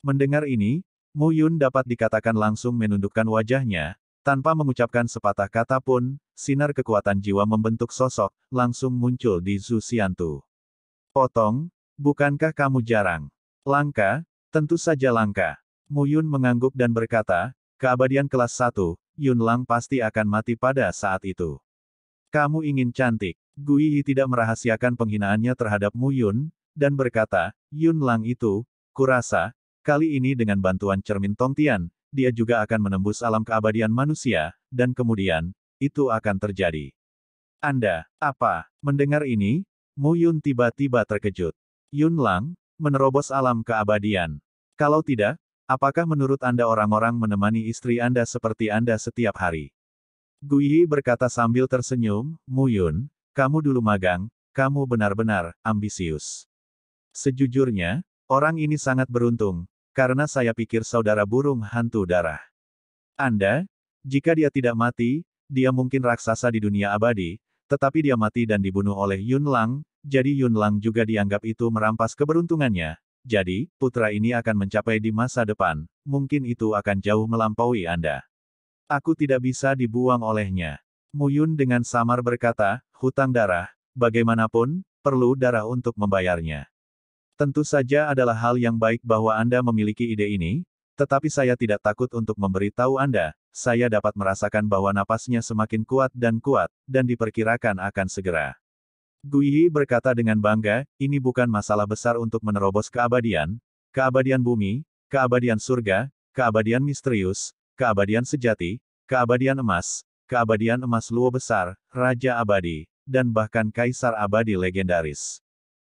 Mendengar ini, Mu Yun dapat dikatakan langsung menundukkan wajahnya, tanpa mengucapkan sepatah kata pun, sinar kekuatan jiwa membentuk sosok, langsung muncul di Zhu Xiantu. Potong, bukankah kamu jarang? Langka, tentu saja langka. Mu Yun mengangguk dan berkata, keabadian kelas 1, Yun Lang pasti akan mati pada saat itu. Kamu ingin cantik. Gui Yi tidak merahasiakan penghinaannya terhadap Mu Yun, dan berkata, Yun Lang itu, kurasa, kali ini dengan bantuan cermin Tongtian, dia juga akan menembus alam keabadian manusia, dan kemudian, itu akan terjadi. Anda, apa, mendengar ini? Mu Yun tiba-tiba terkejut. Yun Lang, menerobos alam keabadian. Kalau tidak, apakah menurut Anda orang-orang menemani istri Anda seperti Anda setiap hari? Guyi berkata sambil tersenyum, Mu Yun, kamu dulu magang, kamu benar-benar ambisius. Sejujurnya, orang ini sangat beruntung, karena saya pikir saudara burung hantu darah. Anda, jika dia tidak mati, dia mungkin raksasa di dunia abadi, tetapi dia mati dan dibunuh oleh Yun Lang, jadi Yun Lang juga dianggap itu merampas keberuntungannya. Jadi, putra ini akan mencapai di masa depan, mungkin itu akan jauh melampaui Anda. Aku tidak bisa dibuang olehnya. Mu Yun dengan samar berkata, hutang darah, bagaimanapun, perlu darah untuk membayarnya. Tentu saja adalah hal yang baik bahwa Anda memiliki ide ini, tetapi saya tidak takut untuk memberitahu Anda, saya dapat merasakan bahwa napasnya semakin kuat dan kuat, dan diperkirakan akan segera. Guihi berkata dengan bangga, ini bukan masalah besar untuk menerobos keabadian, keabadian bumi, keabadian surga, keabadian misterius, keabadian sejati, keabadian emas, keabadian emas luo besar, raja abadi, dan bahkan kaisar abadi legendaris.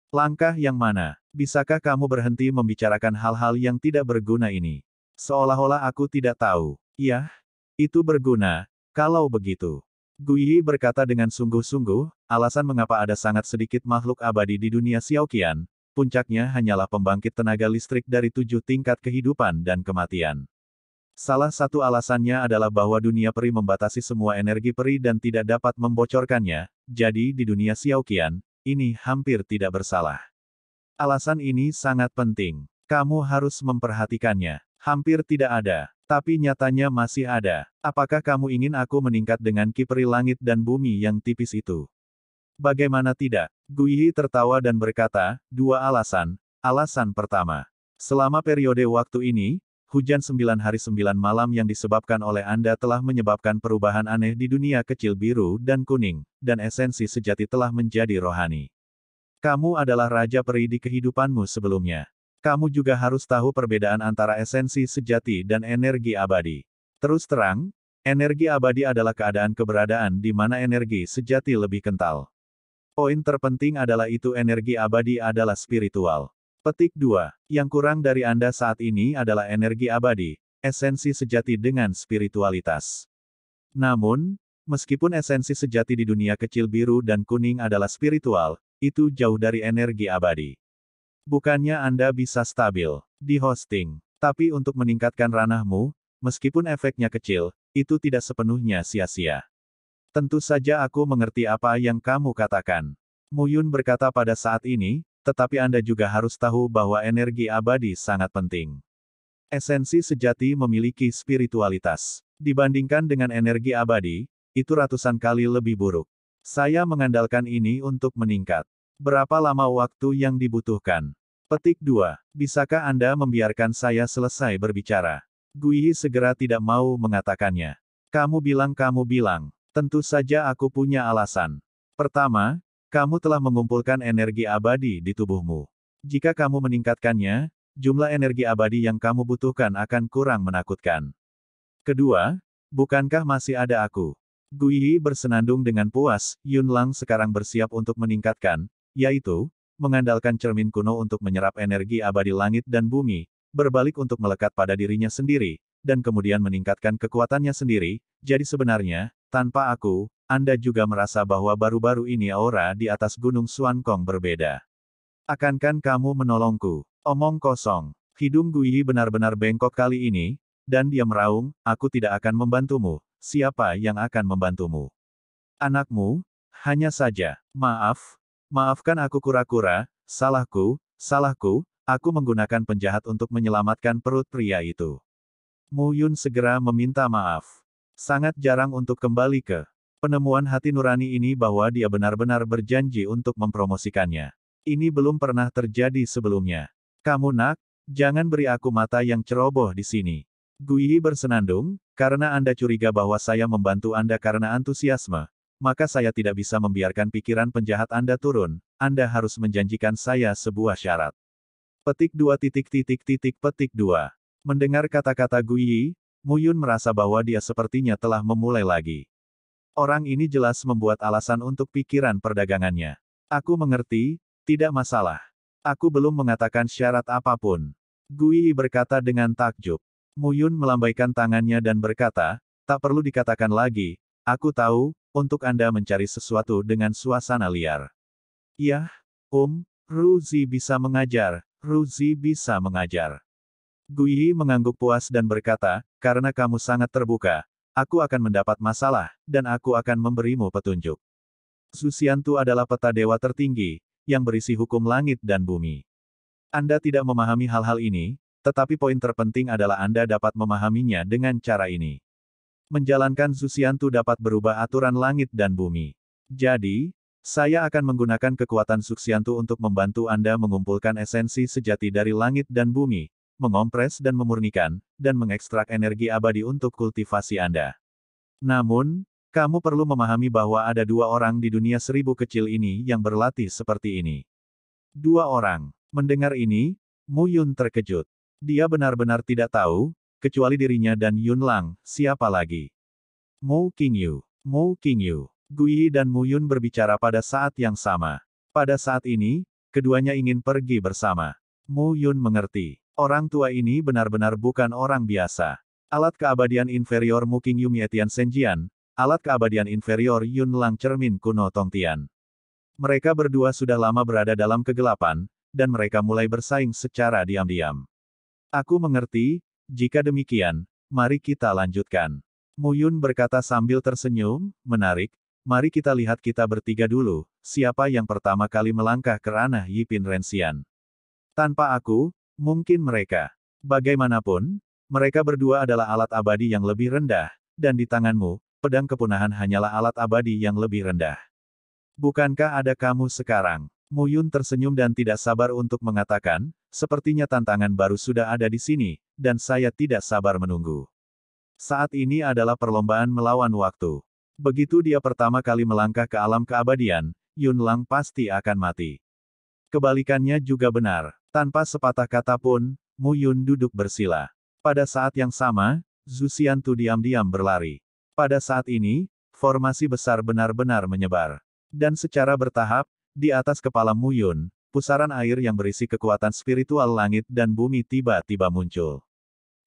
Langkah yang mana? Bisakah kamu berhenti membicarakan hal-hal yang tidak berguna ini? Seolah-olah aku tidak tahu. Yah, itu berguna, kalau begitu. Guiyi berkata dengan sungguh-sungguh, alasan mengapa ada sangat sedikit makhluk abadi di dunia Xiaoqian, puncaknya hanyalah pembangkit tenaga listrik dari tujuh tingkat kehidupan dan kematian. Salah satu alasannya adalah bahwa dunia peri membatasi semua energi peri dan tidak dapat membocorkannya, jadi di dunia Xiaoqian, ini hampir tidak bersalah. Alasan ini sangat penting. Kamu harus memperhatikannya. Hampir tidak ada, tapi nyatanya masih ada. Apakah kamu ingin aku meningkat dengan kiperi langit dan bumi yang tipis itu? Bagaimana tidak? Guihi tertawa dan berkata, dua alasan. Alasan pertama, selama periode waktu ini, hujan sembilan hari sembilan malam yang disebabkan oleh Anda telah menyebabkan perubahan aneh di dunia kecil biru dan kuning, dan esensi sejati telah menjadi rohani. Kamu adalah raja peri di kehidupanmu sebelumnya. Kamu juga harus tahu perbedaan antara esensi sejati dan energi abadi. Terus terang, energi abadi adalah keadaan keberadaan di mana energi sejati lebih kental. Poin terpenting adalah itu energi abadi adalah spiritual. Petik 2. Yang kurang dari Anda saat ini adalah energi abadi, esensi sejati dengan spiritualitas. Namun, meskipun esensi sejati di dunia kecil biru dan kuning adalah spiritual, itu jauh dari energi abadi. Bukannya Anda bisa stabil di hosting, tapi untuk meningkatkan ranahmu, meskipun efeknya kecil, itu tidak sepenuhnya sia-sia. Tentu saja aku mengerti apa yang kamu katakan. Muyun berkata pada saat ini, tetapi Anda juga harus tahu bahwa energi abadi sangat penting. Esensi sejati memiliki spiritualitas. Dibandingkan dengan energi abadi, itu ratusan kali lebih buruk. Saya mengandalkan ini untuk meningkat. Berapa lama waktu yang dibutuhkan? Petik 2. Bisakah Anda membiarkan saya selesai berbicara? Gui segera tidak mau mengatakannya. Kamu bilang kamu bilang. Tentu saja aku punya alasan. Pertama, kamu telah mengumpulkan energi abadi di tubuhmu. Jika kamu meningkatkannya, jumlah energi abadi yang kamu butuhkan akan kurang menakutkan. Kedua, bukankah masih ada aku? Gui bersenandung dengan puas, Yun Lang sekarang bersiap untuk meningkatkan, yaitu, mengandalkan cermin kuno untuk menyerap energi abadi langit dan bumi, berbalik untuk melekat pada dirinya sendiri, dan kemudian meningkatkan kekuatannya sendiri, jadi sebenarnya, tanpa aku, Anda juga merasa bahwa baru-baru ini aura di atas Gunung kong berbeda. Akankan kamu menolongku? Omong kosong. Hidung Guyi benar-benar bengkok kali ini, dan dia meraung, aku tidak akan membantumu, siapa yang akan membantumu? Anakmu? Hanya saja, maaf, Maafkan aku kura-kura, salahku, salahku, aku menggunakan penjahat untuk menyelamatkan perut pria itu. Mu Yun segera meminta maaf. Sangat jarang untuk kembali ke penemuan hati nurani ini bahwa dia benar-benar berjanji untuk mempromosikannya. Ini belum pernah terjadi sebelumnya. Kamu nak, jangan beri aku mata yang ceroboh di sini. Gui bersenandung, karena Anda curiga bahwa saya membantu Anda karena antusiasme, maka saya tidak bisa membiarkan pikiran penjahat Anda turun, Anda harus menjanjikan saya sebuah syarat. Petik 2 titik titik titik petik 2. Mendengar kata-kata Guiyi, Yun merasa bahwa dia sepertinya telah memulai lagi. Orang ini jelas membuat alasan untuk pikiran perdagangannya. Aku mengerti, tidak masalah. Aku belum mengatakan syarat apapun. Guiyi berkata dengan takjub. Mu Yun melambaikan tangannya dan berkata, tak perlu dikatakan lagi, aku tahu, untuk Anda mencari sesuatu dengan suasana liar. Ya, Om, um, Ruzi bisa mengajar, Ruzi bisa mengajar. Guyi mengangguk puas dan berkata, karena kamu sangat terbuka, aku akan mendapat masalah, dan aku akan memberimu petunjuk. Susiantu adalah peta dewa tertinggi, yang berisi hukum langit dan bumi. Anda tidak memahami hal-hal ini, tetapi poin terpenting adalah Anda dapat memahaminya dengan cara ini menjalankan Susiantu dapat berubah aturan langit dan bumi. Jadi, saya akan menggunakan kekuatan Suksiantu untuk membantu Anda mengumpulkan esensi sejati dari langit dan bumi, mengompres dan memurnikan, dan mengekstrak energi abadi untuk kultivasi Anda. Namun, kamu perlu memahami bahwa ada dua orang di dunia seribu kecil ini yang berlatih seperti ini. Dua orang. Mendengar ini, Mu Yun terkejut. Dia benar-benar tidak tahu, kecuali dirinya dan Yun Lang, siapa lagi? Mo Qingyu, Mo Yu Gui dan Mu Yun berbicara pada saat yang sama. Pada saat ini, keduanya ingin pergi bersama. Mu Yun mengerti, orang tua ini benar-benar bukan orang biasa. Alat keabadian inferior Mu King Yu Mietian Senjian, alat keabadian inferior Yun Lang Cermin Kuno Tongtian. Mereka berdua sudah lama berada dalam kegelapan, dan mereka mulai bersaing secara diam-diam. Aku mengerti, jika demikian, mari kita lanjutkan. Muyun berkata sambil tersenyum, menarik, mari kita lihat kita bertiga dulu, siapa yang pertama kali melangkah ke ranah Yipin Rensian. Tanpa aku, mungkin mereka. Bagaimanapun, mereka berdua adalah alat abadi yang lebih rendah, dan di tanganmu, pedang kepunahan hanyalah alat abadi yang lebih rendah. Bukankah ada kamu sekarang? Muyun tersenyum dan tidak sabar untuk mengatakan, sepertinya tantangan baru sudah ada di sini, dan saya tidak sabar menunggu. Saat ini adalah perlombaan melawan waktu. Begitu dia pertama kali melangkah ke alam keabadian, Yun Lang pasti akan mati. Kebalikannya juga benar. Tanpa sepatah kata pun, Mu Yun duduk bersila. Pada saat yang sama, Zhu Tu diam-diam berlari. Pada saat ini, formasi besar benar-benar menyebar. Dan secara bertahap, di atas kepala Mu Yun, pusaran air yang berisi kekuatan spiritual langit dan bumi tiba-tiba muncul.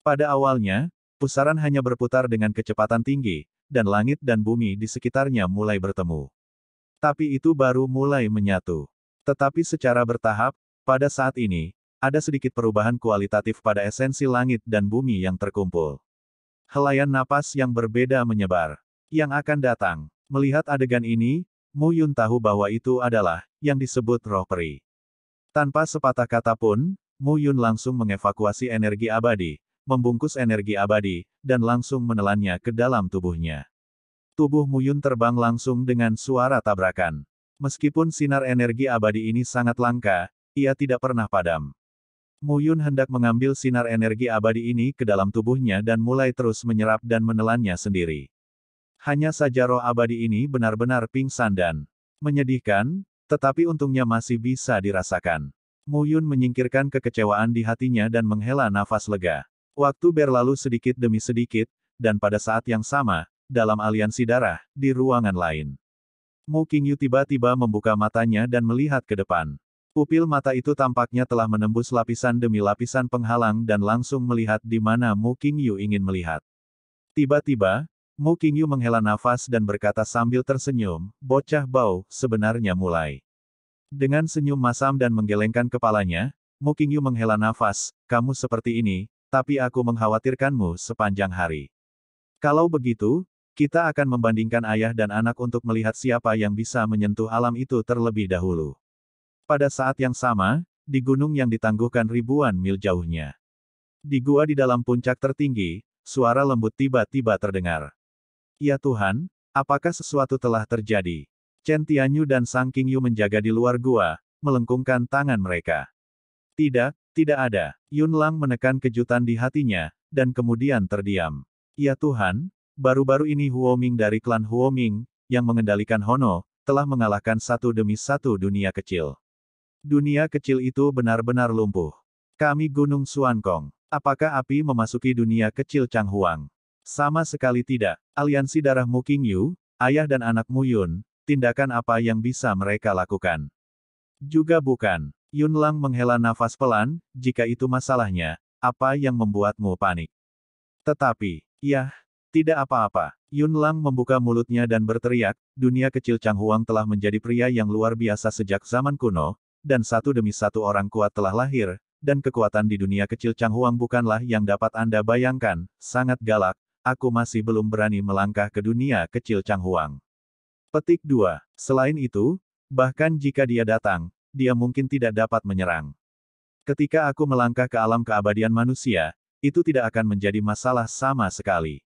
Pada awalnya, pusaran hanya berputar dengan kecepatan tinggi, dan langit dan bumi di sekitarnya mulai bertemu. Tapi itu baru mulai menyatu. Tetapi secara bertahap, pada saat ini, ada sedikit perubahan kualitatif pada esensi langit dan bumi yang terkumpul. Helaian napas yang berbeda menyebar. Yang akan datang, melihat adegan ini, Mu Yun tahu bahwa itu adalah yang disebut roh peri. Tanpa sepatah kata pun, Mu Yun langsung mengevakuasi energi abadi, membungkus energi abadi, dan langsung menelannya ke dalam tubuhnya. Tubuh Muyun terbang langsung dengan suara tabrakan. Meskipun sinar energi abadi ini sangat langka, ia tidak pernah padam. Muyun hendak mengambil sinar energi abadi ini ke dalam tubuhnya dan mulai terus menyerap dan menelannya sendiri. Hanya saja roh abadi ini benar-benar pingsan dan menyedihkan, tetapi untungnya masih bisa dirasakan. Muyun menyingkirkan kekecewaan di hatinya dan menghela nafas lega. Waktu berlalu sedikit demi sedikit, dan pada saat yang sama, dalam aliansi darah, di ruangan lain. Mu Qingyu tiba-tiba membuka matanya dan melihat ke depan. Pupil mata itu tampaknya telah menembus lapisan demi lapisan penghalang dan langsung melihat di mana Mu Qingyu ingin melihat. Tiba-tiba, Mu Qingyu menghela nafas dan berkata sambil tersenyum, bocah bau, sebenarnya mulai. Dengan senyum masam dan menggelengkan kepalanya, Mu Qingyu menghela nafas, kamu seperti ini, tapi aku mengkhawatirkanmu sepanjang hari. Kalau begitu, kita akan membandingkan ayah dan anak untuk melihat siapa yang bisa menyentuh alam itu terlebih dahulu. Pada saat yang sama, di gunung yang ditangguhkan ribuan mil jauhnya. Di gua di dalam puncak tertinggi, suara lembut tiba-tiba terdengar. Ya Tuhan, apakah sesuatu telah terjadi? Chen Tianyu dan Sang Qingyu menjaga di luar gua, melengkungkan tangan mereka. Tidak, tidak ada. Yun Lang menekan kejutan di hatinya, dan kemudian terdiam. Ya Tuhan, baru-baru ini Huo Ming dari klan Huo Ming yang mengendalikan Hono, telah mengalahkan satu demi satu dunia kecil. Dunia kecil itu benar-benar lumpuh. Kami Gunung Suankong. Apakah api memasuki dunia kecil Changhuang? Sama sekali tidak. Aliansi Mu King Yu, ayah dan anak Mu Yun, tindakan apa yang bisa mereka lakukan? Juga bukan. Yun Lang menghela nafas pelan, jika itu masalahnya, apa yang membuatmu panik? Tetapi, ya, tidak apa-apa. Yun Lang membuka mulutnya dan berteriak, dunia kecil Chang Huang telah menjadi pria yang luar biasa sejak zaman kuno, dan satu demi satu orang kuat telah lahir, dan kekuatan di dunia kecil Chang Huang bukanlah yang dapat Anda bayangkan, sangat galak, aku masih belum berani melangkah ke dunia kecil Chang Huang. Petik 2. Selain itu, bahkan jika dia datang, dia mungkin tidak dapat menyerang. Ketika aku melangkah ke alam keabadian manusia, itu tidak akan menjadi masalah sama sekali.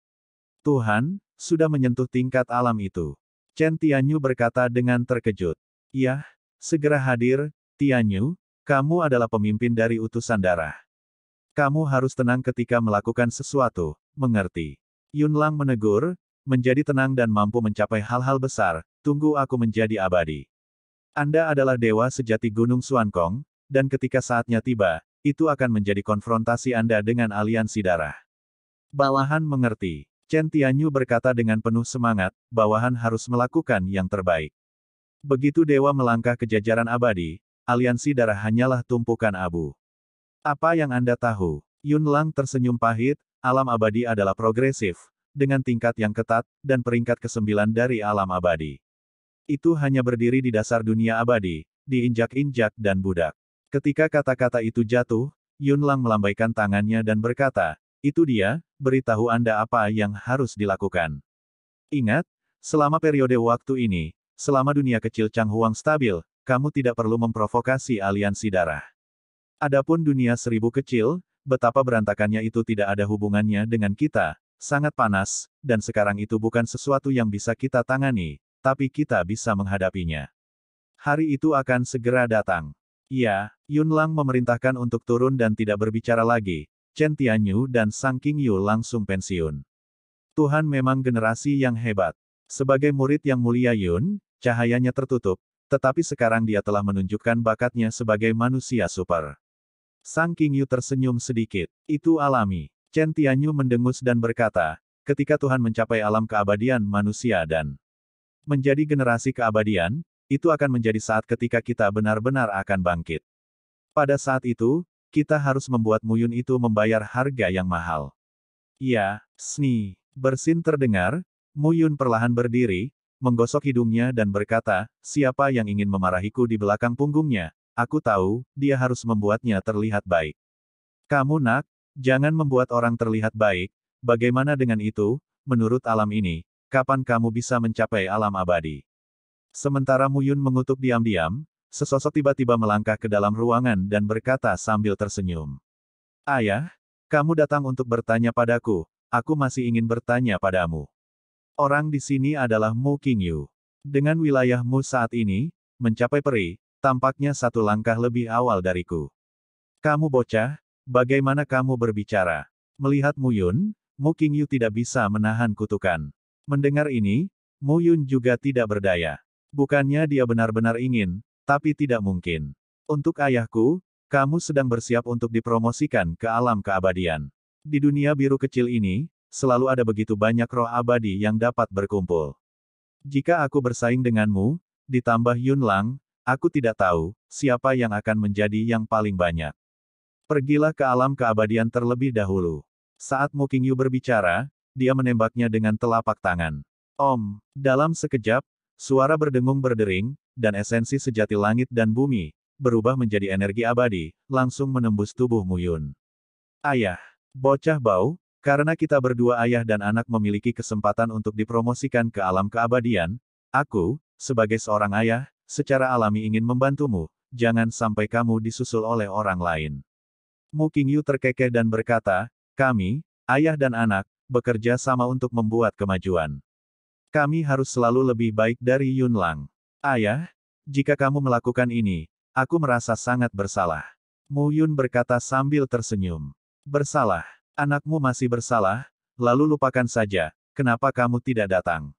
Tuhan, sudah menyentuh tingkat alam itu. Chen Tianyu berkata dengan terkejut. Yah, segera hadir, Tianyu, kamu adalah pemimpin dari utusan darah. Kamu harus tenang ketika melakukan sesuatu, mengerti. Yun Lang menegur, menjadi tenang dan mampu mencapai hal-hal besar, tunggu aku menjadi abadi. Anda adalah dewa sejati Gunung Suankong, dan ketika saatnya tiba, itu akan menjadi konfrontasi Anda dengan aliansi darah. Bawahan mengerti. Chen Tianyu berkata dengan penuh semangat, bawahan harus melakukan yang terbaik. Begitu dewa melangkah ke jajaran abadi, aliansi darah hanyalah tumpukan abu. Apa yang Anda tahu? Yun Lang tersenyum pahit, alam abadi adalah progresif, dengan tingkat yang ketat, dan peringkat ke kesembilan dari alam abadi. Itu hanya berdiri di dasar dunia abadi, diinjak-injak dan budak. Ketika kata-kata itu jatuh, Yun Lang melambaikan tangannya dan berkata, itu dia, beritahu Anda apa yang harus dilakukan. Ingat, selama periode waktu ini, selama dunia kecil Chang Huang stabil, kamu tidak perlu memprovokasi aliansi darah. Adapun dunia seribu kecil, betapa berantakannya itu tidak ada hubungannya dengan kita, sangat panas, dan sekarang itu bukan sesuatu yang bisa kita tangani, tapi kita bisa menghadapinya. Hari itu akan segera datang. Ya, Yun Lang memerintahkan untuk turun dan tidak berbicara lagi, Chen Tianyu dan Sang King Yu langsung pensiun. Tuhan memang generasi yang hebat. Sebagai murid yang mulia Yun, cahayanya tertutup, tetapi sekarang dia telah menunjukkan bakatnya sebagai manusia super. Sang King Yu tersenyum sedikit. Itu alami. Chen Tianyu mendengus dan berkata, ketika Tuhan mencapai alam keabadian manusia dan menjadi generasi keabadian, itu akan menjadi saat ketika kita benar-benar akan bangkit. Pada saat itu, kita harus membuat Muyun itu membayar harga yang mahal. Ya, Sni, bersin terdengar, Muyun perlahan berdiri, menggosok hidungnya dan berkata, siapa yang ingin memarahiku di belakang punggungnya, aku tahu, dia harus membuatnya terlihat baik. Kamu nak, jangan membuat orang terlihat baik, bagaimana dengan itu, menurut alam ini, kapan kamu bisa mencapai alam abadi? Sementara Muyun mengutuk diam-diam, sesosok tiba-tiba melangkah ke dalam ruangan dan berkata sambil tersenyum. Ayah, kamu datang untuk bertanya padaku, aku masih ingin bertanya padamu. Orang di sini adalah Mu King Yu. Dengan wilayahmu saat ini, mencapai peri, tampaknya satu langkah lebih awal dariku. Kamu bocah, bagaimana kamu berbicara? Melihat Mu Yun, Mu King Yu tidak bisa menahan kutukan. Mendengar ini, Mu Yun juga tidak berdaya. Bukannya dia benar-benar ingin, tapi tidak mungkin. Untuk ayahku, kamu sedang bersiap untuk dipromosikan ke alam keabadian. Di dunia biru kecil ini, selalu ada begitu banyak roh abadi yang dapat berkumpul. Jika aku bersaing denganmu, ditambah Yun Lang, aku tidak tahu siapa yang akan menjadi yang paling banyak. Pergilah ke alam keabadian terlebih dahulu. Saat Mu Qingyu berbicara, dia menembaknya dengan telapak tangan. Om, dalam sekejap, suara berdengung berdering, dan esensi sejati langit dan bumi, berubah menjadi energi abadi, langsung menembus tubuh Muyun. Ayah, bocah bau, karena kita berdua ayah dan anak memiliki kesempatan untuk dipromosikan ke alam keabadian, aku, sebagai seorang ayah, secara alami ingin membantumu, jangan sampai kamu disusul oleh orang lain. Mu Qingyu terkekeh dan berkata, kami, ayah dan anak, bekerja sama untuk membuat kemajuan. Kami harus selalu lebih baik dari Yun Lang. Ayah, jika kamu melakukan ini, aku merasa sangat bersalah. Mu Yun berkata sambil tersenyum. Bersalah, anakmu masih bersalah, lalu lupakan saja, kenapa kamu tidak datang.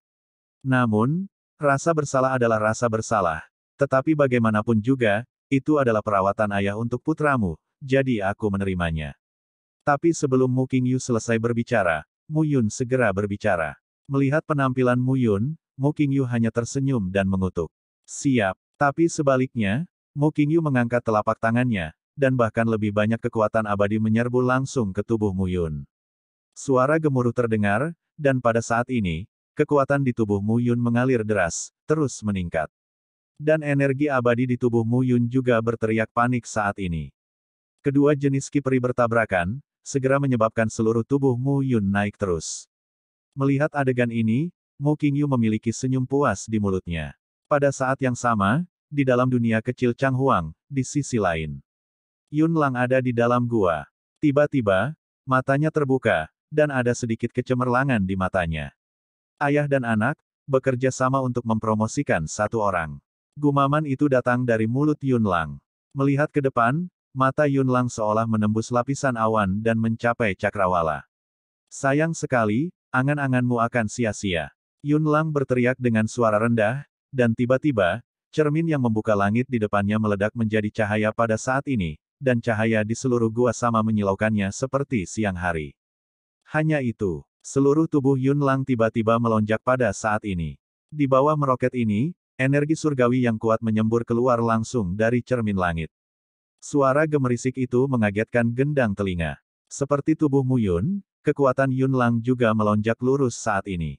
Namun, rasa bersalah adalah rasa bersalah, tetapi bagaimanapun juga, itu adalah perawatan ayah untuk putramu, jadi aku menerimanya. Tapi sebelum Mu Qingyu selesai berbicara, Mu Yun segera berbicara. Melihat penampilan Mu Yun, Mu Qingyu hanya tersenyum dan mengutuk. Siap, tapi sebaliknya, Mu Qingyu mengangkat telapak tangannya, dan bahkan lebih banyak kekuatan abadi menyerbu langsung ke tubuh Mu Yun. Suara gemuruh terdengar, dan pada saat ini, kekuatan di tubuh Mu Yun mengalir deras, terus meningkat. Dan energi abadi di tubuh Mu Yun juga berteriak panik saat ini. Kedua jenis kipri bertabrakan, segera menyebabkan seluruh tubuh Mu Yun naik terus. Melihat adegan ini, Mu Qingyu memiliki senyum puas di mulutnya. Pada saat yang sama, di dalam dunia kecil Chang Huang, di sisi lain. Yun Lang ada di dalam gua. Tiba-tiba, matanya terbuka, dan ada sedikit kecemerlangan di matanya. Ayah dan anak, bekerja sama untuk mempromosikan satu orang. Gumaman itu datang dari mulut Yun Lang. Melihat ke depan, Mata Yunlang seolah menembus lapisan awan dan mencapai cakrawala. Sayang sekali, angan-anganmu akan sia-sia. Yunlang berteriak dengan suara rendah, dan tiba-tiba, cermin yang membuka langit di depannya meledak menjadi cahaya pada saat ini, dan cahaya di seluruh gua sama menyilaukannya seperti siang hari. Hanya itu, seluruh tubuh Yunlang tiba-tiba melonjak pada saat ini. Di bawah meroket ini, energi surgawi yang kuat menyembur keluar langsung dari cermin langit. Suara gemerisik itu mengagetkan gendang telinga. Seperti tubuh Yun, kekuatan Yun Lang juga melonjak lurus saat ini.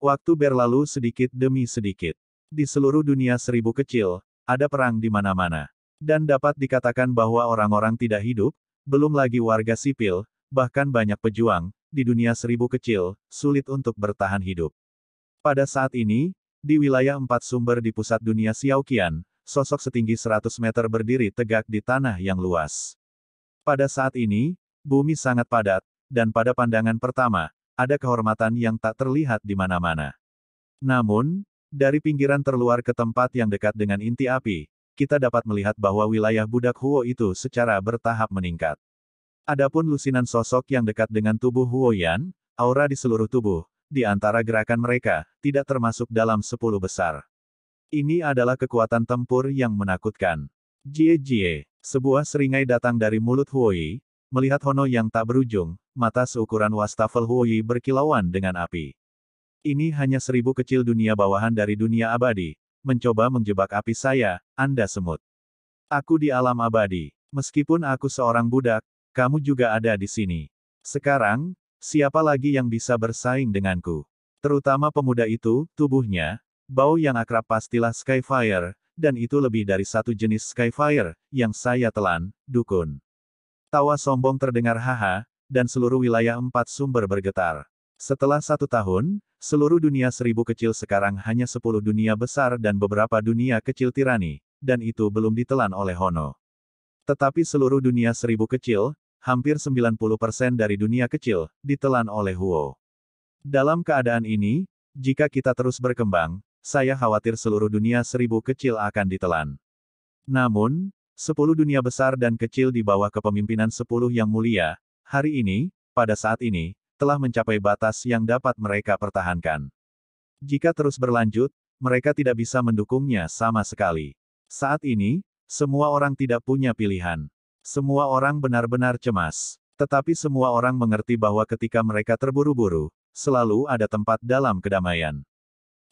Waktu berlalu sedikit demi sedikit. Di seluruh dunia seribu kecil, ada perang di mana-mana. Dan dapat dikatakan bahwa orang-orang tidak hidup, belum lagi warga sipil, bahkan banyak pejuang, di dunia seribu kecil, sulit untuk bertahan hidup. Pada saat ini, di wilayah empat sumber di pusat dunia Xiaoqian, sosok setinggi 100 meter berdiri tegak di tanah yang luas. Pada saat ini, bumi sangat padat, dan pada pandangan pertama, ada kehormatan yang tak terlihat di mana-mana. Namun, dari pinggiran terluar ke tempat yang dekat dengan inti api, kita dapat melihat bahwa wilayah budak Huo itu secara bertahap meningkat. Adapun lusinan sosok yang dekat dengan tubuh Huo Yan, aura di seluruh tubuh, di antara gerakan mereka, tidak termasuk dalam sepuluh besar. Ini adalah kekuatan tempur yang menakutkan. Jie Jie, sebuah seringai datang dari mulut Huoyi, melihat Hono yang tak berujung, mata seukuran wastafel Huoyi berkilauan dengan api. Ini hanya seribu kecil dunia bawahan dari dunia abadi, mencoba menjebak api saya, Anda semut. Aku di alam abadi. Meskipun aku seorang budak, kamu juga ada di sini. Sekarang, siapa lagi yang bisa bersaing denganku? Terutama pemuda itu, tubuhnya, Bau yang akrab pastilah Skyfire, dan itu lebih dari satu jenis Skyfire, yang saya telan, dukun. Tawa sombong terdengar haha, dan seluruh wilayah empat sumber bergetar. Setelah satu tahun, seluruh dunia seribu kecil sekarang hanya sepuluh dunia besar dan beberapa dunia kecil tirani, dan itu belum ditelan oleh Hono. Tetapi seluruh dunia seribu kecil, hampir 90% dari dunia kecil, ditelan oleh Huo. Dalam keadaan ini, jika kita terus berkembang, saya khawatir seluruh dunia seribu kecil akan ditelan. Namun, sepuluh dunia besar dan kecil di bawah kepemimpinan sepuluh yang mulia, hari ini, pada saat ini, telah mencapai batas yang dapat mereka pertahankan. Jika terus berlanjut, mereka tidak bisa mendukungnya sama sekali. Saat ini, semua orang tidak punya pilihan. Semua orang benar-benar cemas. Tetapi semua orang mengerti bahwa ketika mereka terburu-buru, selalu ada tempat dalam kedamaian.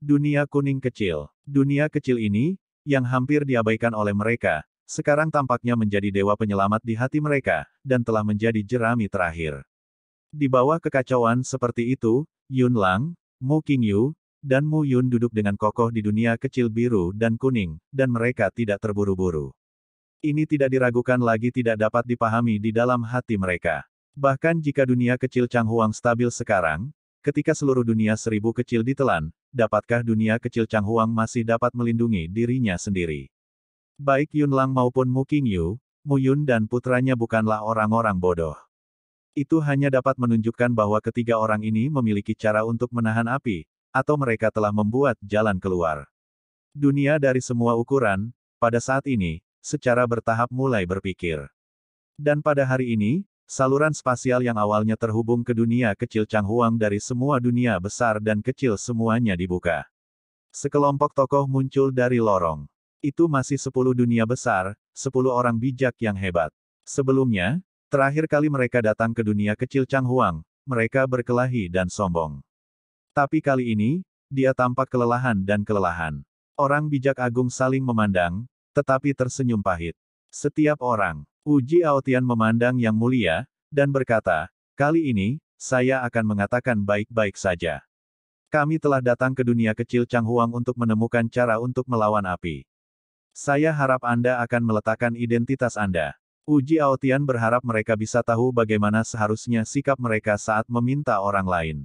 Dunia kuning kecil. Dunia kecil ini, yang hampir diabaikan oleh mereka, sekarang tampaknya menjadi dewa penyelamat di hati mereka, dan telah menjadi jerami terakhir. Di bawah kekacauan seperti itu, Yun Lang, Mu King Yu, dan Mu Yun duduk dengan kokoh di dunia kecil biru dan kuning, dan mereka tidak terburu-buru. Ini tidak diragukan lagi tidak dapat dipahami di dalam hati mereka. Bahkan jika dunia kecil Chang Huang stabil sekarang, ketika seluruh dunia seribu kecil ditelan, dapatkah dunia kecil Chang Huang masih dapat melindungi dirinya sendiri? Baik Yun Lang maupun Mu King Yu, Mu Yun dan putranya bukanlah orang-orang bodoh. Itu hanya dapat menunjukkan bahwa ketiga orang ini memiliki cara untuk menahan api, atau mereka telah membuat jalan keluar. Dunia dari semua ukuran, pada saat ini, secara bertahap mulai berpikir. Dan pada hari ini, Saluran spasial yang awalnya terhubung ke dunia kecil Changhuang dari semua dunia besar dan kecil semuanya dibuka. Sekelompok tokoh muncul dari lorong. Itu masih sepuluh dunia besar, sepuluh orang bijak yang hebat. Sebelumnya, terakhir kali mereka datang ke dunia kecil Changhuang, mereka berkelahi dan sombong. Tapi kali ini, dia tampak kelelahan dan kelelahan. Orang bijak agung saling memandang, tetapi tersenyum pahit. Setiap orang, Uji Aotian memandang Yang Mulia, dan berkata, kali ini, saya akan mengatakan baik-baik saja. Kami telah datang ke dunia kecil Changhuang untuk menemukan cara untuk melawan api. Saya harap Anda akan meletakkan identitas Anda. Uji Aotian berharap mereka bisa tahu bagaimana seharusnya sikap mereka saat meminta orang lain.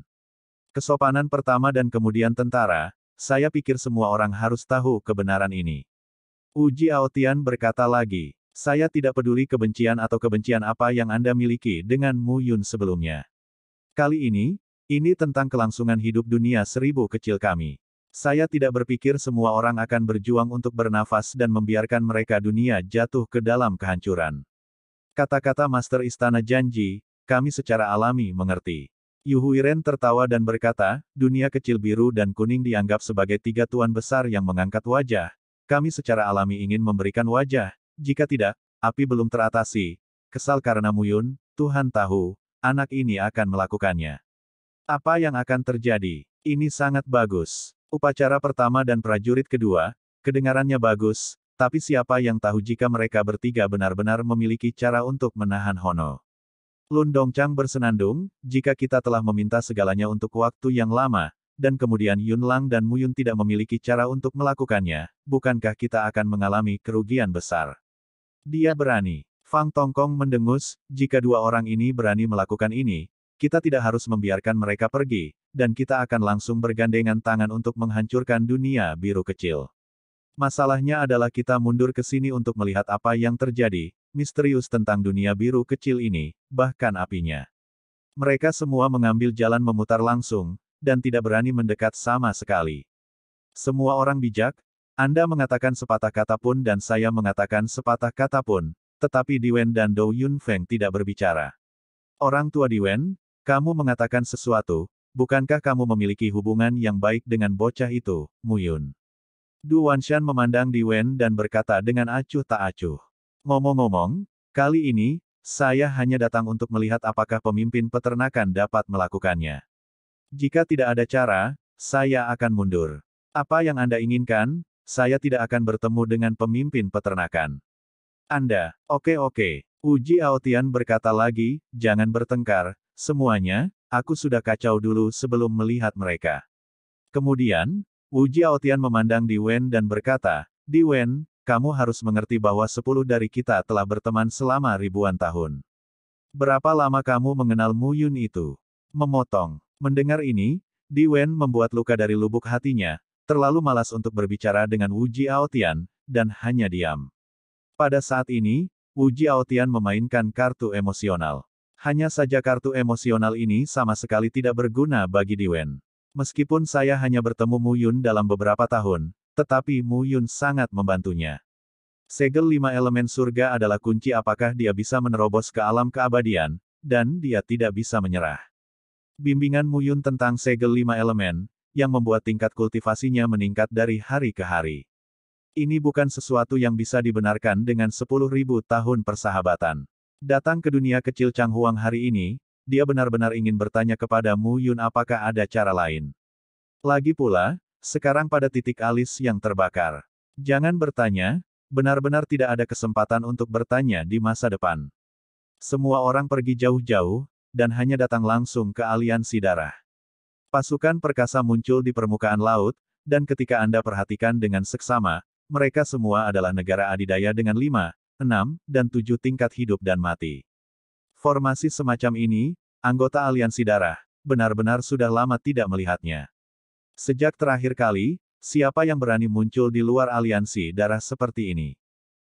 Kesopanan pertama dan kemudian tentara, saya pikir semua orang harus tahu kebenaran ini. Uji Aotian berkata lagi, saya tidak peduli kebencian atau kebencian apa yang Anda miliki dengan Mu Yun sebelumnya. Kali ini, ini tentang kelangsungan hidup dunia seribu kecil kami. Saya tidak berpikir semua orang akan berjuang untuk bernafas dan membiarkan mereka dunia jatuh ke dalam kehancuran. Kata-kata Master Istana Janji, kami secara alami mengerti. Yuhuiren tertawa dan berkata, dunia kecil biru dan kuning dianggap sebagai tiga tuan besar yang mengangkat wajah. Kami secara alami ingin memberikan wajah, jika tidak, api belum teratasi. Kesal karena Muyun, Tuhan tahu, anak ini akan melakukannya. Apa yang akan terjadi? Ini sangat bagus. Upacara pertama dan prajurit kedua, kedengarannya bagus, tapi siapa yang tahu jika mereka bertiga benar-benar memiliki cara untuk menahan Hono. Lun Dongchang bersenandung, jika kita telah meminta segalanya untuk waktu yang lama, dan kemudian Yun Lang dan Muyun tidak memiliki cara untuk melakukannya, bukankah kita akan mengalami kerugian besar? Dia berani. Fang Tongkong mendengus, jika dua orang ini berani melakukan ini, kita tidak harus membiarkan mereka pergi, dan kita akan langsung bergandengan tangan untuk menghancurkan dunia biru kecil. Masalahnya adalah kita mundur ke sini untuk melihat apa yang terjadi, misterius tentang dunia biru kecil ini, bahkan apinya. Mereka semua mengambil jalan memutar langsung, dan tidak berani mendekat sama sekali. Semua orang bijak, anda mengatakan sepatah kata pun dan saya mengatakan sepatah kata pun, tetapi Diwen dan Dou Yun Feng tidak berbicara. Orang tua Diwen, kamu mengatakan sesuatu, bukankah kamu memiliki hubungan yang baik dengan bocah itu, Muyun? Du Wanshan memandang Diwen dan berkata dengan acuh tak acuh. Ngomong-ngomong, kali ini, saya hanya datang untuk melihat apakah pemimpin peternakan dapat melakukannya. Jika tidak ada cara, saya akan mundur. Apa yang Anda inginkan, saya tidak akan bertemu dengan pemimpin peternakan. Anda, oke-oke. okay. Uji Aotian berkata lagi, jangan bertengkar, semuanya, aku sudah kacau dulu sebelum melihat mereka. Kemudian, Uji Aotian memandang Di Wen dan berkata, Di Wen, kamu harus mengerti bahwa sepuluh dari kita telah berteman selama ribuan tahun. Berapa lama kamu mengenal Mu Yun itu? Memotong. Mendengar ini, Di Wen membuat luka dari lubuk hatinya, terlalu malas untuk berbicara dengan Wu Jiaotian, dan hanya diam. Pada saat ini, Wu Jiaotian memainkan kartu emosional. Hanya saja kartu emosional ini sama sekali tidak berguna bagi Diwen. Meskipun saya hanya bertemu Mu Yun dalam beberapa tahun, tetapi Mu Yun sangat membantunya. Segel lima elemen surga adalah kunci apakah dia bisa menerobos ke alam keabadian, dan dia tidak bisa menyerah. Bimbingan Mu Yun tentang segel lima elemen, yang membuat tingkat kultivasinya meningkat dari hari ke hari. Ini bukan sesuatu yang bisa dibenarkan dengan 10.000 tahun persahabatan. Datang ke dunia kecil Chang Huang hari ini, dia benar-benar ingin bertanya kepada Mu Yun apakah ada cara lain. Lagi pula, sekarang pada titik alis yang terbakar. Jangan bertanya, benar-benar tidak ada kesempatan untuk bertanya di masa depan. Semua orang pergi jauh-jauh, dan hanya datang langsung ke aliansi darah. Pasukan perkasa muncul di permukaan laut, dan ketika Anda perhatikan dengan seksama, mereka semua adalah negara adidaya dengan lima, enam, dan tujuh tingkat hidup dan mati. Formasi semacam ini, anggota aliansi darah, benar-benar sudah lama tidak melihatnya. Sejak terakhir kali, siapa yang berani muncul di luar aliansi darah seperti ini?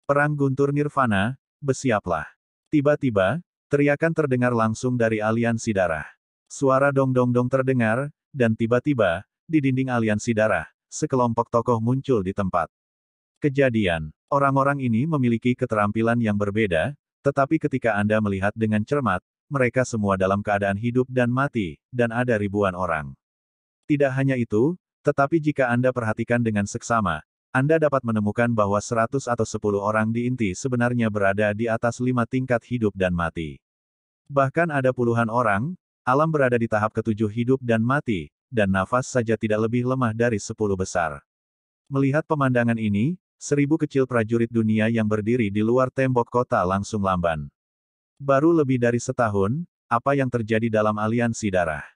Perang Guntur Nirvana, bersiaplah! Tiba-tiba, teriakan terdengar langsung dari aliansi darah. Suara dong-dong-dong terdengar, dan tiba-tiba, di dinding aliansi darah, sekelompok tokoh muncul di tempat. Kejadian, orang-orang ini memiliki keterampilan yang berbeda, tetapi ketika Anda melihat dengan cermat, mereka semua dalam keadaan hidup dan mati, dan ada ribuan orang. Tidak hanya itu, tetapi jika Anda perhatikan dengan seksama, Anda dapat menemukan bahwa 100 atau 10 orang di inti sebenarnya berada di atas lima tingkat hidup dan mati. Bahkan ada puluhan orang, Alam berada di tahap ketujuh hidup dan mati, dan nafas saja tidak lebih lemah dari sepuluh besar. Melihat pemandangan ini, seribu kecil prajurit dunia yang berdiri di luar tembok kota langsung lamban. Baru lebih dari setahun, apa yang terjadi dalam aliansi darah?